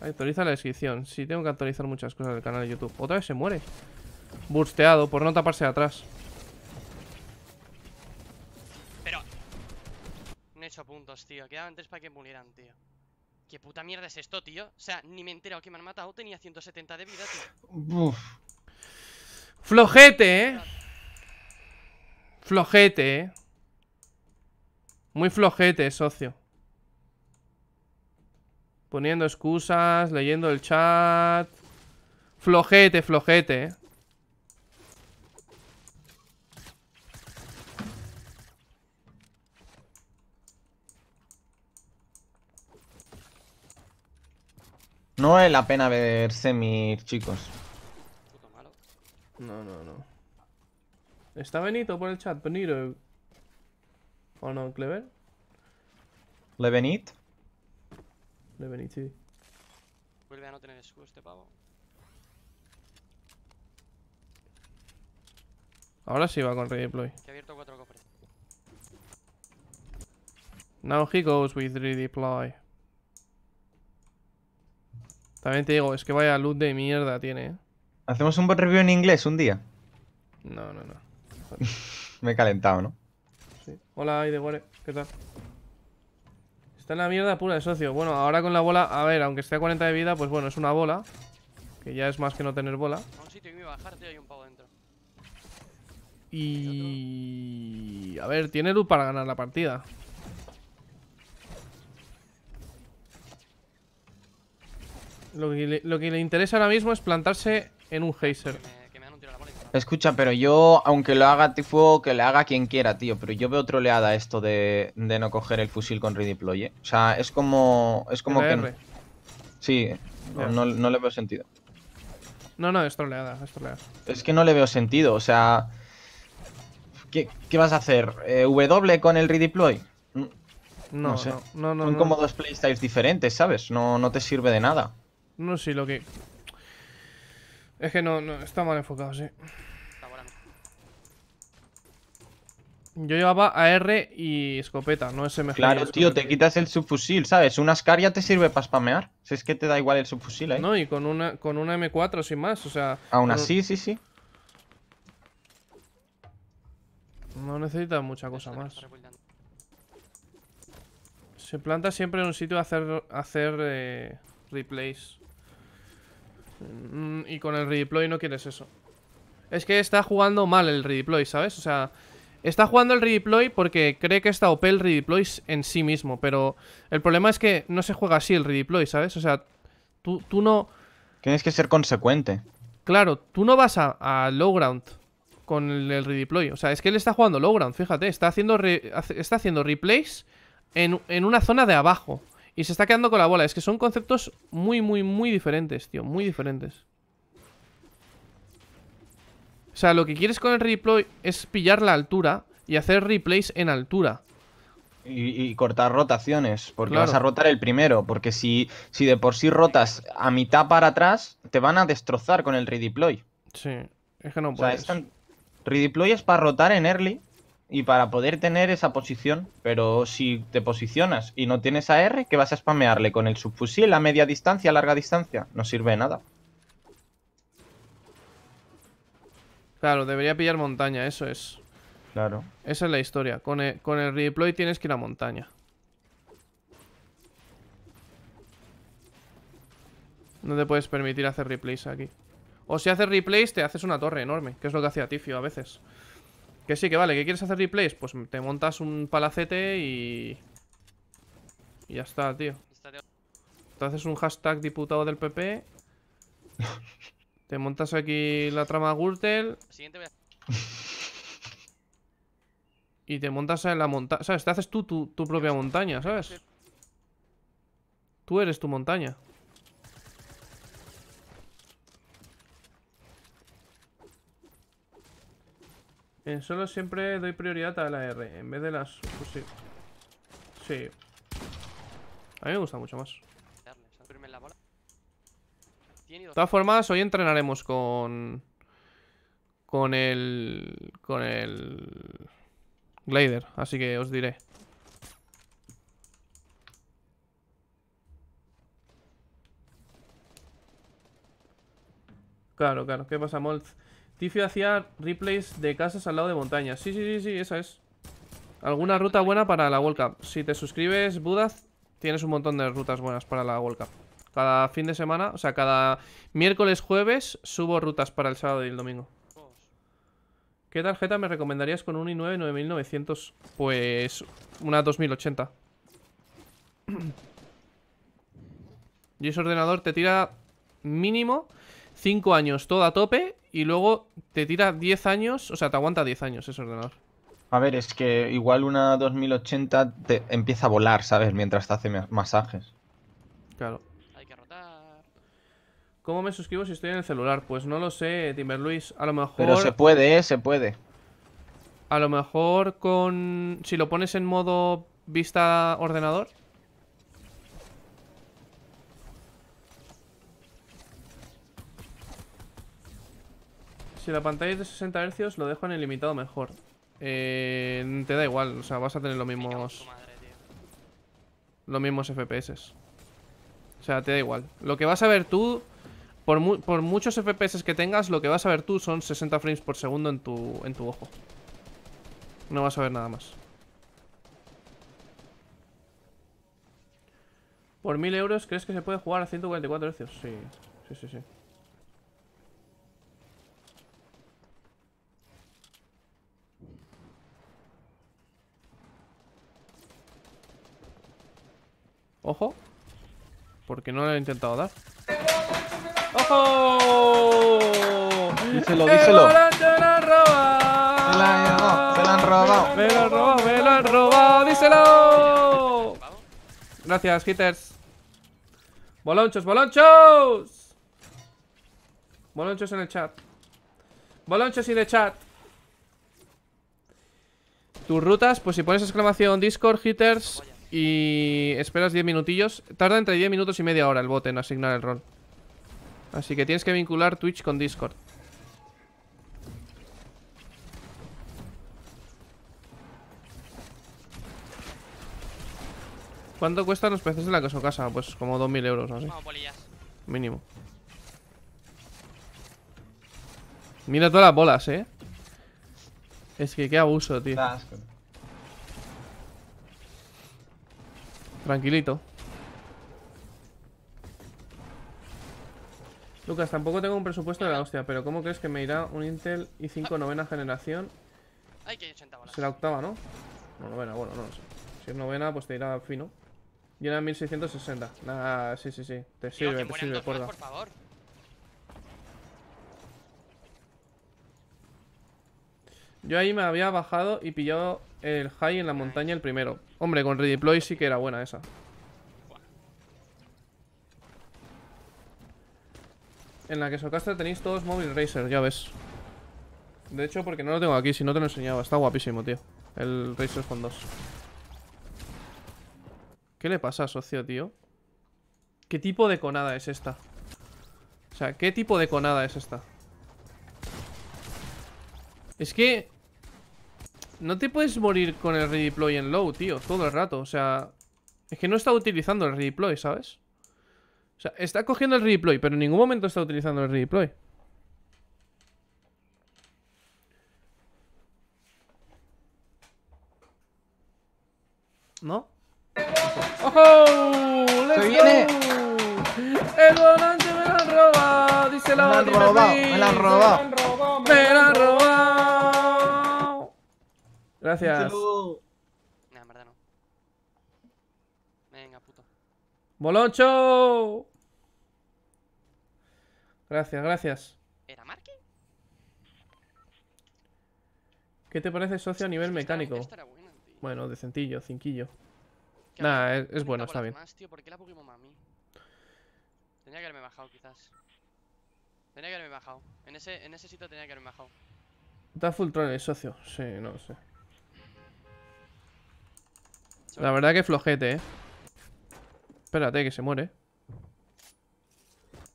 Actualiza la descripción. Sí, tengo que actualizar muchas cosas del canal de YouTube. Otra vez se muere. Bursteado por no taparse de atrás. puntos, tío. Quedaban tres para que murieran, tío. ¿Qué puta mierda es esto, tío? O sea, ni me he enterado que me han matado. Tenía 170 de vida, tío. Flojete, eh. Flojete, eh. Muy flojete, socio. Poniendo excusas, leyendo el chat. Flojete, flojete, eh. No es la pena ver Semir, chicos. Puto malo. No, no, no. ¿Está Benito por el chat? ¿Benito? ¿O no? ¿Clever? ¿Levenit? Levenit, sí. Vuelve a no tener escudo este pavo. Ahora sí va con redeploy. Que ha abierto cuatro cofres. Now he goes with redeploy. También te digo, es que vaya luz de mierda tiene. Eh. ¿Hacemos un bot review en inglés un día? No, no, no. Me he calentado, ¿no? Sí. Hola, Aideguare. ¿qué tal? Está en la mierda pura de socio. Bueno, ahora con la bola, a ver, aunque esté a 40 de vida, pues bueno, es una bola. Que ya es más que no tener bola. Y... A ver, tiene luz para ganar la partida. Lo que, le, interesa ahora mismo es plantarse en un Hazer. Escucha, pero yo, aunque lo haga tipo que le haga quien quiera, tío. Pero yo veo troleada esto de, no coger el fusil con redeploy, ¿eh? O sea, es como. Es como que. Sí, no, le veo sentido. No, no, es troleada, es troleada. Es que no le veo sentido, o sea. ¿Qué, vas a hacer? Eh, ¿W con el redeploy? No, Son como dos playstyles diferentes, ¿sabes? No, no te sirve de nada. No sé lo que... Es que no, no, está mal enfocado, sí. Yo llevaba AR y escopeta, no SMG. Claro, tío, te quitas el subfusil, ¿sabes? Una Scar ya te sirve para spamear. Si es que te da igual el subfusil ¿eh? No, y con una, con una M4 sin más, o sea... Aún así, sí, sí. No necesitas mucha cosa más. Se planta siempre en un sitio a hacer, eh, replays. Mm, y con el redeploy no quieres eso. Es que está jugando mal el redeploy, ¿sabes? O sea, está jugando el redeploy porque cree que está OP el redeploy en sí mismo. Pero el problema es que no se juega así el redeploy, ¿sabes? O sea, tú, no... Tienes que ser consecuente. Claro, tú no vas a, low ground con el, redeploy. O sea, es que él está jugando low ground, fíjate. Está haciendo, está haciendo replays en, en una zona de abajo. Y se está quedando con la bola. Es que son conceptos muy, muy, muy diferentes, tío. Muy diferentes. O sea, lo que quieres con el redeploy es pillar la altura y hacer replays en altura. Y, cortar rotaciones, porque vas a rotar el primero, porque si, si de por sí rotas a mitad para atrás, te van a destrozar con el redeploy. Sí, es que no puedes. Redeploy es para rotar en early, y para poder tener esa posición, pero si te posicionas y no tienes AR, ¿qué que vas a spamearle con el subfusil a media distancia, a larga distancia, no sirve de nada. Claro, debería pillar montaña, eso es. Claro. Esa es la historia. Con el, replay tienes que ir a montaña. No te puedes permitir hacer replays aquí. O si haces replays, te haces una torre enorme, que es lo que hacía Tifio a veces. Que sí, que vale, ¿Qué quieres hacer replays, pues te montas un palacete y... Y ya está, tío. haces un hashtag diputado del PP. te montas aquí la trama Gürtel. Y te montas en la montaña, ¿sabes? Te haces tú tu propia montaña, ¿sabes? Tú eres tu montaña. Eh, solo siempre doy prioridad a la R en vez de las... Pues sí. A mí me gusta mucho más. De todas formas, hoy entrenaremos con... Con el... Con el... Glider, así que os diré. Claro, claro. ¿Qué pasa, molt hacía replays de casas al lado de montañas. Sí, sí, sí, sí, esa es. ¿Alguna ruta buena para la World Cup? Si te suscribes, Budaz, tienes un montón de rutas buenas para la World Cup. Cada fin de semana, o sea, cada miércoles, jueves, subo rutas para el sábado y el domingo. ¿Qué tarjeta me recomendarías con un i9 9900? Pues una 2080. Y ese ordenador te tira mínimo 5 años todo a tope y luego te tira 10 años, o sea, te aguanta 10 años ese ordenador. A ver, es que igual una 2080 te empieza a volar, ¿sabes? Mientras te hace masajes. Claro. Hay que rotar. ¿Cómo me suscribo si estoy en el celular? Pues no lo sé, Timber Luis. A lo mejor. Pero se puede, ¿eh? Se puede. A lo mejor con. Si lo pones en modo vista ordenador. Si la pantalla es de 60 Hz, lo dejo en limitado mejor. Eh, te da igual, o sea, vas a tener los mismos... los mismos FPS. O sea, te da igual. Lo que vas a ver tú, por, muchos FPS que tengas, lo que vas a ver tú son 60 frames por segundo en tu, en tu ojo. No vas a ver nada más. Por 1000 euros, ¿crees que se puede jugar a 144 Hz? Sí, sí, sí, sí. Ojo. Porque no lo he intentado dar. ¡Ojo! Díselo, díselo. ¡El me lo han robado! ¡Me lo han robado! ¡Me lo han robado! ¡Me lo han robado! ¡Díselo! Gracias, hitters. ¡Bolonchos, bolonchos! Bolonchos en el chat. Bolonchos en el chat. Tus rutas, pues si pones exclamación Discord, hitters, y esperas 10 minutillos. Tarda entre 10 minutos y media hora el bot en asignar el rol. Así que tienes que vincular Twitch con Discord. ¿Cuánto cuestan los peces en la casa o casa? Pues como 2.000 euros o así. Mínimo. Mira todas las bolas, ¿eh? Es que qué abuso, tío. Tranquilito. Lucas, tampoco tengo un presupuesto de la hostia, pero ¿cómo crees que me irá un Intel i5 novena generación? Será octava, ¿no? No, novena, bueno, no lo sé. Si es novena, pues te irá fino. Y era 1660. Nah, sí, sí, sí. Te sirve, te sirve, por favor. Yo ahí me había bajado y pillado el high en la montaña el primero. Hombre, con redeploy sí que era buena esa. En la que socaste tenéis todos móviles Racer, ya ves. De hecho, porque no lo tengo aquí, si no te lo enseñaba. Está guapísimo, tío. El Racer con dos. ¿Qué le pasa, socio, tío? ¿Qué tipo de conada es esta? O sea, ¿qué tipo de conada es esta? Es que no te puedes morir con el redeploy en low, tío, todo el rato. O sea, es que no está utilizando el redeploy, ¿sabes? O sea, está cogiendo el redeploy, pero en ningún momento está utilizando el redeploy. ¿No? ¡Ojo! ¡Let's viene! ¡El volante me la roba, ¡Dice la me, me la roba, ¡Me la han robado! Gracias. No, en verdad no. Venga, puto. ¡Boloncho! Gracias, gracias. ¿Era Marky? ¿Qué te parece, socio, a nivel mecánico? Esta, esta buena, bueno, decentillo, cinquillo. Nah, es, es bueno, está bien. ¿Por qué la mami? Tenía que haberme bajado, quizás. Tenía que haberme bajado. En ese, en ese sitio tenía que haberme bajado. Está full el socio. Sí, no sé. La verdad que flojete, eh. Espérate, que se muere.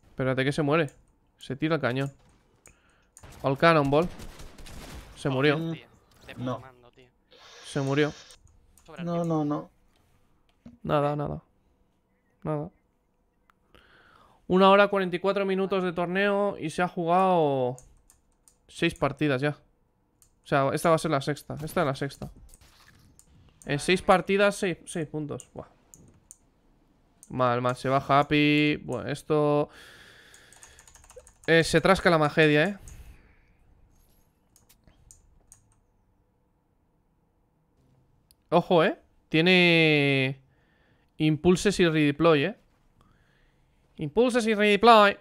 Espérate, que se muere. Se tira el cañón. Al cannonball. Se murió. No. Se murió. No, no, no. Nada, nada. Nada. Una hora 44 minutos de torneo y se ha jugado seis partidas ya. O sea, esta va a ser la sexta. Esta es la sexta. En eh, seis partidas, 6, puntos. Mal, mal. Se va Happy. Bueno, esto... Eh, se trasca la magedia, ¿eh? Ojo, ¿eh? Tiene... Impulses y redeploy, ¿eh? Impulses y redeploy.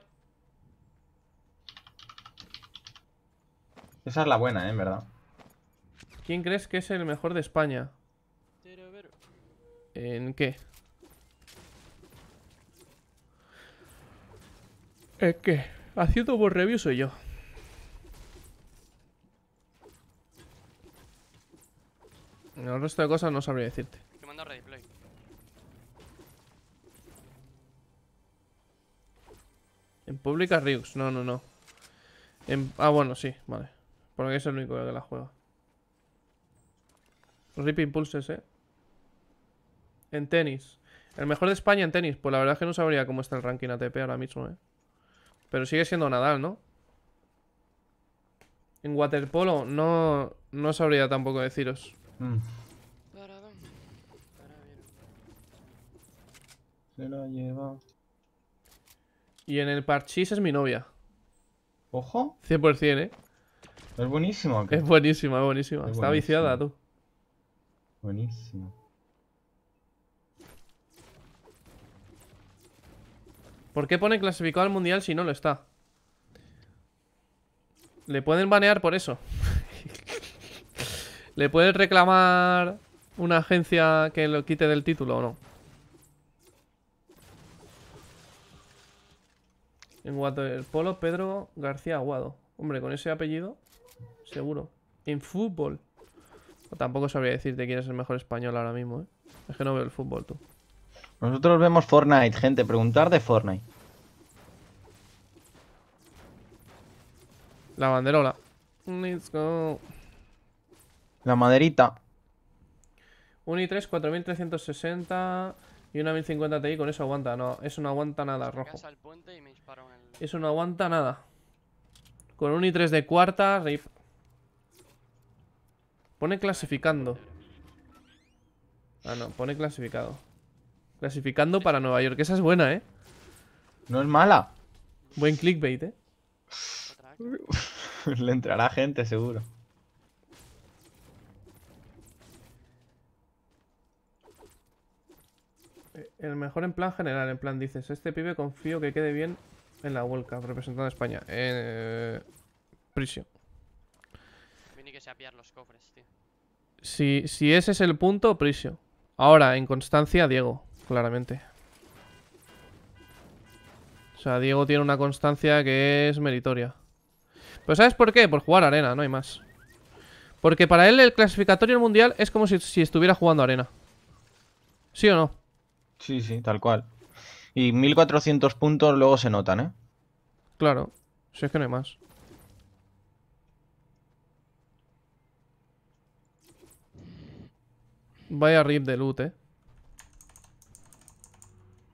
Esa es la buena, ¿eh? En verdad. ¿Quién crees que es el mejor de España? ¿En qué? Es que haciendo sido review soy yo. El resto de cosas no sabría decirte. En pública Riux, no, no, no. En... Ah, bueno, sí, vale. Porque es el único que la juega. Rip impulses, eh. En tenis. El mejor de España en tenis. Pues la verdad es que no sabría cómo está el ranking ATP ahora mismo, ¿eh? Pero sigue siendo Nadal, ¿no? En waterpolo no, no sabría tampoco deciros. Mm. Se lo lleva. Y en el parchís es mi novia. Ojo. 100%, ¿eh? Es buenísimo. Es buenísima, es buenísima. está viciada, tú. Buenísimo. ¿Por qué pone clasificado al mundial si no lo está? Le pueden banear por eso. ¿Le pueden reclamar una agencia que lo quite del título o no? En waterpolo, Pedro García Aguado. Hombre, con ese apellido, seguro. En fútbol. Tampoco sabría decirte quién es el mejor español ahora mismo, ¿eh? Es que no veo el fútbol, tú. Nosotros vemos Fortnite, gente. Preguntar de Fortnite. La banderola. Let's go. La maderita. Un i3 4360 y una 1050 Ti. Con eso aguanta. No, eso no aguanta nada, rojo. Eso no aguanta nada. Con un y 3 de cuarta, rip. Pone clasificando. Ah, no, pone clasificado. Clasificando para Nueva York. Esa es buena, ¿eh? No es mala. Buen clickbait, ¿eh? Le entrará gente, seguro. Eh, el mejor en plan general, en plan dices, este pibe confío que quede bien en la World Cup representando a España. Eh, prisión. que los cofres, tío. Si, si ese es el punto, Prisio. Ahora, en constancia, Diego claramente. O sea, Diego tiene una constancia que es meritoria. Pero ¿sabes por qué? Por jugar arena, no hay más. Porque para él el clasificatorio mundial es como si, si estuviera jugando arena. ¿Sí o no? Sí, sí, tal cual. Y 1400 puntos luego se notan, ¿eh? Claro, si es que no hay más. Vaya rip de loot, ¿eh?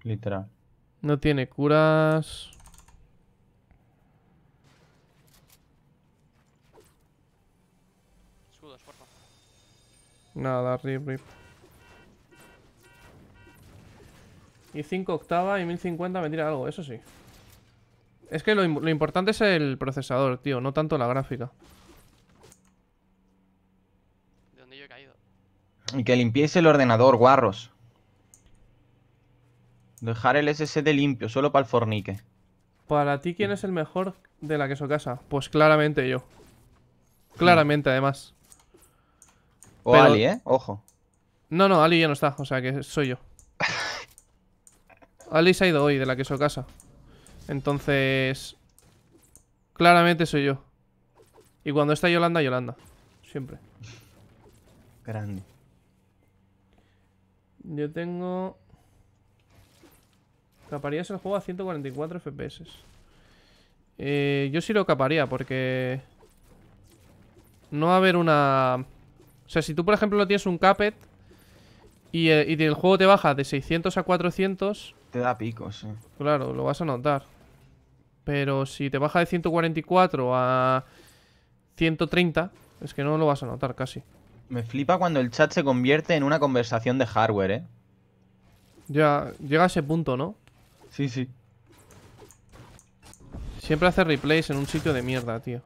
literal. No tiene curas. Escudos, porfa. Nada, rip, rip. Y 5 octava y 1050 me tira algo, eso sí. Es que lo, importante es el procesador, tío, no tanto la gráfica. ¿De dónde yo he caído? Y que limpiese el ordenador, guarros. Dejar el SSD limpio, solo para el fornique. Para ti, ¿quién es el mejor de la queso casa? Pues claramente yo. Claramente, además. O Ali, ¿eh? Ojo. No, no, Ali ya no está, o sea que soy yo. Ali se ha ido hoy de la queso casa. Entonces... Claramente soy yo. Y cuando está Yolanda, Yolanda. Siempre. Grande. Yo tengo... Caparías el juego a 144 FPS. Eh, yo sí lo caparía porque... No va a haber una... O sea, si tú, por ejemplo, tienes un capet y, eh, el juego te baja de 600 a 400... Te da picos, sí. Claro, lo vas a notar. Pero si te baja de 144 a 130, es que no lo vas a notar casi. Me flipa cuando el chat se convierte en una conversación de hardware, ¿eh? Ya, llega a ese punto, ¿no? Sí, sí. Siempre hace replays en un sitio de mierda, tío.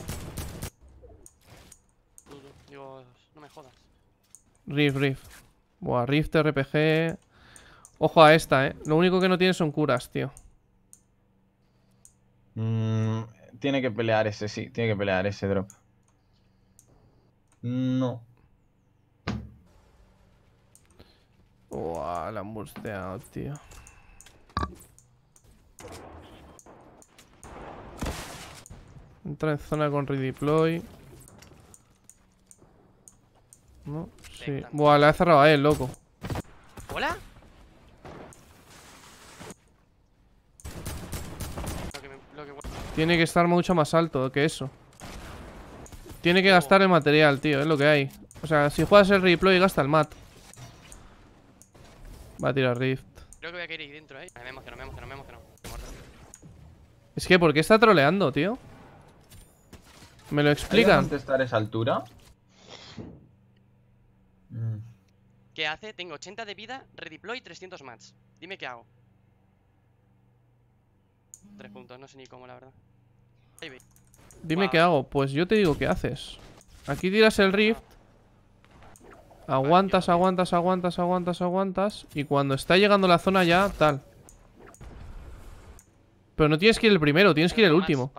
no me jodas. Rift, Rift. Buah, Rift RPG. Ojo a esta, eh. Lo único que no tiene son curas, tío. Mm, tiene que pelear ese, sí. Tiene que pelear ese drop. No. Buah, la han busteado, tío. Entra en zona con redeploy. ¿No? Sí. Buah, le he cerrado a él, loco. ¿Hola? Tiene que estar mucho más alto que eso. Tiene que gastar el material, tío, es lo que hay. O sea, si juegas el redeploy, gasta el mat. Va a tirar rift. Creo que voy a ir dentro, eh. Me me me Es que, ¿por qué está troleando, tío? ¿Me lo explican? esa altura? Mm. ¿Qué hace? Tengo 80 de vida, redeploy 300 mats. Dime qué hago. Tres puntos, no sé ni cómo, la verdad. Dime qué hago. Pues yo te digo qué haces. Aquí tiras el rift. Aguantas, aguantas, aguantas, aguantas, aguantas. Y cuando está llegando la zona ya, tal. Pero no tienes que ir el primero, tienes que ir el último.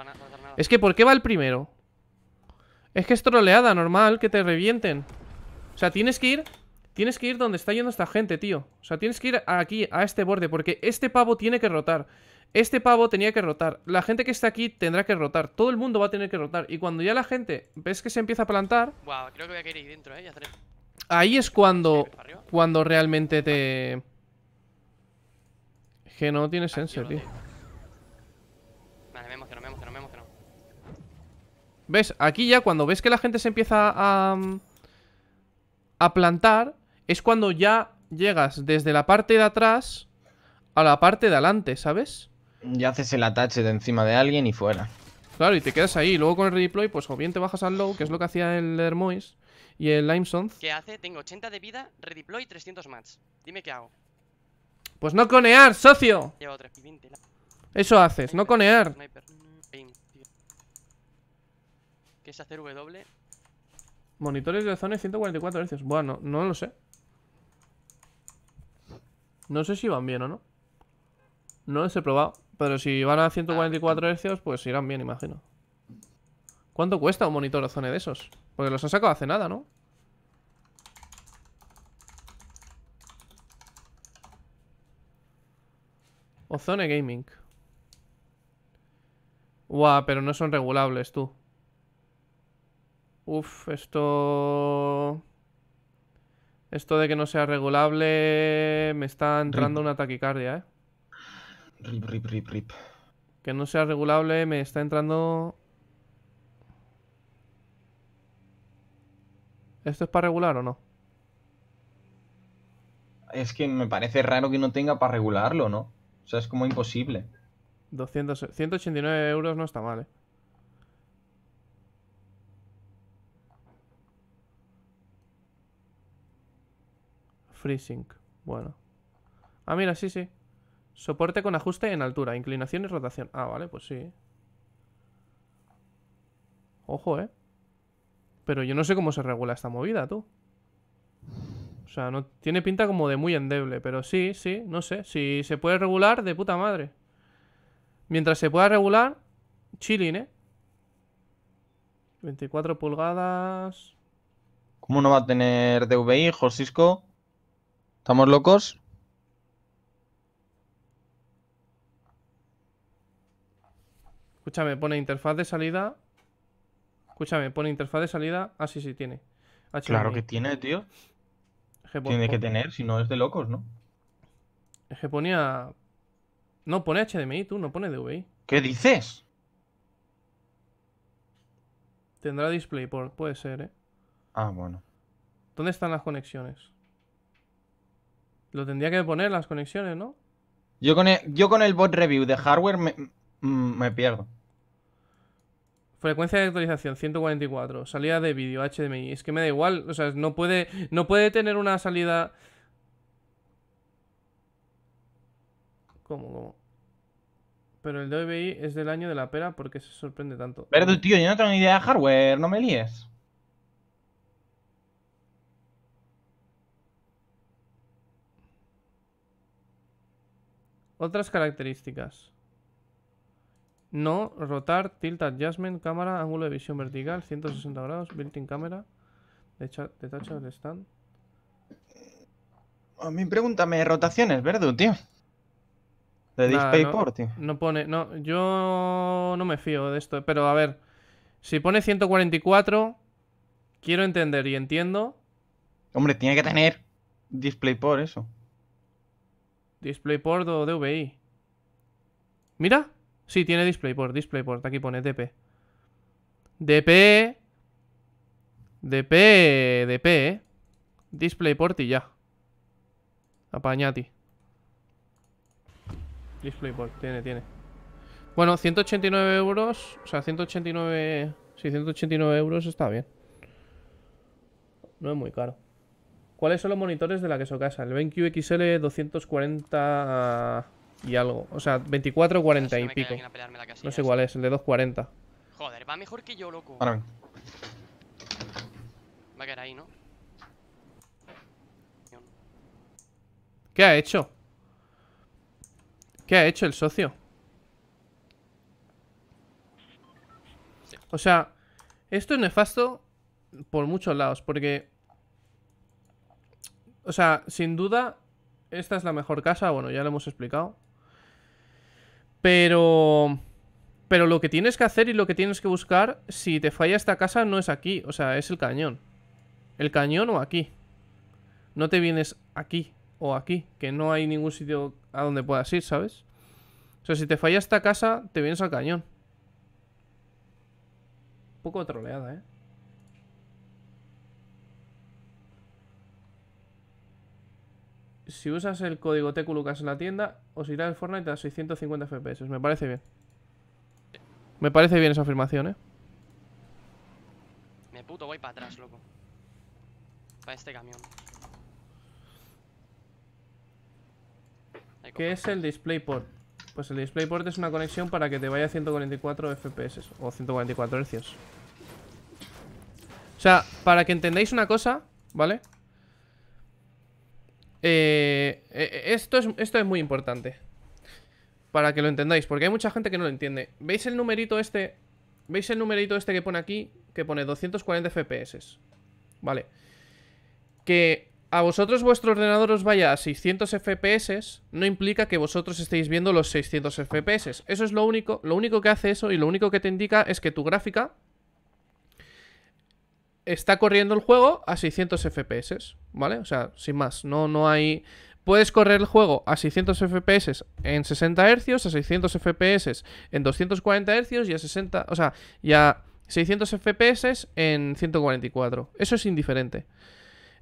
Es que, ¿por qué va el primero? Es que es troleada, normal, que te revienten O sea, tienes que ir Tienes que ir donde está yendo esta gente, tío O sea, tienes que ir aquí, a este borde Porque este pavo tiene que rotar Este pavo tenía que rotar La gente que está aquí tendrá que rotar Todo el mundo va a tener que rotar Y cuando ya la gente ves que se empieza a plantar ahí es cuando Cuando realmente te... Que no tiene sensor, tío ¿Ves? Aquí ya cuando ves que la gente se empieza a... Mm, a plantar Es cuando ya llegas desde la parte de atrás A la parte de adelante, ¿sabes? Ya haces el atache de encima de alguien y fuera Claro, y te quedas ahí. Luego con el redeploy, pues o bien te bajas al low, que es lo que hacía el Hermois y el Limeson. ¿Qué hace? Tengo 80 de vida, redeploy 300 mats. Dime qué hago. Pues no conear, socio. Eso haces, no conear es hacer W. Monitores de zona 144 Hz. Bueno, no lo sé. No sé si van bien o no. No los he probado. Pero si van a 144 ah. Hz, pues irán bien, imagino. ¿Cuánto cuesta un monitor de de esos? Porque los ha sacado hace nada, ¿no? Ozone Gaming. Guau, pero no son regulables, tú. Uf, esto... Esto de que no sea regulable me está entrando una taquicardia, ¿eh? Rip, rip, rip, rip. Que no sea regulable me está entrando... ¿Esto es para regular o no? Es que me parece raro que no tenga para regularlo, ¿no? O sea, es como imposible. 189 euros no está mal, ¿eh? FreeSync. Bueno. Ah, mira, sí, sí. Soporte con ajuste en altura, inclinación y rotación. Ah, vale, pues sí. Ojo, ¿eh? Pero yo no sé cómo se regula esta movida, tú. O sea, no tiene pinta como de muy endeble, pero sí, sí, no sé. Si se puede regular, de puta madre. Mientras se pueda regular, chilling, ¿eh? 24 pulgadas. ¿Cómo no va a tener DVI, Josisco? ¿Estamos locos? Escúchame, pone interfaz de salida. Escúchame, pone interfaz de salida. Ah, sí, sí, tiene. Claro que tiene, tío. tiene que tener, si no es de locos, ¿no? Es que ponía. No, pone HDMI, tú, no pone DVI. ¿Qué dices? Tendrá DisplayPort, puede ser, ¿eh? Ah, bueno. ¿Dónde están las conexiones? Lo tendría que poner las conexiones, ¿no? Yo con el, bot review de hardware me, mm, pierdo. Frecuencia de actualización 144, salida de vídeo HDMI. Es que me da igual, o sea, no puede no puede tener una salida ¿Cómo, cómo? Pero el DVI es del año de la pera porque se sorprende tanto. Pero tío, yo no tengo ni idea de hardware, no me líes. Otras características. No, rotar, tilt adjustment, cámara, ángulo de visión vertical, 160 grados, built-in cámara, detachable de stand. A mí pregúntame rotaciones, Verdu, tío. De DisplayPort, tío. No pone, no, yo no me fío de esto, pero a ver, si pone 144, quiero entender y entiendo. Hombre, tiene que tener DisplayPort eso. DisplayPort o DVI. Mira. Sí, tiene DisplayPort, DisplayPort. Aquí pone DP. DP. DP, DP, DisplayPort y ya. Apañati. DisplayPort, tiene, tiene. Bueno, 189 euros. O sea, 189. Sí, 189 euros está bien. No es muy caro. ¿Cuáles son los monitores de la casa? El BenQ XL 240 y algo. O sea, 24, 40 y pico. No sé cuál es, el de 240. Joder, va mejor que yo, loco. Va ahí, ¿no? ¿Qué ha hecho? ¿Qué ha hecho el socio? O sea, esto es nefasto por muchos lados, porque o sea, sin duda, esta es la mejor casa, bueno, ya lo hemos explicado. Pero... Pero lo que tienes que hacer y lo que tienes que buscar, si te falla esta casa, no es aquí, o sea, es el cañón. El cañón o aquí. No te vienes aquí o aquí, que no hay ningún sitio a donde puedas ir, ¿sabes? O sea, si te falla esta casa, te vienes al cañón. Un poco troleada, ¿eh? si usas el código TQLucas en la tienda, os irá el Fortnite a 650 FPS. Me parece bien. Me parece bien esa afirmación, eh. Me puto voy para atrás, loco. Para este camión. ¿Qué es el DisplayPort? Pues el DisplayPort es una conexión para que te vaya a 144 FPS o 144 Hz. O sea, para que entendáis una cosa, ¿vale? vale eh, eh, esto, es, esto es muy importante. Para que lo entendáis, porque hay mucha gente que no lo entiende. ¿Veis el numerito este? ¿Veis el numerito este que pone aquí? Que pone 240 FPS. Vale. Que a vosotros vuestro ordenador os vaya a 600 FPS, no implica que vosotros estéis viendo los 600 FPS. Eso es lo único, lo único que hace eso y lo único que te indica es que tu gráfica está corriendo el juego a 600 FPS, ¿vale? O sea, sin más, no, no hay... Puedes correr el juego a 600 FPS en 60 Hz, a 600 FPS en 240 Hz y a 60... O sea, ya 600 FPS en 144. Eso es indiferente.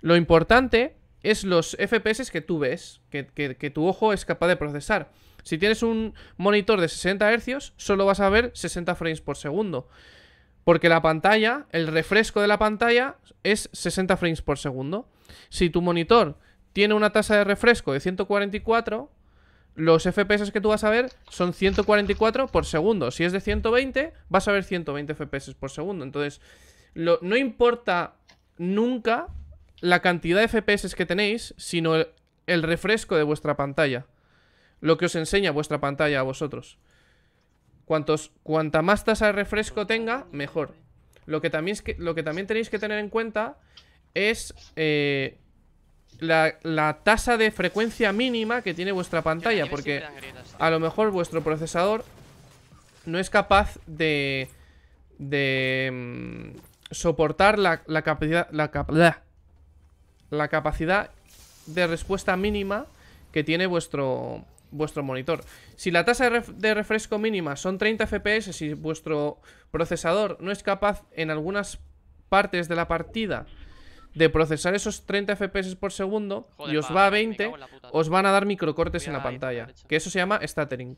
Lo importante es los FPS que tú ves, que, que, tu ojo es capaz de procesar. Si tienes un monitor de 60 Hz, solo vas a ver 60 frames por segundo. Porque la pantalla, el refresco de la pantalla es 60 frames por segundo. Si tu monitor tiene una tasa de refresco de 144, los FPS que tú vas a ver son 144 por segundo. Si es de 120, vas a ver 120 FPS por segundo. Entonces, no importa nunca la cantidad de FPS que tenéis, sino el refresco de vuestra pantalla. Lo que os enseña vuestra pantalla a vosotros. Cuantos, cuanta más tasa de refresco tenga, mejor. Lo que también, es lo que también tenéis que tener en cuenta es eh, la, la, tasa de frecuencia mínima que tiene vuestra pantalla, porque a lo mejor vuestro procesador no es capaz de, de mm, soportar la, capacidad la capacidad de respuesta mínima que tiene vuestro vuestro monitor. Si la tasa de, refresco mínima son 30 FPS, si vuestro procesador no es capaz en algunas partes de la partida de procesar esos 30 FPS por segundo y os va a 20, os van a dar microcortes en la pantalla. Que eso se llama stuttering.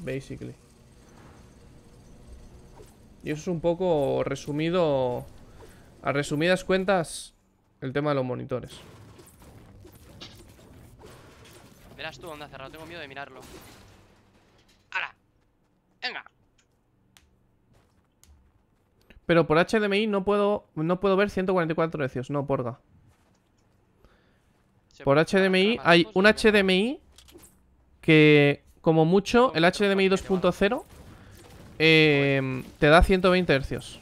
Basically. Y eso es un poco resumido, a resumidas cuentas, el tema de los monitores. Verás tú, onda cerrado. Tengo miedo de mirarlo. ¡Hala! ¡Venga! Pero por HDMI no puedo, no puedo ver 144 Hz. No, porga. Por HDMI hay un HDMI que, como mucho, el HDMI 2.0 em, te da 120 Hz.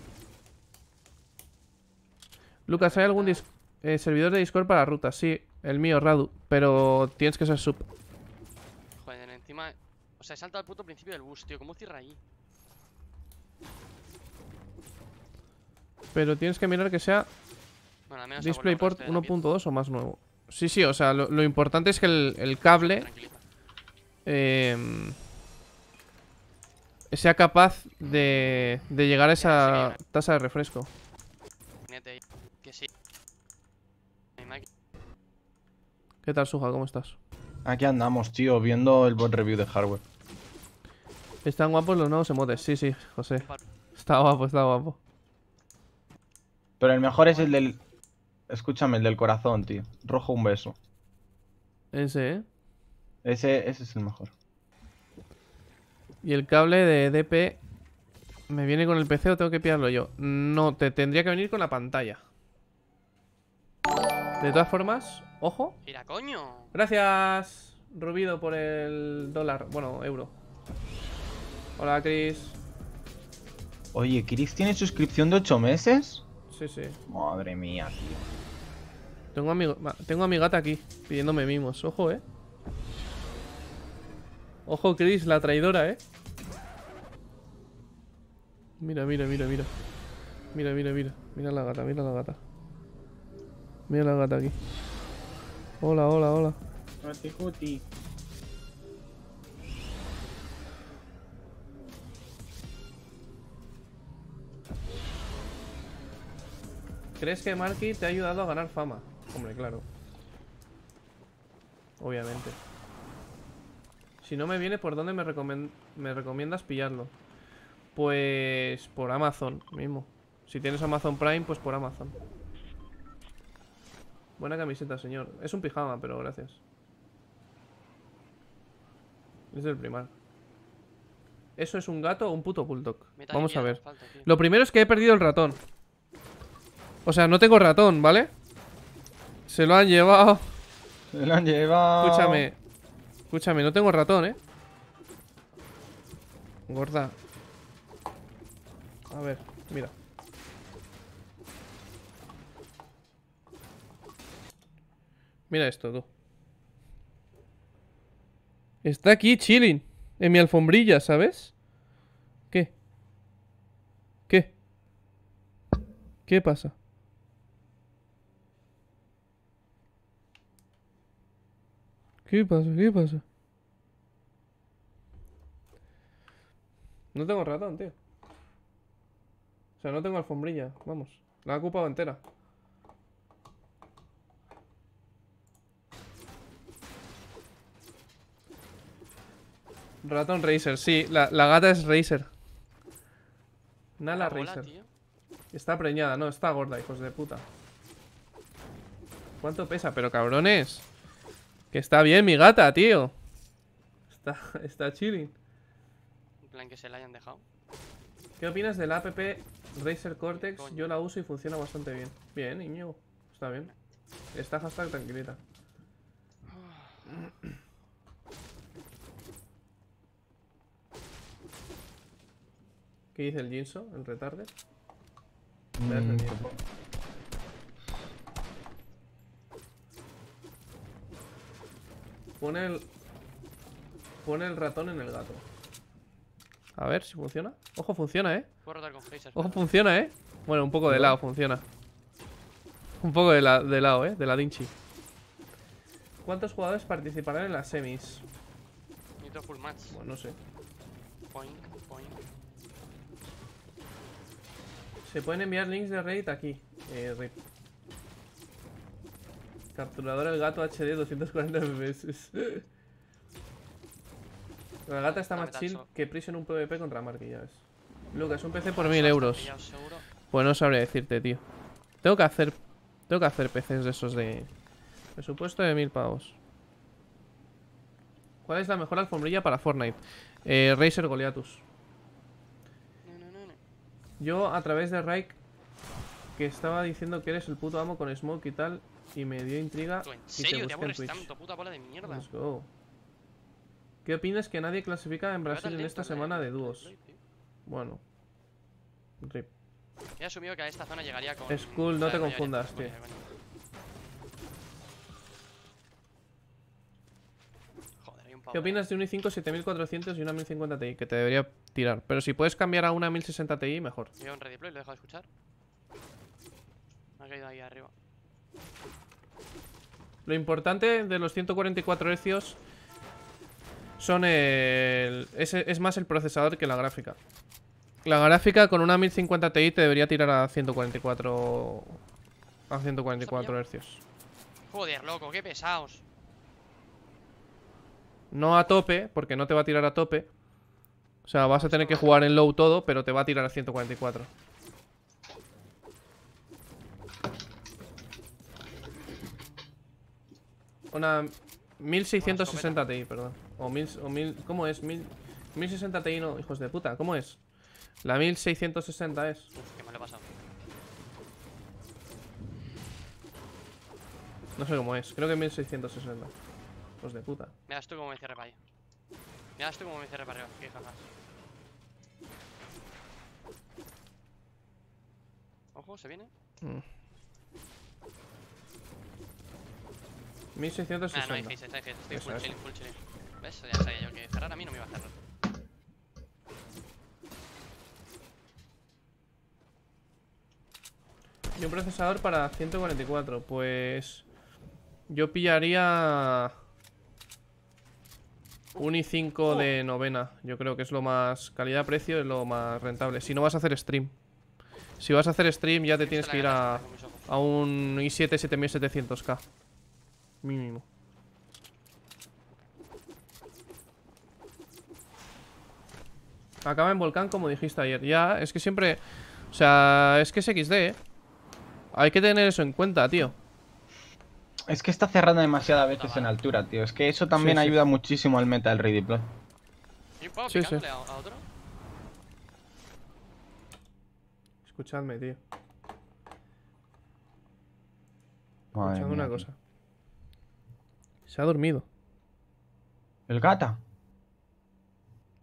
Lucas, ¿hay algún eh, servidor de Discord para rutas? Sí, el mío, Radu. Pero tienes que ser sub. Joder, encima... O sea, he saltado al puto principio del bus, tío. ¿Cómo cierra ahí? Pero tienes que mirar que sea... Bueno, menos DisplayPort 1.2 o más nuevo. Sí, sí, o sea, lo, importante es que el, el cable... Eh, sea capaz de, de llegar a esa tasa de refresco. Que sí. ¿Qué tal, Suja? ¿Cómo estás? Aquí andamos, tío, viendo el bot review de hardware. Están guapos los nuevos emotes, sí, sí, José. Está guapo, está guapo. Pero el mejor es el del... Escúchame, el del corazón, tío. Rojo un beso. Ese, ¿eh? Ese, ese es el mejor. Y el cable de DP... ¿Me viene con el PC o tengo que pillarlo yo? No, te tendría que venir con la pantalla. De todas formas, Ojo. Mira, coño. Gracias, Rubido, por el dólar. Bueno, euro. Hola, Chris. Oye, ¿Chris tiene suscripción de 8 meses? Sí, sí. Madre mía, tío. Tengo a mi, tengo a mi gata aquí, pidiéndome mimos. Ojo, eh. Ojo, Chris, la traidora, eh. Mira, mira, mira, mira. Mira, mira, mira. Mira la gata, mira la gata. Mira la gata aquí. Hola, hola, hola. Este ¿Crees que Marky te ha ayudado a ganar fama? Hombre, claro. Obviamente. Si no me viene, ¿por dónde me recomiendas pillarlo? Pues por Amazon mismo. Si tienes Amazon Prime, pues por Amazon. Buena camiseta, señor. Es un pijama, pero gracias. Es el primar. ¿Eso es un gato o un puto bulldog? Vamos a ver. Lo primero es que he perdido el ratón. O sea, no tengo ratón, ¿vale? Se lo han llevado. Se lo han llevado. Escúchame. Escúchame, no tengo ratón, ¿eh? Gorda. A ver, mira. Mira esto, tú. Está aquí chilling. En mi alfombrilla, ¿sabes? ¿Qué? ¿Qué? ¿Qué pasa? ¿Qué pasa? ¿Qué pasa? No tengo ratón, tío. O sea, no tengo alfombrilla. Vamos. La ha ocupado entera. Ratón Racer, sí. La, gata es Racer. Nala Racer. Está preñada, no, está gorda, hijos de puta. ¿Cuánto pesa? Pero cabrones. Que está bien mi gata, tío. Está, está chilling. plan que se la hayan dejado. ¿Qué opinas del app Racer Cortex? Yo la uso y funciona bastante bien. Bien, niño. Está bien. Está hashtag tranquilita. ¿Qué dice el Jinso? ¿El retarde? Mm. Pone el... Pone el ratón en el gato. A ver si funciona. Ojo, funciona, ¿eh? Ojo, funciona, ¿eh? Bueno, un poco de lado funciona. Un poco de, la, de lado, ¿eh? De la Dinchi. ¿Cuántos jugadores participarán en las semis? full no sé. Point. Se pueden enviar links de Reddit aquí. Eh, Capturador el gato HD 240 FPS. La gata está más chill que Prison un PvP contra Marky, ya ves. Lucas, un PC por 1000 euros. Pues no sabré decirte, tío. Tengo que hacer. Tengo que hacer PCs de esos de. Presupuesto de 1000 pavos. ¿Cuál es la mejor alfombrilla para Fortnite? Eh, Razer Goliathus. Yo a través de Raik, que estaba diciendo que eres el puto amo con Smoke y tal, y me dio intriga. te, ¿Qué opinas que nadie clasifica en Brasil en esta semana de dúos? Bueno. Rip. He asumido que a esta zona llegaría con... Es cool, no te confundas, tío. ¿Qué opinas de un i5 7400 y una 1050 Ti? Que te debería tirar. Pero si puedes cambiar a una 1060 Ti, mejor. Yo un redeploy, lo dejo de escuchar. Me ha caído ahí arriba. Lo importante de los 144 hz son el... Es, más el procesador que la gráfica. La gráfica con una 1050 Ti te debería tirar a 144... A 144 hercios. Joder, loco, qué pesados. No a tope, porque no te va a tirar a tope. O sea, vas a tener que jugar en low todo, pero te va a tirar a 144. Una 1660 Ti, perdón. O 1000, ¿Cómo es? 1000, 1060 Ti, no, hijos de puta. ¿Cómo es? La 1660 es. qué he pasado. No sé cómo es. Creo que 1660. Pues de puta. Me das como me cierre para allá. Me das como me cierre para arriba, que jamás. Ojo, se viene. 1660. Mm. Ah, no hay que hay Estoy full chilling, full chilling. ¿Ves? Ya sabía yo que cerrar a mí no me iba a cerrar. Y un procesador para 144, pues... Yo pillaría... Un i 5 de novena. Yo creo que es lo más... Calidad-precio es lo más rentable. Si no vas a hacer stream. Si vas a hacer stream ya te tienes que ir a, a un i7 7700K. Mínimo. Acaba en volcán como dijiste ayer. Ya, es que siempre... O sea, es que es XD, ¿eh? Hay que tener eso en cuenta, tío. Es que está cerrando demasiadas veces en altura, tío. Es que eso también ayuda muchísimo al meta, del redeploy. puedo sí, Escuchadme, tío. una cosa. Se ha dormido. ¿El gata?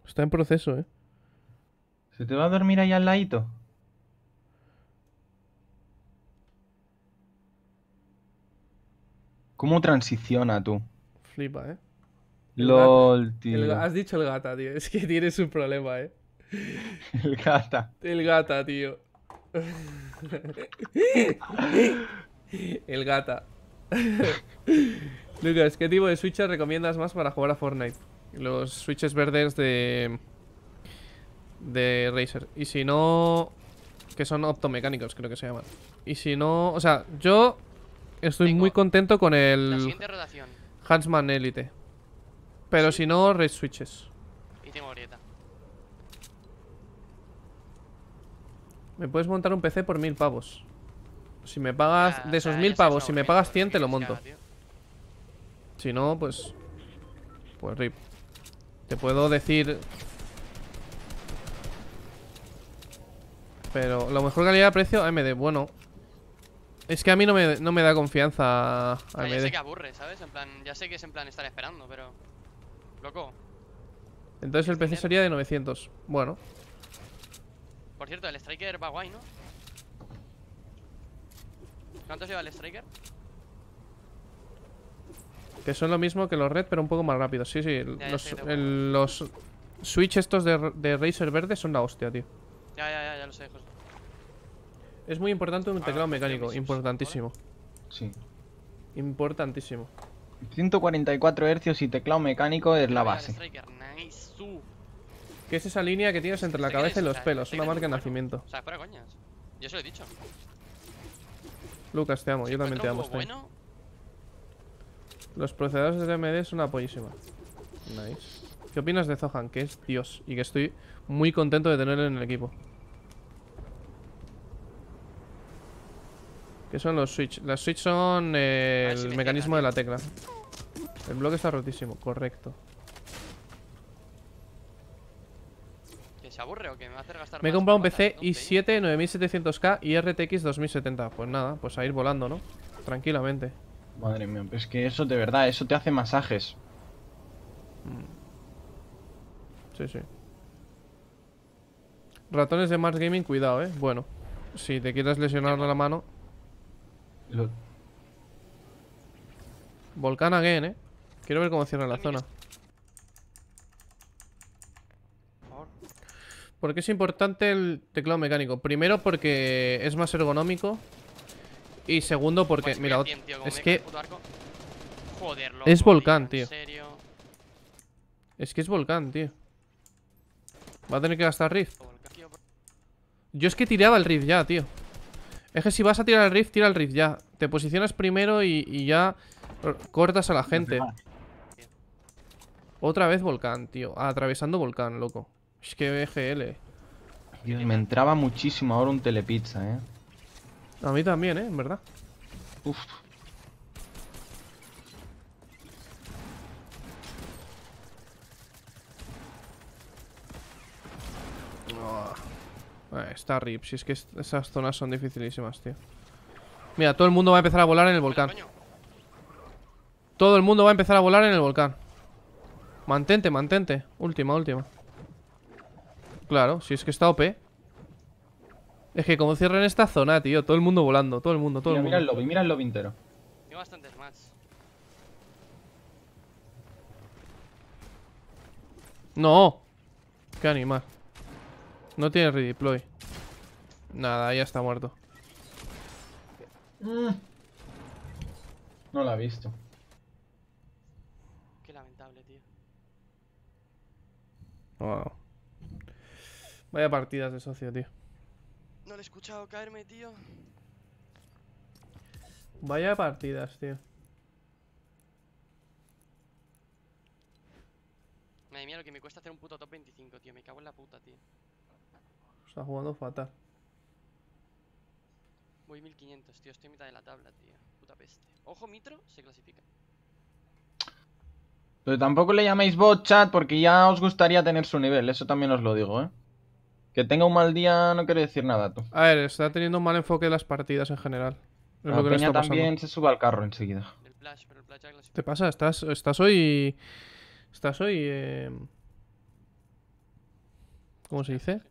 Está en proceso, eh. ¿Se te va a dormir ahí al ladito? ¿Cómo transiciona tú? Flipa, ¿eh? LOL, tío. has dicho el gata, tío. Es que tienes un problema, ¿eh? el gata. El gata, tío. el gata. Lucas, ¿qué tipo de switches recomiendas más para jugar a Fortnite? Los switches verdes de. de Razer. Y si no. que son optomecánicos, creo que se llaman. Y si no. O sea, yo estoy muy contento con el Huntsman Elite. Pero si no, Raid Switches. Y Me puedes montar un PC por mil pavos. Si me pagas... Ah, de esos ah, mil pavos, si me pagas 100, te lo monto. Si no, pues... Pues rip. Te puedo decir... Pero lo mejor calidad precio, MD. Bueno, es que a mí no me, da confianza a ah, ya sé que aburre, ¿sabes? En plan, ya sé que es en plan estar esperando, pero... Loco. Entonces el PC sería de 900. Bueno. Por cierto, el Striker va guay, ¿no? ¿Cuánto lleva el Striker? Que son lo mismo que los Red, pero un poco más rápido. Sí, sí. los, los Switch estos de, de Razer verde son la hostia, tío. Ya, ya, ya, ya los sé, José. Es muy importante un ah, teclado pues mecánico, importantísimo. Sí. Importantísimo. 144 hercios y teclado mecánico es la base. Que es esa línea que tienes entre la cabeza y los pelos, una marca de nacimiento. O sea, coñas. Yo se lo he dicho. Lucas, te amo, yo también te amo. Los procesadores de AMD son una Nice. ¿Qué opinas de Zohan? Que es Dios y que estoy muy contento de tenerlo en el equipo. Que son los switch? Las switch son eh, el mecanismo de la tecla. El bloque está rotísimo, correcto. ¿Que se aburre o que me va a hacer gastar Me he comprado un PC i7 9700K y RTX 2070. Pues nada, pues a ir volando, ¿no? Tranquilamente. Madre mía, es que eso de verdad, eso te hace masajes. Mm. Sí, sí. Ratones de Mars Gaming, cuidado, eh. Bueno, si te quieres lesionar la mano. Volcán again, eh. Quiero ver cómo cierra la zona. ¿Por qué es importante el teclado mecánico? Primero porque es más ergonómico. Y segundo porque... mira, es que... es volcán, tío. Es que es volcán, tío. Va a tener que gastar Rift. Yo es que tiraba el Rift ya, tío. Es que si vas a tirar el rift, tira el rift ya. Te posicionas primero y, ya cortas a la gente. Otra vez volcán, tío. Ah, atravesando volcán, loco. Es que BGL. me entraba muchísimo ahora un telepizza, eh. A mí también, eh, en verdad. Uf. Eh, está rip, si es que esas zonas son dificilísimas, tío Mira, todo el mundo va a empezar a volar en el volcán Todo el mundo va a empezar a volar en el volcán Mantente, mantente Última, última Claro, si es que está OP Es que como cierren esta zona, tío Todo el mundo volando, todo el mundo, todo el mundo Mira el lobby, mira el lobby entero bastantes más No Qué animal no tiene redeploy. Nada, ya está muerto. Mm. No la ha visto. Qué lamentable, tío. Wow. Vaya partidas de socio, tío. No le he escuchado caerme, tío. Vaya partidas, tío. Madre mía, lo que me cuesta hacer un puto top 25, tío. Me cago en la puta, tío. Está jugando fatal. Voy 1500, tío. Estoy en mitad de la tabla, tío. Puta peste. Ojo, Mitro se clasifica. Pero tampoco le llaméis bot, chat, porque ya os gustaría tener su nivel. Eso también os lo digo, ¿eh? Que tenga un mal día no quiere decir nada, tú. A ver, está teniendo un mal enfoque las partidas en general. la lo que peña también se suba al carro enseguida. ¿Qué ¿Te pasa? Estás, estás hoy... Estás hoy... Eh, ¿Cómo se dice?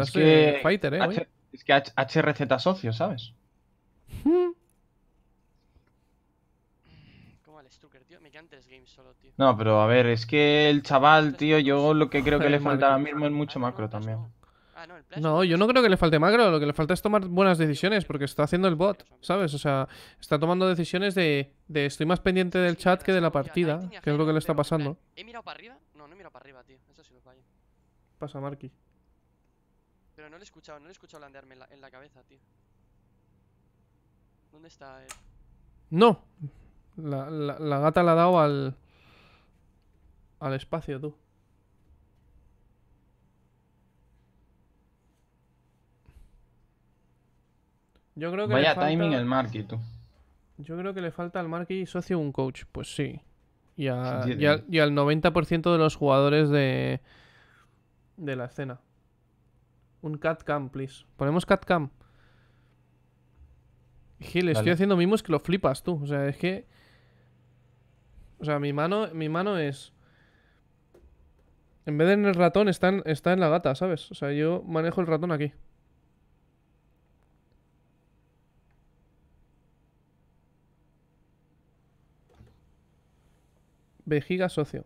es que fighter, ¿eh? es que HRZ socio, ¿sabes? No, pero a ver, es que el chaval, tío, yo pues, lo que creo que le falta a mismo es mucho ah, macro también. Ah, no, yo no creo que le falte macro, lo que le falta es tomar buenas decisiones, porque está haciendo el bot, ¿sabes? O sea, está tomando decisiones de, estoy más pendiente del chat que de la partida, que es lo que le está pasando. ¿He mirado para arriba? No, no he mirado para arriba, tío. Eso sí lo Pasa, Marky. Pero no le he escuchado, no le he escuchado blandearme en la, cabeza, tío. ¿Dónde está él? No. La, gata la ha dado al... Al espacio, tú. Yo creo que Vaya timing el Marky, tú. Yo creo que le falta al Marky socio un coach. Pues sí. Y, al, y al 90% de los jugadores de, de la escena. Un cat cam, please. Ponemos cam Gil, estoy haciendo mimos que lo flipas tú. O sea, es que. O sea, mi mano, mi mano es. En vez de en el ratón, está en, está en la gata, ¿sabes? O sea, yo manejo el ratón aquí. Vejiga socio.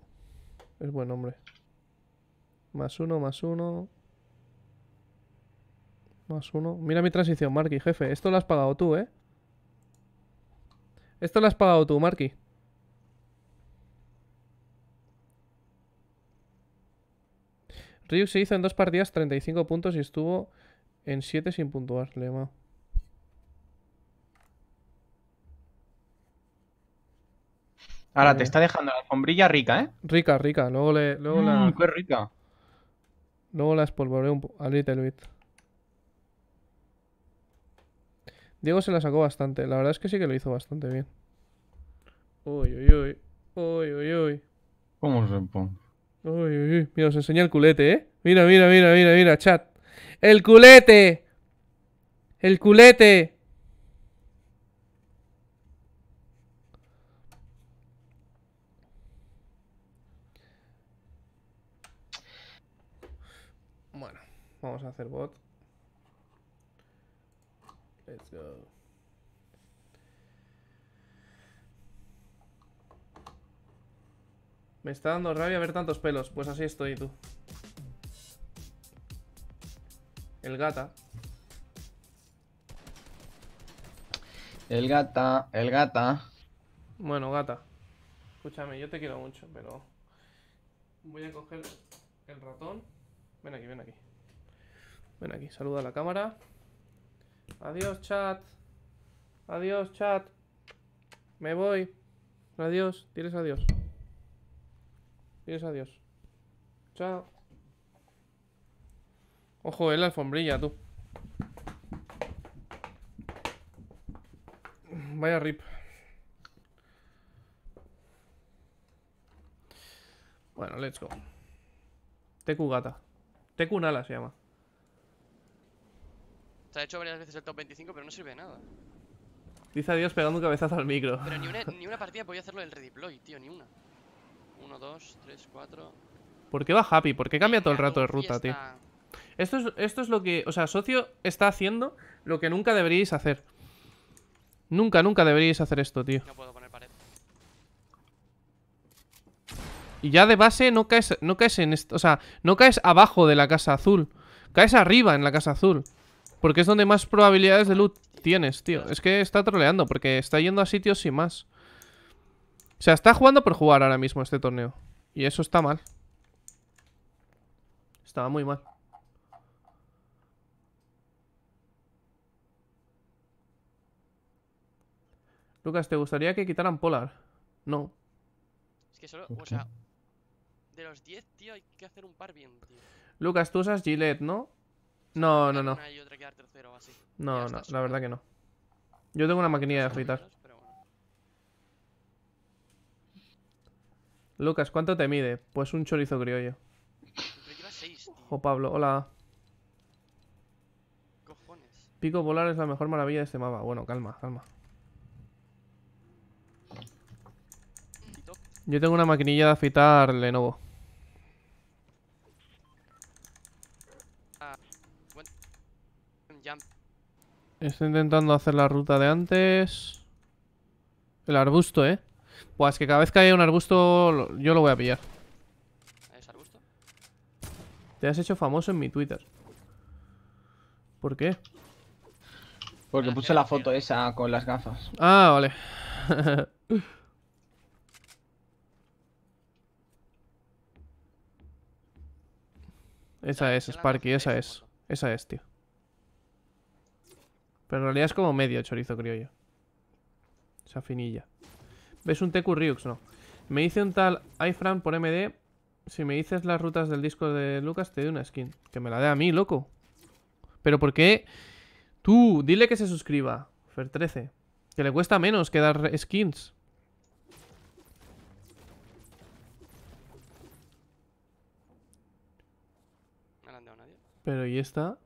Es buen hombre Más uno, más uno. Más uno. Mira mi transición, Marky, jefe. Esto lo has pagado tú, ¿eh? Esto lo has pagado tú, Marky. Ryu se hizo en dos partidas 35 puntos y estuvo en 7 sin puntuar, Lema. Ahora te está dejando la alfombrilla rica, ¿eh? Rica, rica. Luego le. Luego mm, la... rica. Luego la espolvoreo un A little Diego se la sacó bastante. La verdad es que sí que lo hizo bastante bien. Uy, uy, uy. Uy, uy, uy. ¿Cómo se pone? Uy, uy, uy. Mira, os enseña el culete, ¿eh? Mira, mira, mira, mira, mira, chat. ¡El culete! ¡El culete! Bueno, vamos a hacer bot. Me está dando rabia ver tantos pelos. Pues así estoy, tú. El gata. El gata, el gata. Bueno, gata. Escúchame, yo te quiero mucho, pero... Voy a coger el ratón. Ven aquí, ven aquí. Ven aquí, saluda a la cámara. Adiós, chat. Adiós, chat. Me voy. Adiós, tienes adiós dios adiós. Chao. Ojo, el la alfombrilla, tú. Vaya rip. Bueno, let's go. Tecugata Gata. se llama. Se ha hecho varias veces el top 25, pero no sirve de nada. Dice adiós pegando un cabezazo al micro. Pero ni una, partida podía hacerlo el redeploy, tío, ni una. 1, 2, 3, 4. ¿Por qué va Happy? ¿Por qué cambia todo el rato de ruta, tío? Esto es, esto es lo que... O sea, Socio está haciendo lo que nunca deberíais hacer. Nunca, nunca deberíais hacer esto, tío. Y ya de base no caes, no caes en esto. O sea, no caes abajo de la casa azul. Caes arriba en la casa azul. Porque es donde más probabilidades de loot tienes, tío. Es que está troleando porque está yendo a sitios sin más. O sea, está jugando por jugar ahora mismo este torneo. Y eso está mal. Estaba muy mal. Lucas, ¿te gustaría que quitaran Polar? No. Es que solo, o sea, de los 10, tío, hay que hacer un par bien, tío. Lucas, tú usas Gillette, ¿no? No, no, no. No, no, la verdad que no. Yo tengo una maquinilla de fritar. Lucas, ¿cuánto te mide? Pues un chorizo criollo. Ojo, Pablo, hola. Pico volar es la mejor maravilla de este mapa. Bueno, calma, calma. Yo tengo una maquinilla de afitar Lenovo. Estoy intentando hacer la ruta de antes. El arbusto, ¿eh? Pues que cada vez que hay un arbusto, yo lo voy a pillar. ¿Es arbusto? Te has hecho famoso en mi Twitter. ¿Por qué? Porque ah, puse la foto esa con las gafas. Ah, vale. esa es, Sparky, esa es. Esa es, tío. Pero en realidad es como medio chorizo criollo. Esa finilla. ¿Ves un TQ Ryux? No. Me dice un tal iFran por MD. Si me dices las rutas del disco de Lucas, te doy una skin. Que me la dé a mí, loco. Pero ¿por qué? Tú, dile que se suscriba. Fer13. Que le cuesta menos que dar skins. Pero ¿y está...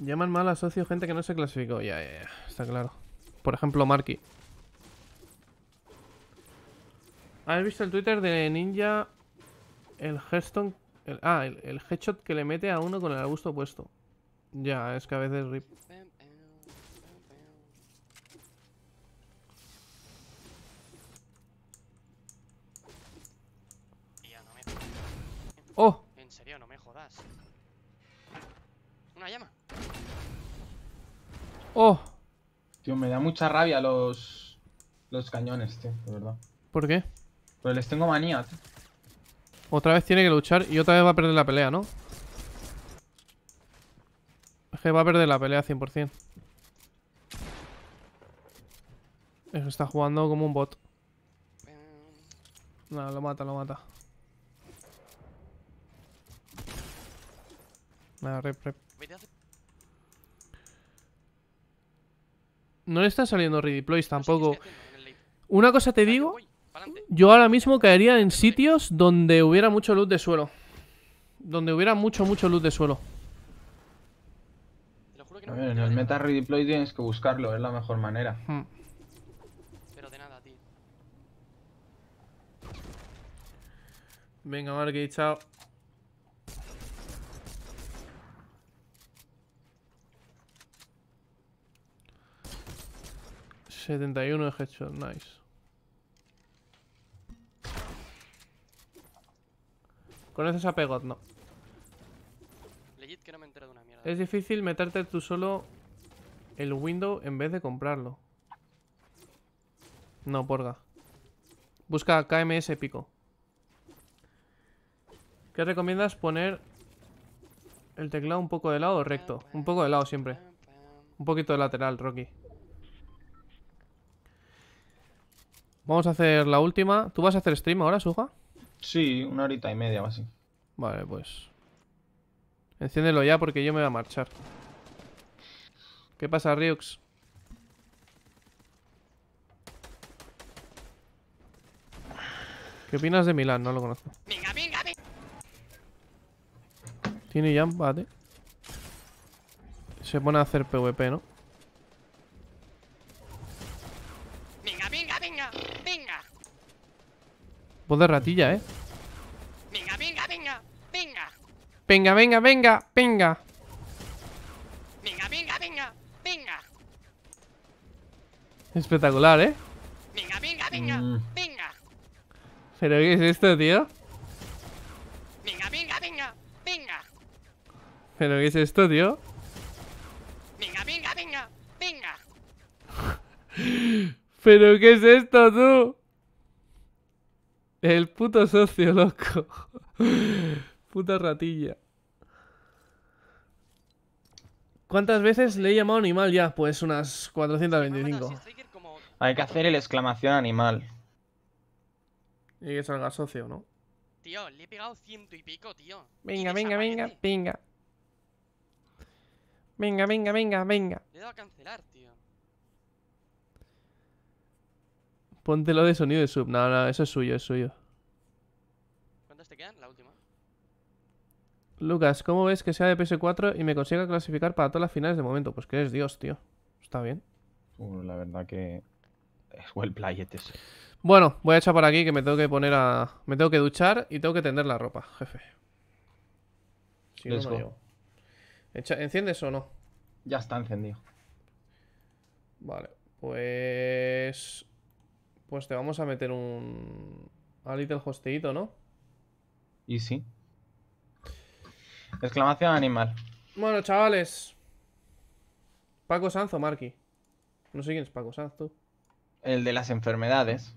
Llaman mal a socio gente que no se clasificó. Ya, ya, ya. Está claro. Por ejemplo, Marky. ¿Has visto el Twitter de Ninja? El Headstone. El, ah, el, headshot que le mete a uno con el arbusto puesto. Ya, es que a veces rip. ¡Oh! En serio, no me jodas. Una llama. ¡Oh! Tío, me da mucha rabia los, los cañones, tío, de verdad. ¿Por qué? Pues les tengo manía, tío. Otra vez tiene que luchar y otra vez va a perder la pelea, ¿no? Es que va a perder la pelea 100%. Eso está jugando como un bot. Nada, lo mata, lo mata. Nada, rep, rep. No le están saliendo redeploys tampoco. Este Una cosa te digo, yo ahora mismo caería en sitios donde hubiera mucho luz de suelo. Donde hubiera mucho, mucho luz de suelo. en el meta redeploy tienes que buscarlo, es la mejor manera. Hmm. Venga, Marky, chao. 71 de headshot, nice. ¿Conoces a Pegot? No. no Es difícil meterte tú solo el window en vez de comprarlo. No, porga. Busca KMS pico. ¿Qué recomiendas? Poner el teclado un poco de lado o recto. Un poco de lado siempre. Un poquito de lateral, Rocky. Vamos a hacer la última. ¿Tú vas a hacer stream ahora, Suja? Sí, una horita y media o así. Vale, pues. Enciéndelo ya porque yo me voy a marchar. ¿Qué pasa, Ryux? ¿Qué opinas de Milán? No lo conozco. Venga, venga, venga. Tiene jump, vale. Se pone a hacer PvP, ¿no? Voz de ratilla, ¿eh? Venga, venga, venga, venga. Venga, venga, venga, venga. Venga, venga, venga, venga. Espectacular, ¿eh? Venga, venga, venga, mm. venga. ¿Pero qué es esto, tío? Venga, venga, venga, venga. ¿Pero qué es esto, tío? Venga, venga, venga, venga. ¿Pero qué es esto, tú? El puto socio, loco. Puta ratilla. ¿Cuántas veces le he llamado animal ya? Pues unas 425. Hay que hacer el exclamación animal. Y que salga socio, ¿no? Tío, le he pegado ciento y pico, tío. Venga, venga, venga, venga. Venga, venga, venga, venga. Le he dado a cancelar, tío. Ponte lo de sonido de sub. No, no, eso es suyo, es suyo. ¿Cuántas te quedan? La última. Lucas, ¿cómo ves que sea de PS4 y me consiga clasificar para todas las finales de momento? Pues que eres Dios, tío. Está bien. la verdad que es well este. Bueno, voy a echar por aquí que me tengo que poner a... Me tengo que duchar y tengo que tender la ropa, jefe. Si no, ¿Enciendes o no? Ya está encendido. Vale, pues... Pues te vamos a meter un... A little hosteito, ¿no? Y sí. Exclamación animal. Bueno, chavales. Paco Sanz o Marky. No sé quién es Paco Sanz, tú. El de las enfermedades.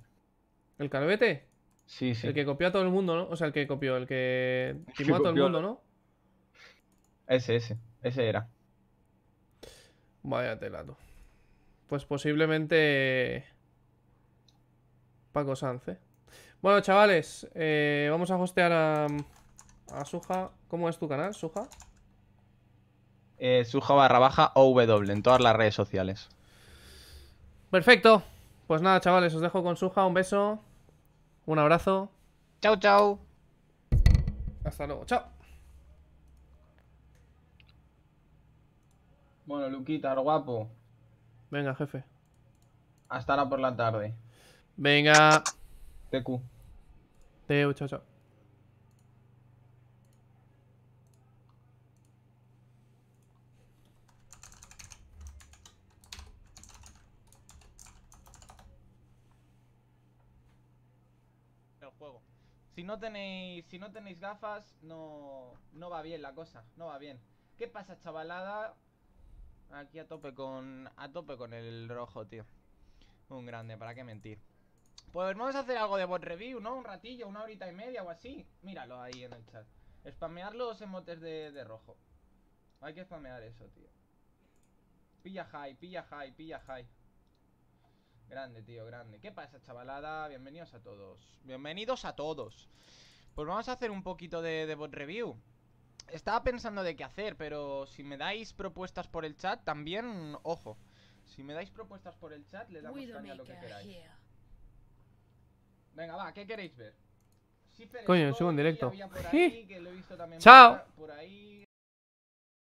¿El calvete? Sí, sí. El que copió a todo el mundo, ¿no? O sea, el que copió, el que timó a todo el mundo, ¿no? Ese, ese. Ese era. Vaya telato. Pues posiblemente Paco Sánchez. ¿eh? Bueno, chavales, eh, vamos a hostear a, Suja. ¿Cómo es tu canal, Suja? Eh, suja barra baja W en todas las redes sociales. Perfecto. Pues nada, chavales, os dejo con Suja. Un beso. Un abrazo. Chao, chao. Hasta luego. Chao. Bueno, Luquita, guapo. Venga, jefe. Hasta ahora por la tarde. Venga. TQ. teo, chao, chao. El juego. Si no tenéis, si no tenéis gafas, no, no va bien la cosa, no va bien. ¿Qué pasa, chavalada? Aquí a tope con a tope con el rojo, tío. Un grande, para qué mentir. Pues vamos a hacer algo de bot review, ¿no? Un ratillo, una horita y media o así Míralo ahí en el chat Spamear los emotes de, de rojo Hay que spamear eso, tío Pilla high, pilla high, pilla high Grande, tío, grande ¿Qué pasa, chavalada? Bienvenidos a todos Bienvenidos a todos Pues vamos a hacer un poquito de, de bot review Estaba pensando de qué hacer Pero si me dais propuestas por el chat También, ojo Si me dais propuestas por el chat Le damos caña a lo que queráis Venga, va, ¿qué queréis ver? Coño, subo en directo. Chao.